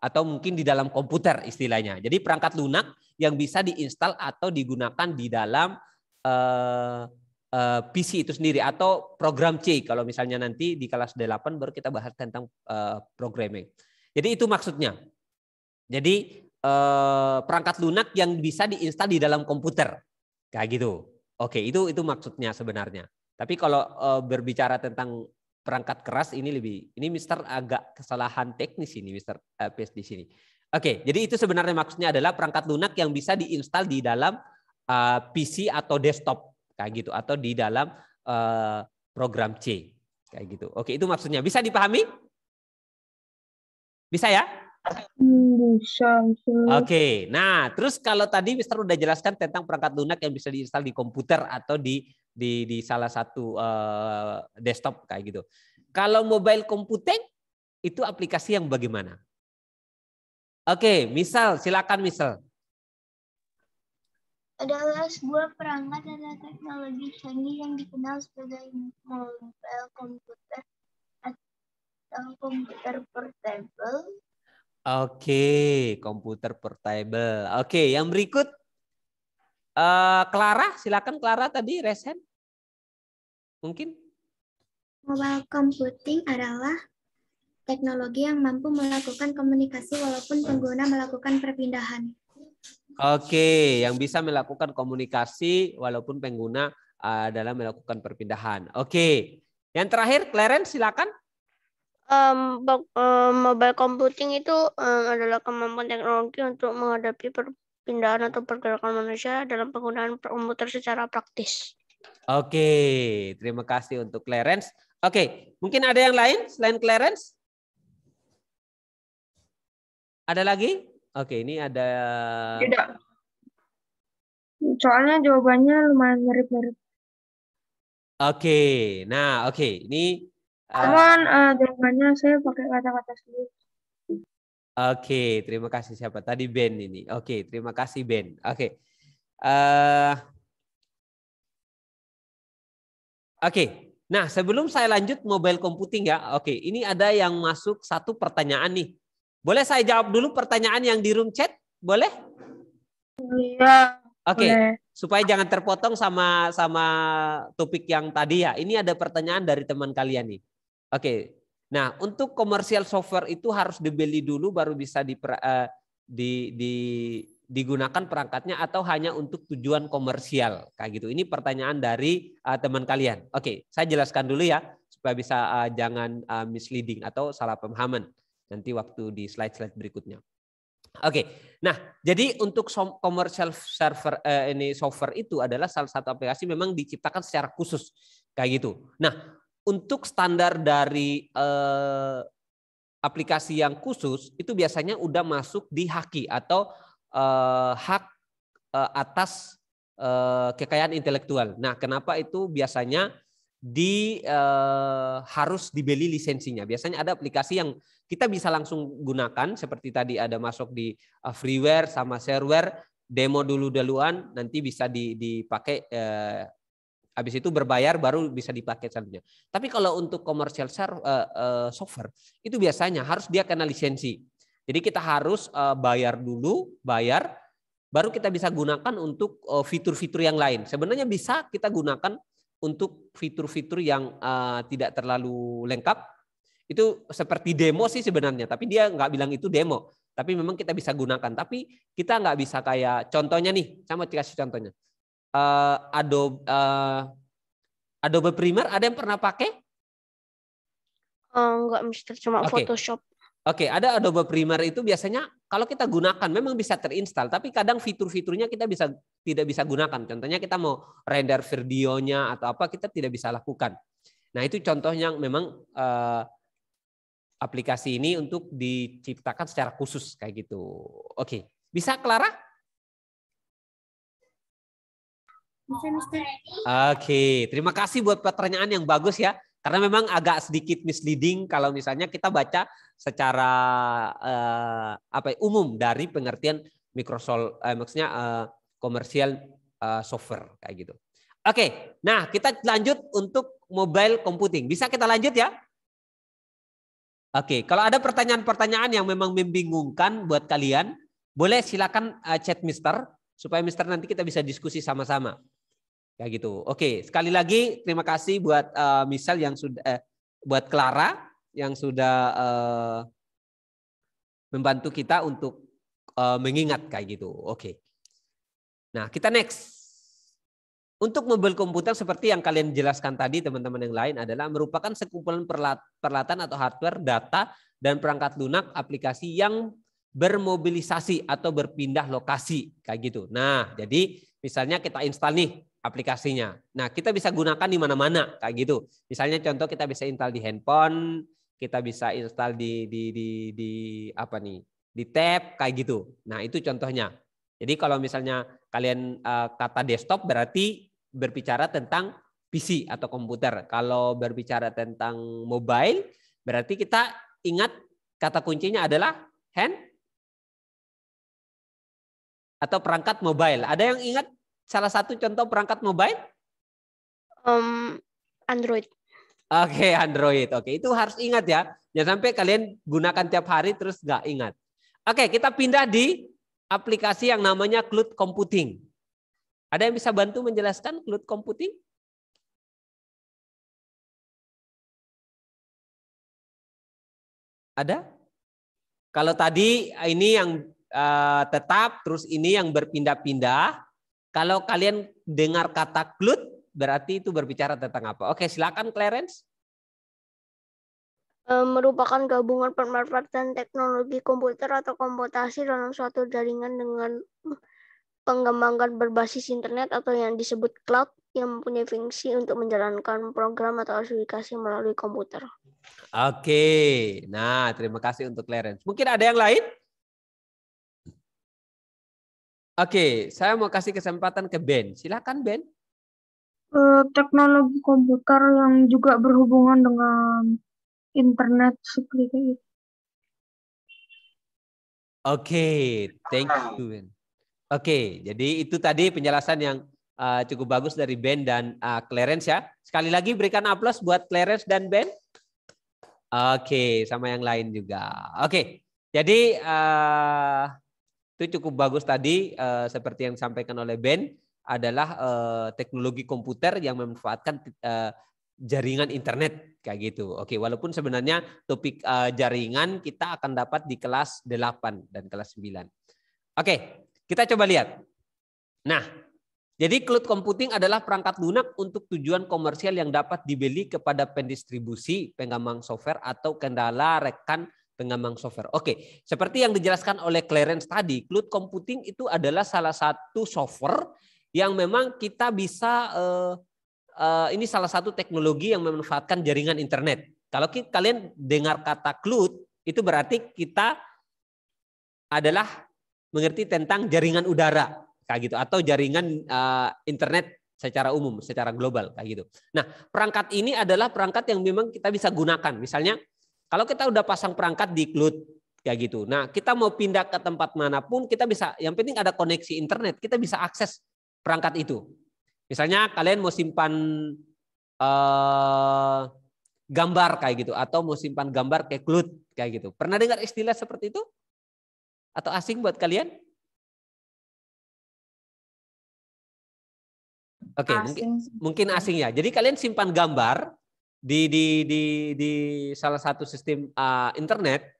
atau mungkin di dalam komputer istilahnya. Jadi perangkat lunak yang bisa diinstal atau digunakan di dalam uh, eh, uh, eh, PC itu sendiri atau program C kalau misalnya nanti di kelas 8 baru kita bahas tentang uh, programming. Jadi itu maksudnya. Jadi uh, perangkat lunak yang bisa diinstal di dalam komputer. Kayak gitu. Oke, itu itu maksudnya sebenarnya. Tapi kalau uh, berbicara tentang perangkat keras ini lebih ini Mister agak kesalahan teknis ini Mister eh, PS di sini. Oke, jadi itu sebenarnya maksudnya adalah perangkat lunak yang bisa diinstal di dalam eh, PC atau desktop kayak gitu atau di dalam eh, program C kayak gitu. Oke, itu maksudnya bisa dipahami? Bisa ya? bisa. Oke, nah terus kalau tadi Mister udah jelaskan tentang perangkat lunak yang bisa diinstal di komputer atau di di di salah satu uh, desktop kayak gitu. Kalau mobile computing itu aplikasi yang bagaimana? Oke, misal silakan misal. Adalah sebuah perangkat atau teknologi canggih yang dikenal sebagai mobile computer atau komputer portable. Oke, komputer portable. Oke, yang berikut Eh, Clara, silakan Clara tadi resen, Mungkin. Mobile computing adalah teknologi yang mampu melakukan komunikasi walaupun pengguna melakukan perpindahan. Oke, yang bisa melakukan komunikasi walaupun pengguna adalah eh, melakukan perpindahan. Oke, yang terakhir Clarence silakan. Um, mobile computing itu adalah kemampuan teknologi untuk menghadapi per pindahan atau pergerakan manusia dalam penggunaan komputer secara praktis. Oke, terima kasih untuk Clarence. Oke, mungkin ada yang lain selain Clarence? Ada lagi? Oke, ini ada. Tidak. Soalnya jawabannya lumayan mirip-mirip. Oke, nah oke, ini. Cuman ah, uh, eh, jawabannya saya pakai kata-kata sendiri. Oke, terima kasih siapa tadi Ben ini. Oke, terima kasih Ben. Oke. Uh, Oke. Nah, sebelum saya lanjut mobile computing ya. Oke, ini ada yang masuk satu pertanyaan nih. Boleh saya jawab dulu pertanyaan yang di room chat? Boleh? Iya. Oke. Okay. Supaya jangan terpotong sama sama topik yang tadi ya. Ini ada pertanyaan dari teman kalian nih. Oke, Nah, untuk komersial software itu harus dibeli dulu baru bisa di, uh, eh, di, di, digunakan perangkatnya atau hanya untuk tujuan komersial kayak gitu. Ini pertanyaan dari uh, teman kalian. Oke, saya jelaskan dulu ya supaya bisa uh, jangan uh, misleading atau salah pemahaman nanti waktu di slide-slide berikutnya. Oke, nah jadi untuk komersial server eh, ini software itu adalah salah satu aplikasi memang diciptakan secara khusus kayak gitu. Nah untuk standar dari uh, aplikasi yang khusus itu biasanya udah masuk di haki atau uh, hak uh, atas uh, kekayaan intelektual. Nah, kenapa itu biasanya di uh, harus dibeli lisensinya. Biasanya ada aplikasi yang kita bisa langsung gunakan seperti tadi ada masuk di freeware sama shareware demo dulu duluan nanti bisa dipakai uh, Habis itu berbayar baru bisa dipakai selanjutnya. Tapi kalau untuk komersial eh, eh, software itu biasanya harus dia kena lisensi. Jadi kita harus eh, bayar dulu, bayar baru kita bisa gunakan untuk fitur-fitur yang lain. Sebenarnya bisa kita gunakan untuk fitur-fitur yang tidak terlalu lengkap. Itu seperti demo sih sebenarnya, tapi dia nggak bilang itu demo. Tapi memang kita bisa gunakan. Tapi kita nggak bisa kayak contohnya nih, sama dikasih contohnya uh, Adobe uh, Adobe Premiere ada yang pernah pakai? Uh, eh, enggak, Mister. Cuma okay. Photoshop. Oke, okay, ada Adobe Premiere itu biasanya kalau kita gunakan memang bisa terinstal, tapi kadang fitur-fiturnya kita bisa tidak bisa gunakan. Contohnya kita mau render videonya atau apa kita tidak bisa lakukan. Nah, itu contohnya yang memang uh, aplikasi ini untuk diciptakan secara khusus kayak gitu. Oke, okay. bisa Clara? Oke, terima kasih buat pertanyaan yang bagus ya. Karena memang agak sedikit misleading kalau misalnya kita baca secara uh, apa ya, umum dari pengertian Microsoft, uh, maksudnya eh, komersial uh, eh, software kayak gitu. Oke, nah kita lanjut untuk mobile computing. Bisa kita lanjut ya? Oke, kalau ada pertanyaan-pertanyaan yang memang membingungkan buat kalian, boleh silakan uh, chat Mister supaya Mister nanti kita bisa diskusi sama-sama. Ya gitu. Oke, sekali lagi terima kasih buat uh, eh, misal yang sudah eh, buat Clara yang sudah uh, membantu kita untuk uh, mengingat kayak gitu. Oke. Nah, kita next. Untuk mobil komputer seperti yang kalian jelaskan tadi teman-teman yang lain adalah merupakan sekumpulan peralatan atau hardware, data dan perangkat lunak aplikasi yang bermobilisasi atau berpindah lokasi kayak gitu. Nah, jadi misalnya kita install nih aplikasinya. Nah, kita bisa gunakan di mana-mana kayak gitu. Misalnya contoh kita bisa install di handphone, kita bisa install di di di, di apa nih? di tab kayak gitu. Nah, itu contohnya. Jadi kalau misalnya kalian uh, kata desktop berarti berbicara tentang PC atau komputer. Kalau berbicara tentang mobile berarti kita ingat kata kuncinya adalah hand atau perangkat mobile. Ada yang ingat Salah satu contoh perangkat mobile? Um, Android. Oke, okay, Android. Oke, okay. itu harus ingat ya. Jangan sampai kalian gunakan tiap hari terus nggak ingat. Oke, okay, kita pindah di aplikasi yang namanya Cloud Computing. Ada yang bisa bantu menjelaskan Cloud Computing? Ada? Kalau tadi ini yang uh, tetap, terus ini yang berpindah-pindah, kalau kalian dengar kata klut, berarti itu berbicara tentang apa? Oke, silakan Clarence. Eh, merupakan gabungan pemanfaatan teknologi komputer atau komputasi dalam suatu jaringan dengan pengembangan berbasis internet atau yang disebut cloud yang mempunyai fungsi untuk menjalankan program atau aplikasi melalui komputer. Oke, nah terima kasih untuk Clarence. Mungkin ada yang lain? Oke, saya mau kasih kesempatan ke Ben. Silakan Ben. Eh, teknologi komputer yang juga berhubungan dengan internet seperti itu. Oke, thank you Ben. Oke, jadi itu tadi penjelasan yang uh, cukup bagus dari Ben dan uh, Clarence ya. Sekali lagi berikan aplaus buat Clarence dan Ben. Oke, sama yang lain juga. Oke, jadi uh, itu cukup bagus tadi uh, seperti yang disampaikan oleh Ben adalah uh, teknologi komputer yang memanfaatkan uh, jaringan internet kayak gitu. Oke, walaupun sebenarnya topik uh, jaringan kita akan dapat di kelas 8 dan kelas 9. Oke, kita coba lihat. Nah, jadi cloud computing adalah perangkat lunak untuk tujuan komersial yang dapat dibeli kepada pendistribusi, pengembang software atau kendala rekan pengembang software. Oke, seperti yang dijelaskan oleh Clarence tadi, cloud computing itu adalah salah satu software yang memang kita bisa eh, eh, ini salah satu teknologi yang memanfaatkan jaringan internet. Kalau kalian dengar kata cloud itu berarti kita adalah mengerti tentang jaringan udara kayak gitu atau jaringan uh, internet secara umum, secara global kayak gitu. Nah, perangkat ini adalah perangkat yang memang kita bisa gunakan. Misalnya kalau kita udah pasang perangkat di cloud kayak gitu. Nah, kita mau pindah ke tempat manapun kita bisa yang penting ada koneksi internet, kita bisa akses perangkat itu. Misalnya kalian mau simpan eh, gambar kayak gitu atau mau simpan gambar ke cloud kayak gitu. Pernah dengar istilah seperti itu? Atau asing buat kalian? Oke, okay, mungkin mungkin asing ya. Jadi kalian simpan gambar di di di di salah satu sistem uh, internet.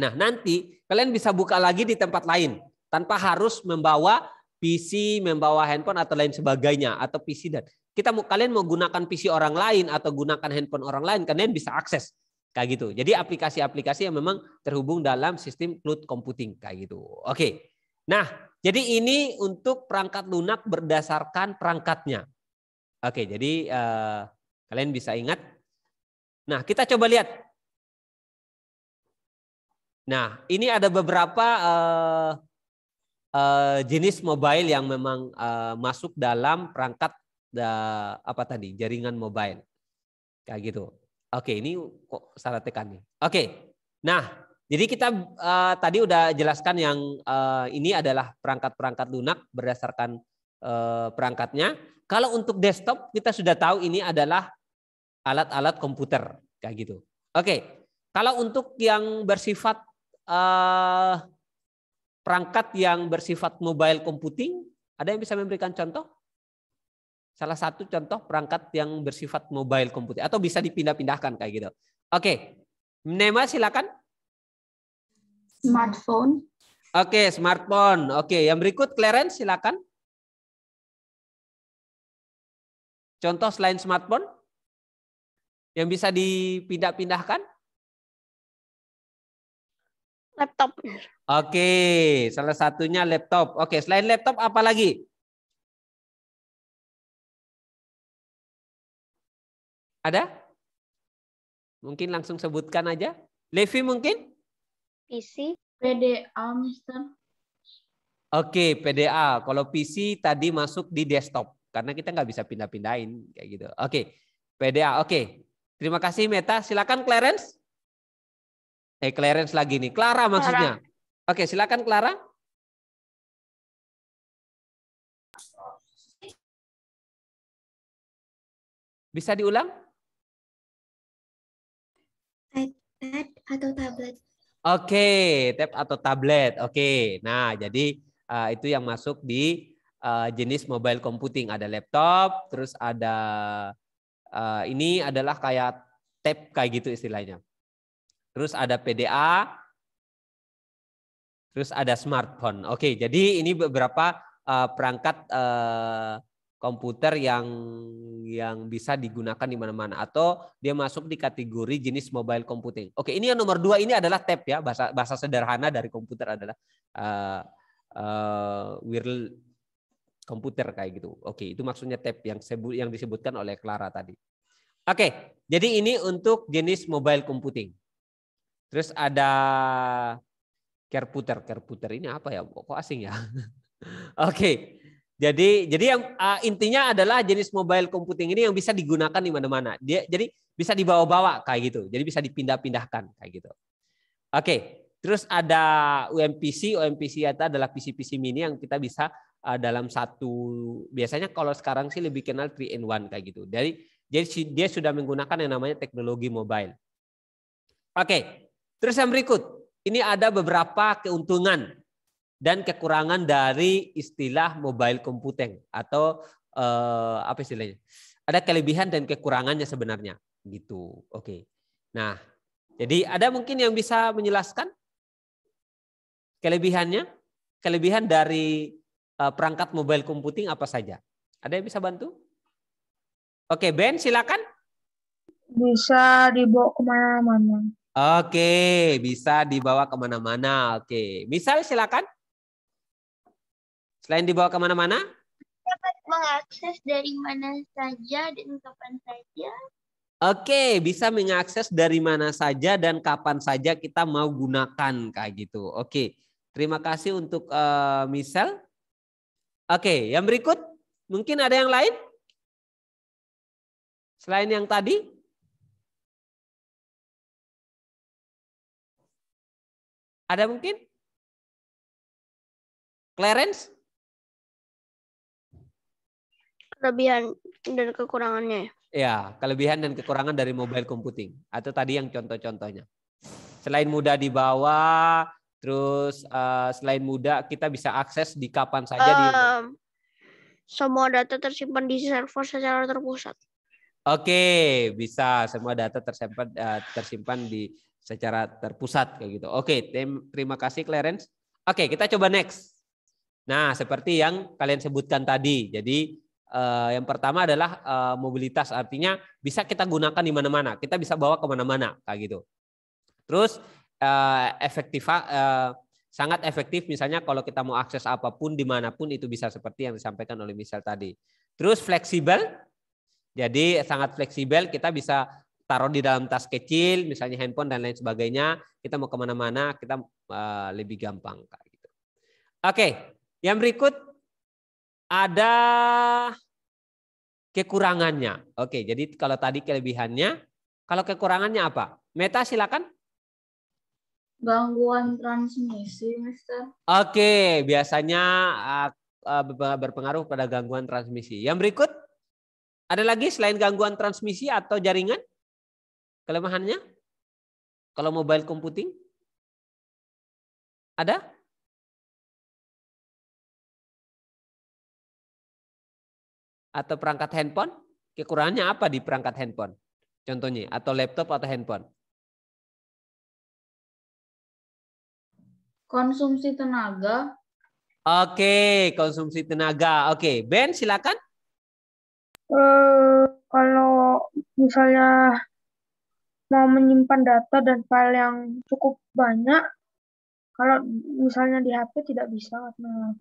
Nah, nanti kalian bisa buka lagi di tempat lain tanpa harus membawa PC, membawa handphone atau lain sebagainya atau PC dan kita mau kalian mau gunakan PC orang lain atau gunakan handphone orang lain kalian bisa akses kayak gitu. Jadi aplikasi-aplikasi yang memang terhubung dalam sistem cloud computing kayak gitu. Oke. Nah, jadi ini untuk perangkat lunak berdasarkan perangkatnya. Oke, jadi uh, Kalian bisa ingat? Nah, kita coba lihat. Nah, ini ada beberapa uh, uh, jenis mobile yang memang uh, masuk dalam perangkat apa tadi jaringan mobile, kayak gitu. Oke, ini kok salah tekan nih. Oke, nah jadi kita uh, tadi udah jelaskan yang uh, ini adalah perangkat-perangkat lunak berdasarkan Eh, perangkatnya. Kalau untuk desktop kita sudah tahu ini adalah alat-alat komputer kayak gitu. Oke, kalau untuk yang bersifat uh, perangkat yang bersifat mobile computing, ada yang bisa memberikan contoh? Salah satu contoh perangkat yang bersifat mobile computing atau bisa dipindah-pindahkan kayak gitu. Oke, Nema silakan. Smartphone. Oke, smartphone. Oke, yang berikut Clarence silakan. Contoh selain smartphone yang bisa dipindah-pindahkan? Laptop. Oke, salah satunya laptop. Oke, selain laptop apa lagi? Ada? Mungkin langsung sebutkan aja. Levi mungkin? PC. PDA, Mister. Oke, PDA. Kalau PC tadi masuk di desktop karena kita nggak bisa pindah-pindahin kayak gitu. Oke, okay. PDA. Oke, okay. terima kasih Meta. Silakan Clarence. Eh Clarence lagi nih, Clara maksudnya. Oke, okay, silakan Clara. Bisa diulang? iPad atau tablet. Oke, okay, tab atau tablet. Oke, okay. nah jadi uh, itu yang masuk di uh, jenis mobile computing. Ada laptop, terus ada uh, ini adalah kayak tab kayak gitu istilahnya. Terus ada PDA, terus ada smartphone. Oke, jadi ini beberapa uh, perangkat uh, komputer yang yang bisa digunakan di mana-mana atau dia masuk di kategori jenis mobile computing. Oke, ini yang nomor dua ini adalah tab ya bahasa bahasa sederhana dari komputer adalah uh, uh, komputer kayak gitu. Oke, itu maksudnya tab yang yang disebutkan oleh Clara tadi. Oke, jadi ini untuk jenis mobile computing. Terus ada care puter ini apa ya? Kok asing ya? <laughs> Oke. Jadi jadi yang intinya adalah jenis mobile computing ini yang bisa digunakan di mana-mana. Dia jadi bisa dibawa-bawa kayak gitu. Jadi bisa dipindah-pindahkan kayak gitu. Oke. Terus ada UMPC, UMPC itu adalah PC-PC mini yang kita bisa uh, dalam satu biasanya kalau sekarang sih lebih kenal 3 in 1 kayak gitu. Jadi jadi dia sudah menggunakan yang namanya teknologi mobile. Oke. Okay. Terus yang berikut, ini ada beberapa keuntungan dan kekurangan dari istilah mobile computing atau uh, apa istilahnya? Ada kelebihan dan kekurangannya sebenarnya gitu. Oke. Okay. Nah, jadi ada mungkin yang bisa menjelaskan kelebihannya? Kelebihan dari Eh, perangkat mobile computing apa saja. Ada yang bisa bantu? Oke, Ben, silakan. Bisa dibawa kemana-mana. Oke, bisa dibawa kemana-mana. Oke, misal silakan. Selain dibawa kemana-mana? Dapat mengakses dari mana saja dan kapan saja. Oke, bisa mengakses dari mana saja dan kapan saja kita mau gunakan kayak gitu. Oke, terima kasih untuk uh, misal. Oke, yang berikut mungkin ada yang lain? Selain yang tadi? Ada mungkin? Clarence? Kelebihan dan kekurangannya. Ya, iya, kelebihan dan kekurangan dari mobile computing. Atau tadi yang contoh-contohnya. Selain mudah dibawa, Terus uh, selain muda kita bisa akses di kapan saja um, di semua data tersimpan di server secara terpusat. Oke, okay, bisa semua data tersimpan uh, tersimpan di secara terpusat kayak gitu. Oke, okay, terima kasih Clarence. Oke, okay, kita coba next. Nah, seperti yang kalian sebutkan tadi. Jadi uh, yang pertama adalah uh, mobilitas artinya bisa kita gunakan di mana-mana. Kita bisa bawa kemana-mana kayak gitu. Terus uh, efektif uh, sangat efektif misalnya kalau kita mau akses apapun dimanapun itu bisa seperti yang disampaikan oleh Michelle tadi. Terus fleksibel, jadi sangat fleksibel kita bisa taruh di dalam tas kecil, misalnya handphone dan lain sebagainya. Kita mau kemana-mana kita uh, lebih gampang kayak gitu. Oke, yang berikut ada kekurangannya. Oke, jadi kalau tadi kelebihannya, kalau kekurangannya apa? Meta silakan. Gangguan transmisi, Mister. Oke, biasanya eh, berpengaruh pada gangguan transmisi. Yang berikut, ada lagi selain gangguan transmisi atau jaringan? Kelemahannya? Kalau mobile computing? Ada? Atau perangkat handphone? Kekurangannya apa di perangkat handphone? Contohnya, atau laptop atau handphone? Konsumsi tenaga. Oke, konsumsi tenaga. Oke, Ben silakan. Uh, kalau misalnya mau menyimpan data dan file yang cukup banyak, kalau misalnya di HP tidak bisa karena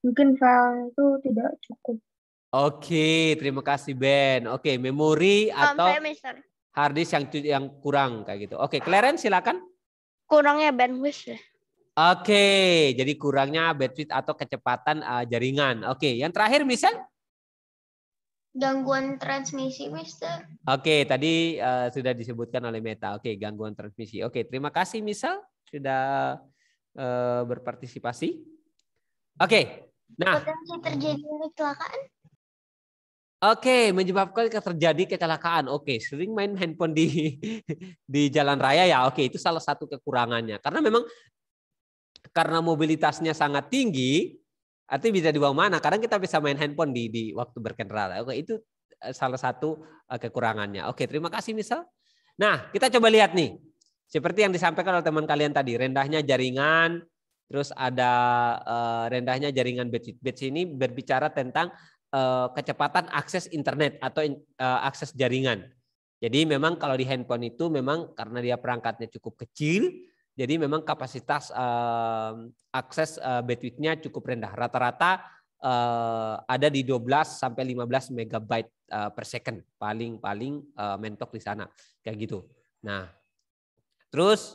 mungkin file itu tidak cukup. Oke, terima kasih Ben. Oke, memori atau hard yang yang kurang kayak gitu. Oke, okay, Clarence silakan. Kurangnya bandwidth. Ya. Oke, jadi kurangnya bandwidth atau kecepatan uh, jaringan. Oke, yang terakhir misal gangguan transmisi, Mister. Oke, tadi uh, sudah disebutkan oleh Meta. Oke, gangguan transmisi. Oke, terima kasih misal sudah uh, berpartisipasi. Oke. Nah, potensi terjadinya kecelakaan Oke, menyebabkan terjadi kecelakaan. Oke, sering main handphone di <laughs> di jalan raya ya. Oke, itu salah satu kekurangannya. Karena memang karena mobilitasnya sangat tinggi, artinya bisa dibawa mana? Karena kita bisa main handphone di, di waktu berkendara. Oke, itu eh, salah satu eh, kekurangannya. Oke, terima kasih misal. Nah, kita coba lihat nih. Seperti yang disampaikan oleh teman kalian tadi, rendahnya jaringan, terus ada eh, rendahnya jaringan bits Bedsheet ini berbicara tentang kecepatan akses internet atau akses jaringan. Jadi memang kalau di handphone itu memang karena dia perangkatnya cukup kecil, jadi memang kapasitas uh, akses uh, bandwidth-nya cukup rendah. Rata-rata uh, ada di 12 sampai 15 megabyte uh, per second paling-paling uh, mentok di sana kayak gitu. Nah, terus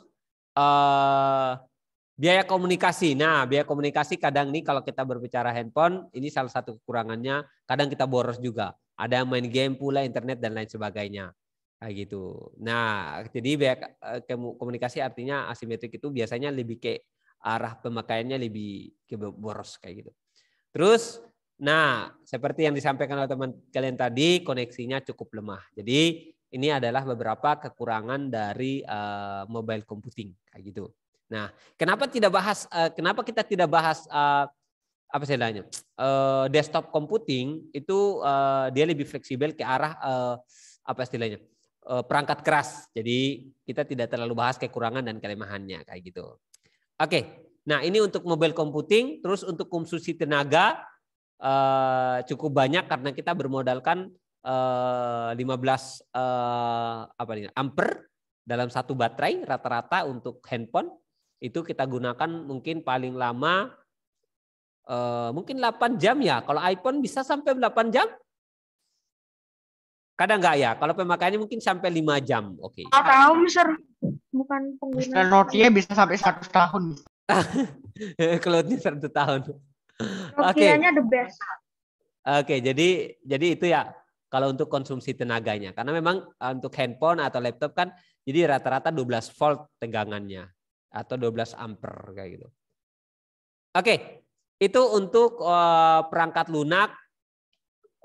uh, biaya komunikasi. Nah, biaya komunikasi kadang nih kalau kita berbicara handphone ini salah satu kekurangannya. Kadang kita boros juga. Ada yang main game pula, internet dan lain sebagainya. Nah, gitu. Nah, jadi banyak eh, komunikasi artinya asimetrik itu biasanya lebih ke arah pemakaiannya lebih ke boros kayak gitu. Terus, nah seperti yang disampaikan oleh teman kalian tadi, koneksinya cukup lemah. Jadi ini adalah beberapa kekurangan dari uh, mobile computing kayak gitu. Nah, kenapa tidak bahas? Uh, kenapa kita tidak bahas uh, apa istilahnya uh, desktop computing itu uh, dia lebih fleksibel ke arah uh, apa istilahnya? Eh, perangkat keras. Jadi kita tidak terlalu bahas kekurangan dan kelemahannya kayak gitu. Oke. Nah, ini untuk mobile computing, terus untuk konsumsi tenaga eh, cukup banyak karena kita bermodalkan 15 eh, apa ini, ampere dalam satu baterai rata-rata untuk handphone itu kita gunakan mungkin paling lama mungkin 8 jam ya. Kalau iPhone bisa sampai 8 jam Kadang nggak ya. Kalau pemakaiannya mungkin sampai lima jam. Oke. Okay. Oh, tahu, Mister. Bukan pengguna. Nokia bisa sampai satu tahun. <laughs> Cloudnya satu tahun. Oke. okay. the best. Oke, okay, jadi jadi itu ya kalau untuk konsumsi tenaganya. Karena memang eh, untuk handphone atau laptop kan jadi rata-rata 12 volt tegangannya atau 12 ampere kayak gitu. Oke, okay. itu untuk uh, perangkat lunak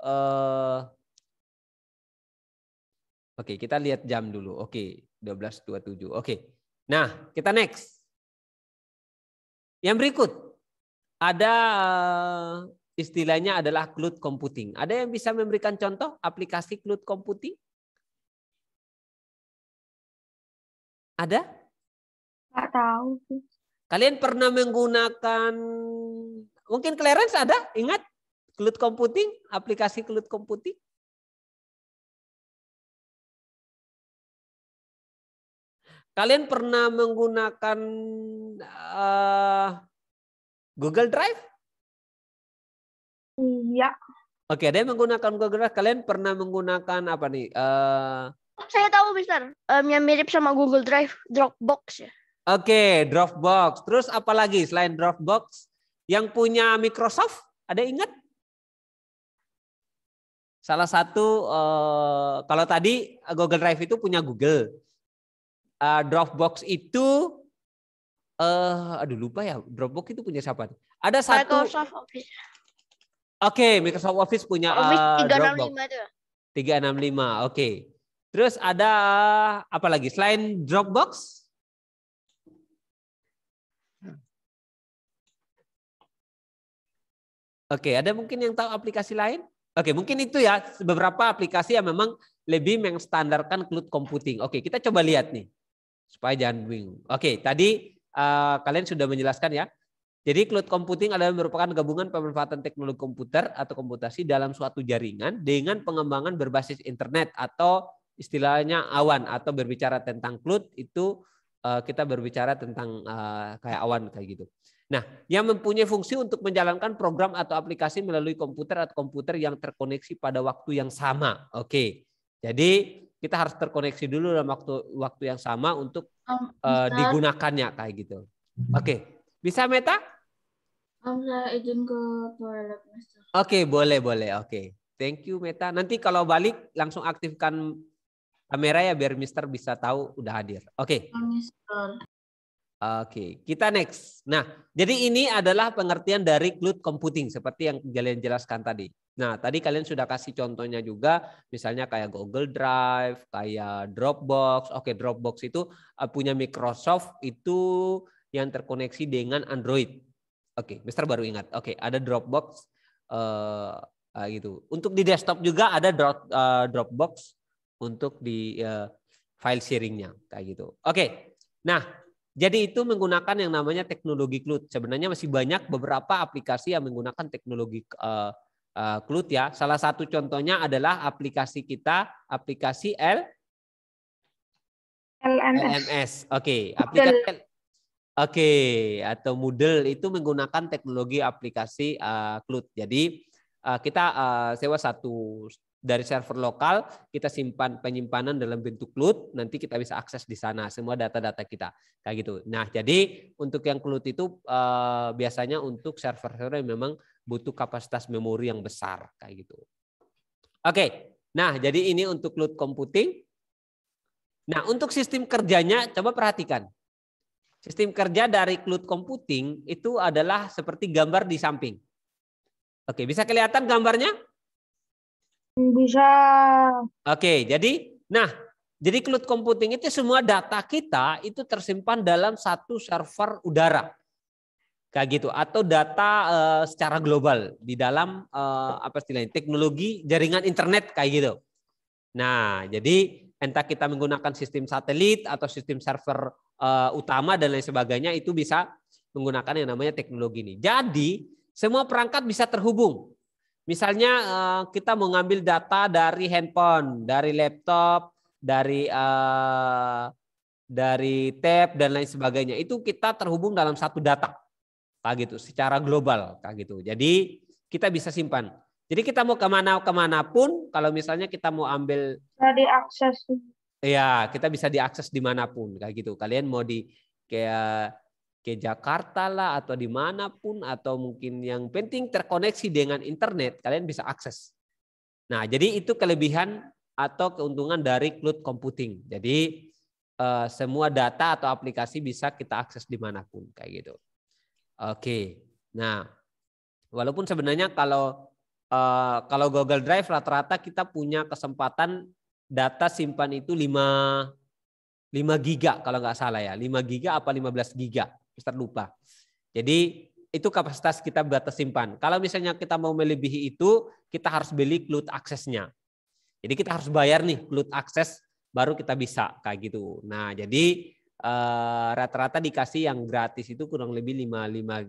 uh, Oke, kita lihat jam dulu. Oke, 12.27. Oke. Nah, kita next. Yang berikut ada eh, istilahnya adalah cloud computing. Ada yang bisa memberikan contoh aplikasi cloud computing? Ada? Enggak tahu. Kalian pernah menggunakan mungkin Clarence ada? Ingat cloud computing, aplikasi cloud computing? Kalian pernah menggunakan uh, Google Drive? Iya. Oke, ada yang menggunakan Google Drive. Kalian pernah menggunakan apa nih? Uh, saya tahu, Mister. Um, yang mirip sama Google Drive, Dropbox ya. Oke, Dropbox. Terus apa lagi selain Dropbox? Yang punya Microsoft, ada ingat? Salah satu, uh, kalau tadi Google Drive itu punya Google uh, Dropbox itu eh uh, aduh lupa ya Dropbox itu punya siapa? Ada satu Microsoft Office. Oke, okay, Microsoft Office punya eh, Office uh, 365 Dropbox. Itu. 365. Oke. Okay. Terus ada apa lagi selain Dropbox? Oke, okay, ada mungkin yang tahu aplikasi lain? Oke, okay, mungkin itu ya beberapa aplikasi yang memang lebih mengstandarkan cloud computing. Oke, okay, kita coba lihat nih supaya jangan bingung. Oke, tadi uh, kalian sudah menjelaskan ya. Jadi cloud computing adalah merupakan gabungan pemanfaatan teknologi komputer atau komputasi dalam suatu jaringan dengan pengembangan berbasis internet atau istilahnya awan atau berbicara tentang cloud itu uh, kita berbicara tentang uh, kayak awan kayak gitu. Nah, yang mempunyai fungsi untuk menjalankan program atau aplikasi melalui komputer atau komputer yang terkoneksi pada waktu yang sama. Oke. Jadi kita harus terkoneksi dulu dalam waktu waktu yang sama untuk um, uh, digunakannya kayak gitu. Oke, okay. bisa Meta? Um, Oke, okay, boleh boleh. Oke, okay. thank you Meta. Nanti kalau balik langsung aktifkan kamera ya biar Mister bisa tahu udah hadir. Oke. Okay. Oke, okay, kita next. Nah, jadi ini adalah pengertian dari cloud computing seperti yang kalian jelaskan tadi. Nah, tadi kalian sudah kasih contohnya juga, misalnya kayak Google Drive, kayak Dropbox. Oke, Dropbox itu eh, punya Microsoft itu yang terkoneksi dengan Android. Oke, Mister baru ingat. Oke, ada Dropbox eh, eh gitu. Untuk di desktop juga ada drop, eh, Dropbox untuk di eh, file sharingnya kayak gitu. Oke, nah jadi itu menggunakan yang namanya teknologi cloud. Sebenarnya masih banyak beberapa aplikasi yang menggunakan teknologi eh, Cloud eh, ya. Salah satu contohnya adalah aplikasi kita, aplikasi L LMS. LMS. Oke, okay. aplikasi L... Oke, okay. atau model itu menggunakan teknologi aplikasi Cloud. Eh, Jadi eh, kita sewa satu dari server lokal kita simpan penyimpanan dalam bentuk cloud. nanti kita bisa akses di sana semua data-data kita kayak gitu nah jadi untuk yang cloud itu eh, biasanya untuk server-server yang memang butuh kapasitas memori yang besar kayak gitu oke nah jadi ini untuk cloud computing nah untuk sistem kerjanya coba perhatikan sistem kerja dari cloud computing itu adalah seperti gambar di samping oke bisa kelihatan gambarnya bisa. Oke, jadi nah, jadi cloud computing itu semua data kita itu tersimpan dalam satu server udara. Kayak gitu atau data uh, secara global di dalam uh, apa istilahnya teknologi jaringan internet kayak gitu. Nah, jadi entah kita menggunakan sistem satelit atau sistem server uh, utama dan lain sebagainya itu bisa menggunakan yang namanya teknologi ini. Jadi, semua perangkat bisa terhubung Misalnya eh, kita mengambil data dari handphone, dari laptop, dari eh, dari tab dan lain sebagainya. Itu kita terhubung dalam satu data. Kayak gitu, secara global kayak gitu. Jadi kita bisa simpan. Jadi kita mau kemana kemana pun, kalau misalnya kita mau ambil bisa diakses. Iya, kita bisa diakses dimanapun kayak gitu. Kalian mau di kayak ke Jakarta lah atau dimanapun atau mungkin yang penting terkoneksi dengan internet kalian bisa akses. Nah jadi itu kelebihan atau keuntungan dari cloud computing. Jadi eh, semua data atau aplikasi bisa kita akses dimanapun kayak gitu. Oke, nah walaupun sebenarnya kalau eh, kalau Google Drive rata-rata kita punya kesempatan data simpan itu 5 5 giga kalau nggak salah ya 5 giga apa 15 giga Mister lupa. Jadi itu kapasitas kita batas simpan. Kalau misalnya kita mau melebihi itu, kita harus beli cloud aksesnya. Jadi kita harus bayar nih cloud akses baru kita bisa kayak gitu. Nah, jadi eh, rata-rata dikasih yang gratis itu kurang lebih 5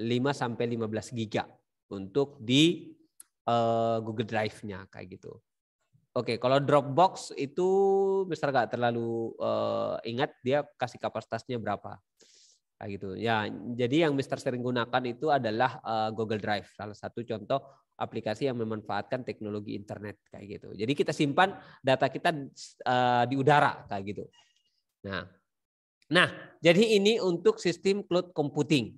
5 5 sampai 15 giga untuk di eh, Google Drive-nya kayak gitu. Oke, kalau Dropbox itu besar gak terlalu uh, ingat dia kasih kapasitasnya berapa kayak gitu ya jadi yang Mister sering gunakan itu adalah uh, Google Drive salah satu contoh aplikasi yang memanfaatkan teknologi internet kayak gitu jadi kita simpan data kita uh, di udara kayak gitu nah nah jadi ini untuk sistem cloud computing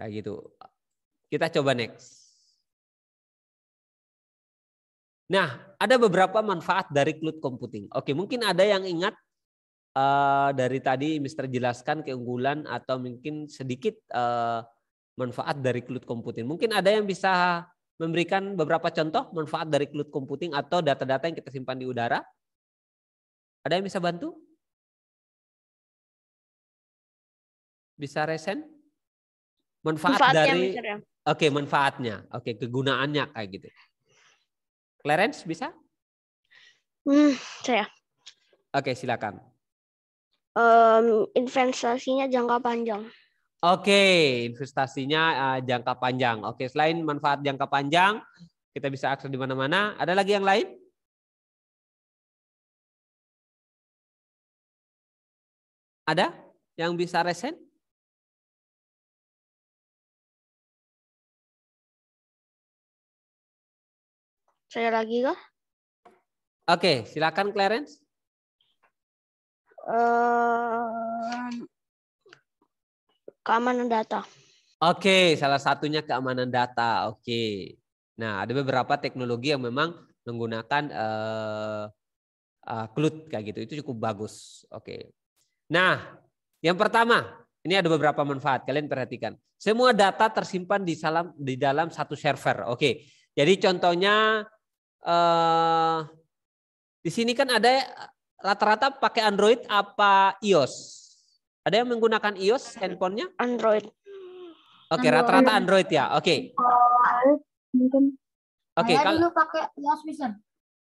kayak gitu kita coba next Nah, ada beberapa manfaat dari cloud computing. Oke, mungkin ada yang ingat uh, dari tadi Mister jelaskan keunggulan atau mungkin sedikit uh, manfaat dari cloud computing. Mungkin ada yang bisa memberikan beberapa contoh manfaat dari cloud computing atau data-data yang kita simpan di udara? Ada yang bisa bantu? Bisa resen? Manfaat manfaatnya, dari ya. Oke, okay, manfaatnya. Oke, okay, kegunaannya kayak gitu. Clarence bisa? Hmm, saya. Oke, okay, silakan um, investasinya jangka panjang. Oke, okay, investasinya uh, jangka panjang. Oke, okay, selain manfaat jangka panjang, kita bisa akses di mana-mana. Ada lagi yang lain? Ada yang bisa resen? Saya lagi kah? Oke, okay, silakan Clarence. Eh, keamanan data. Oke, okay, salah satunya keamanan data. Oke. Okay. Nah, ada beberapa teknologi yang memang menggunakan uh, uh, cloud kayak gitu. Itu cukup bagus. Oke. Okay. Nah, yang pertama, ini ada beberapa manfaat. Kalian perhatikan. Semua data tersimpan di dalam di dalam satu server. Oke. Jadi contohnya uh, di sini kan ada rata-rata pakai Android apa iOS? Ada yang menggunakan iOS handphonenya? Android. Oke, okay, rata-rata Android ya. Oke. Oke, kalau dulu pakai iOS Vision.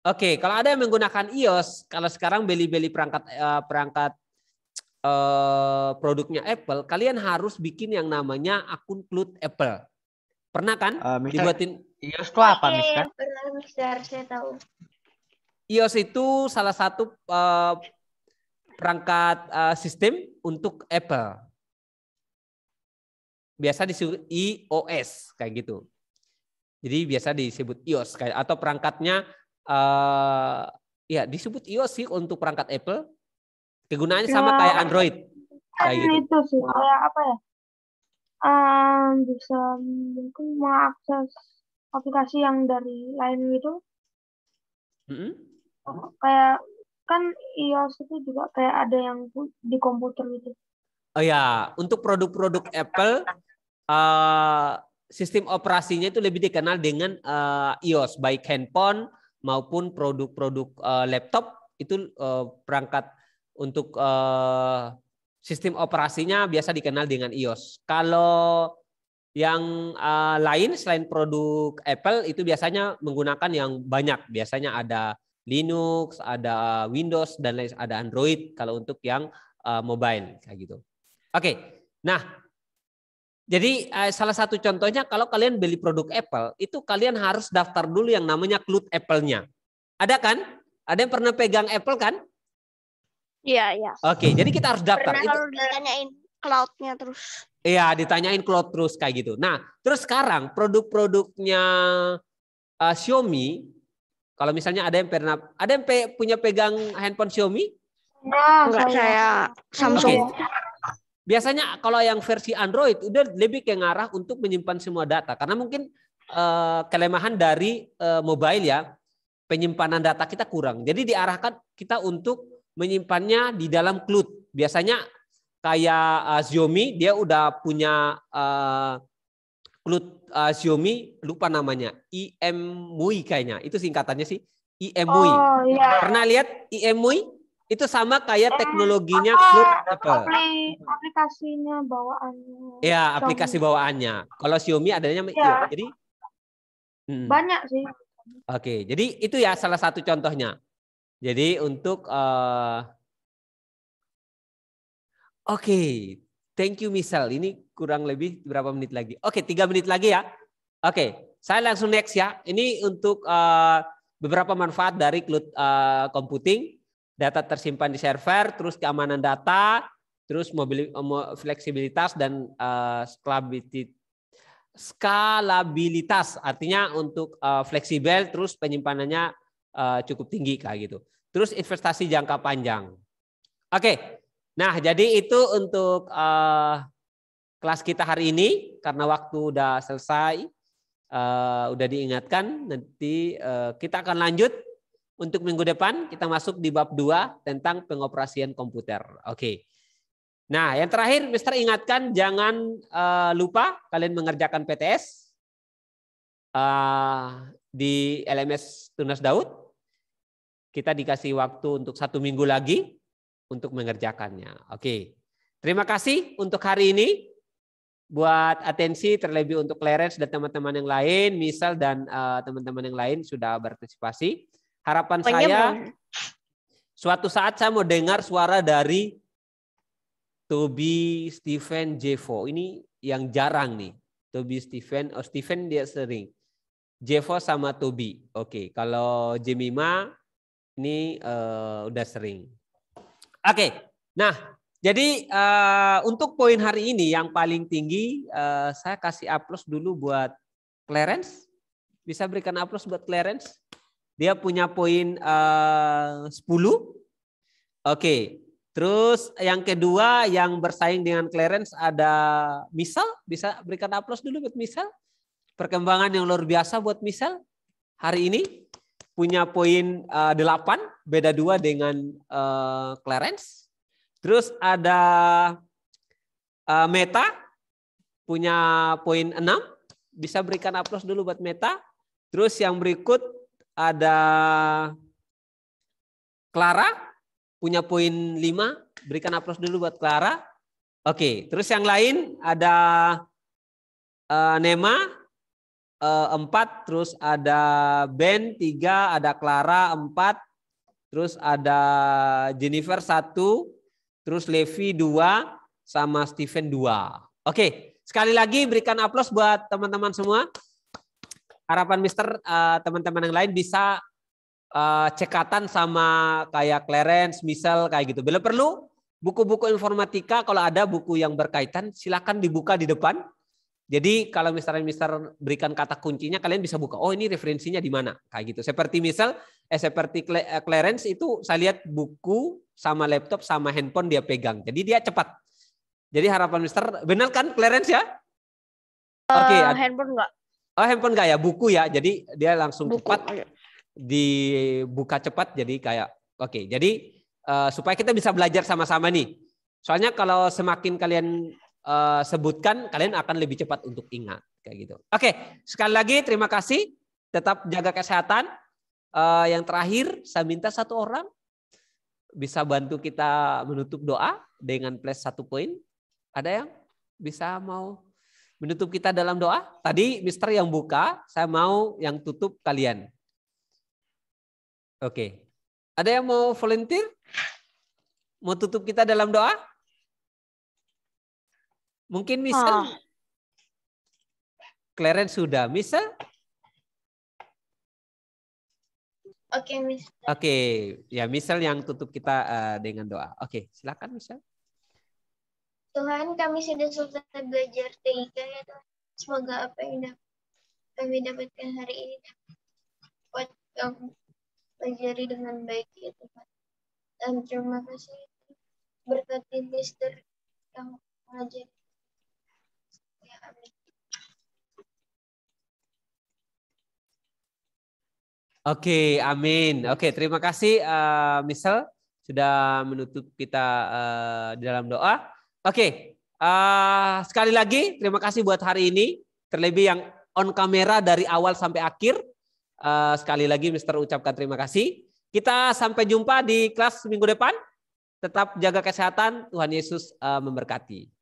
Oke, okay, kalau ada yang menggunakan iOS, kalau sekarang beli-beli perangkat uh, perangkat uh, produknya Apple, kalian harus bikin yang namanya akun Cloud Apple. Pernah kan? Uh, dibuatin iOS itu apa, Mister? Pernah, Mister. Saya tahu iOS e itu salah satu uh, perangkat uh, sistem untuk Apple. Biasa disebut iOS e kayak gitu. Jadi biasa disebut iOS e kayak atau perangkatnya uh, ya disebut iOS sih untuk perangkat Apple. Kegunaannya ya, sama kayak Android. Kayak gitu. itu sih kayak apa ya? Um, bisa mungkin mengakses aplikasi yang dari lain gitu. Mm -hmm kayak kan iOS itu juga kayak ada yang di komputer gitu. Oh ya, untuk produk-produk Apple uh, sistem operasinya itu lebih dikenal dengan uh, eh, iOS baik handphone maupun produk-produk uh, laptop itu uh, perangkat untuk uh, sistem operasinya biasa dikenal dengan iOS. Kalau yang uh, lain selain produk Apple itu biasanya menggunakan yang banyak, biasanya ada Linux, ada eh, Windows dan lain ada Android kalau untuk yang uh, mobile kayak gitu. Oke. Okay. Nah, jadi uh, salah satu contohnya kalau kalian beli produk Apple, itu kalian harus daftar dulu yang namanya cloud Apple-nya. Ada kan? Ada yang pernah pegang Apple kan? Iya, iya. Oke, okay, jadi kita harus daftar. Pernah itu... Harus ditanyain cloud-nya terus. Iya, ditanyain cloud terus kayak gitu. Nah, terus sekarang produk-produknya uh, Xiaomi kalau misalnya ada yang pernah ada yang pe, punya pegang handphone Xiaomi? Enggak, saya Samsung. Okay. Biasanya kalau yang versi Android udah lebih ke ngarah untuk menyimpan semua data karena mungkin uh, kelemahan dari uh, mobile ya penyimpanan data kita kurang. Jadi diarahkan kita untuk menyimpannya di dalam cloud. Biasanya kayak uh, Xiaomi dia udah punya uh, cloud uh, Xiaomi lupa namanya IMUI kayaknya itu singkatannya sih IMUI oh, iya. pernah lihat IMUI itu sama kayak eh, teknologinya eh, Apple aplikasinya bawaannya ya aplikasi Xiaomi. bawaannya kalau Xiaomi adanya ya. jadi hmm. banyak sih oke jadi itu ya salah satu contohnya jadi untuk uh, oke thank you misal ini kurang lebih berapa menit lagi. Oke, tiga menit lagi ya. Oke, saya langsung next ya. Ini untuk uh, beberapa manfaat dari cloud uh, eh, computing, data tersimpan di server, terus keamanan data, terus mobil, eh, fleksibilitas dan uh, skalabilitas. artinya untuk uh, fleksibel terus penyimpanannya uh, cukup tinggi kayak gitu. Terus investasi jangka panjang. Oke. Nah, jadi itu untuk uh, kelas kita hari ini karena waktu udah selesai uh, udah diingatkan nanti uh, kita akan lanjut untuk minggu depan kita masuk di bab 2 tentang pengoperasian komputer. Oke. Okay. Nah, yang terakhir Mister ingatkan jangan uh, lupa kalian mengerjakan PTS uh, di LMS Tunas Daud. Kita dikasih waktu untuk satu minggu lagi untuk mengerjakannya. Oke. Okay. Terima kasih untuk hari ini buat atensi terlebih untuk Clarence dan teman-teman yang lain, misal dan eh, teman-teman uh, yang lain sudah berpartisipasi. Harapan saya suatu saat saya mau dengar suara dari Toby Stephen Jevo. Ini yang jarang nih. Toby Stephen, oh Stephen dia sering. Jevo sama Toby. Oke, okay. kalau Jemima ini uh, udah sering. Oke, okay. nah jadi uh, untuk poin hari ini yang paling tinggi uh, saya kasih aplaus dulu buat Clarence. Bisa berikan aplaus buat Clarence. Dia punya poin eh, uh, 10. Oke. Okay. Terus yang kedua yang bersaing dengan Clarence ada Misal. Bisa berikan aplaus dulu buat Misal. Perkembangan yang luar biasa buat Misal hari ini punya poin uh, 8 beda dua dengan uh, Clarence. Terus ada uh, Meta punya poin 6. Bisa berikan aplaus dulu buat Meta. Terus yang berikut ada Clara punya poin 5. Berikan aplaus dulu buat Clara. Oke, terus yang lain ada uh, Nema uh, eh, 4, terus ada Ben 3, ada Clara 4, terus ada Jennifer 1, Terus Levi dua sama Steven dua. Oke, sekali lagi berikan aplaus buat teman-teman semua. Harapan Mister eh, teman-teman uh, yang lain bisa uh, cekatan sama kayak Clarence, misal kayak gitu. Bila perlu buku-buku informatika kalau ada buku yang berkaitan silakan dibuka di depan jadi kalau misalnya Mister berikan kata kuncinya, kalian bisa buka. Oh ini referensinya di mana? Kayak gitu. Seperti misal, eh, seperti eh, Clarence itu saya lihat buku sama laptop sama handphone dia pegang. Jadi dia cepat. Jadi harapan Mister benar kan Clarence ya? Eh, oke. Okay, handphone enggak. Oh handphone enggak ya, buku ya. Jadi dia langsung buku. cepat okay. dibuka cepat. Jadi kayak oke. Okay. Jadi uh, supaya kita bisa belajar sama-sama nih. Soalnya kalau semakin kalian Eh, sebutkan, kalian akan lebih cepat untuk ingat kayak gitu. Oke, sekali lagi terima kasih. Tetap jaga kesehatan. Uh, yang terakhir, saya minta satu orang bisa bantu kita menutup doa dengan plus satu poin. Ada yang bisa mau menutup kita dalam doa? Tadi Mister yang buka, saya mau yang tutup kalian. Oke. Ada yang mau volunteer? Mau tutup kita dalam doa? Mungkin misal oh. Clarence sudah misal. Oke, okay, misal. Oke, okay. ya misal yang tutup kita uh, dengan doa. Oke, okay, silakan misal. Tuhan, kami sudah selesai belajar TIK ya Tuhan. Semoga apa yang dapat kami dapatkan hari ini dapat kami pelajari dengan baik ya Tuhan. Dan terima kasih berkat Mister yang mengajari Oke, okay, amin. Oke, okay, terima kasih uh, eh, Misal sudah menutup kita uh, di dalam doa. Oke, okay, uh, eh, sekali lagi terima kasih buat hari ini, terlebih yang on kamera dari awal sampai akhir. Uh, sekali lagi Mister ucapkan terima kasih. Kita sampai jumpa di kelas minggu depan. Tetap jaga kesehatan. Tuhan Yesus uh, memberkati.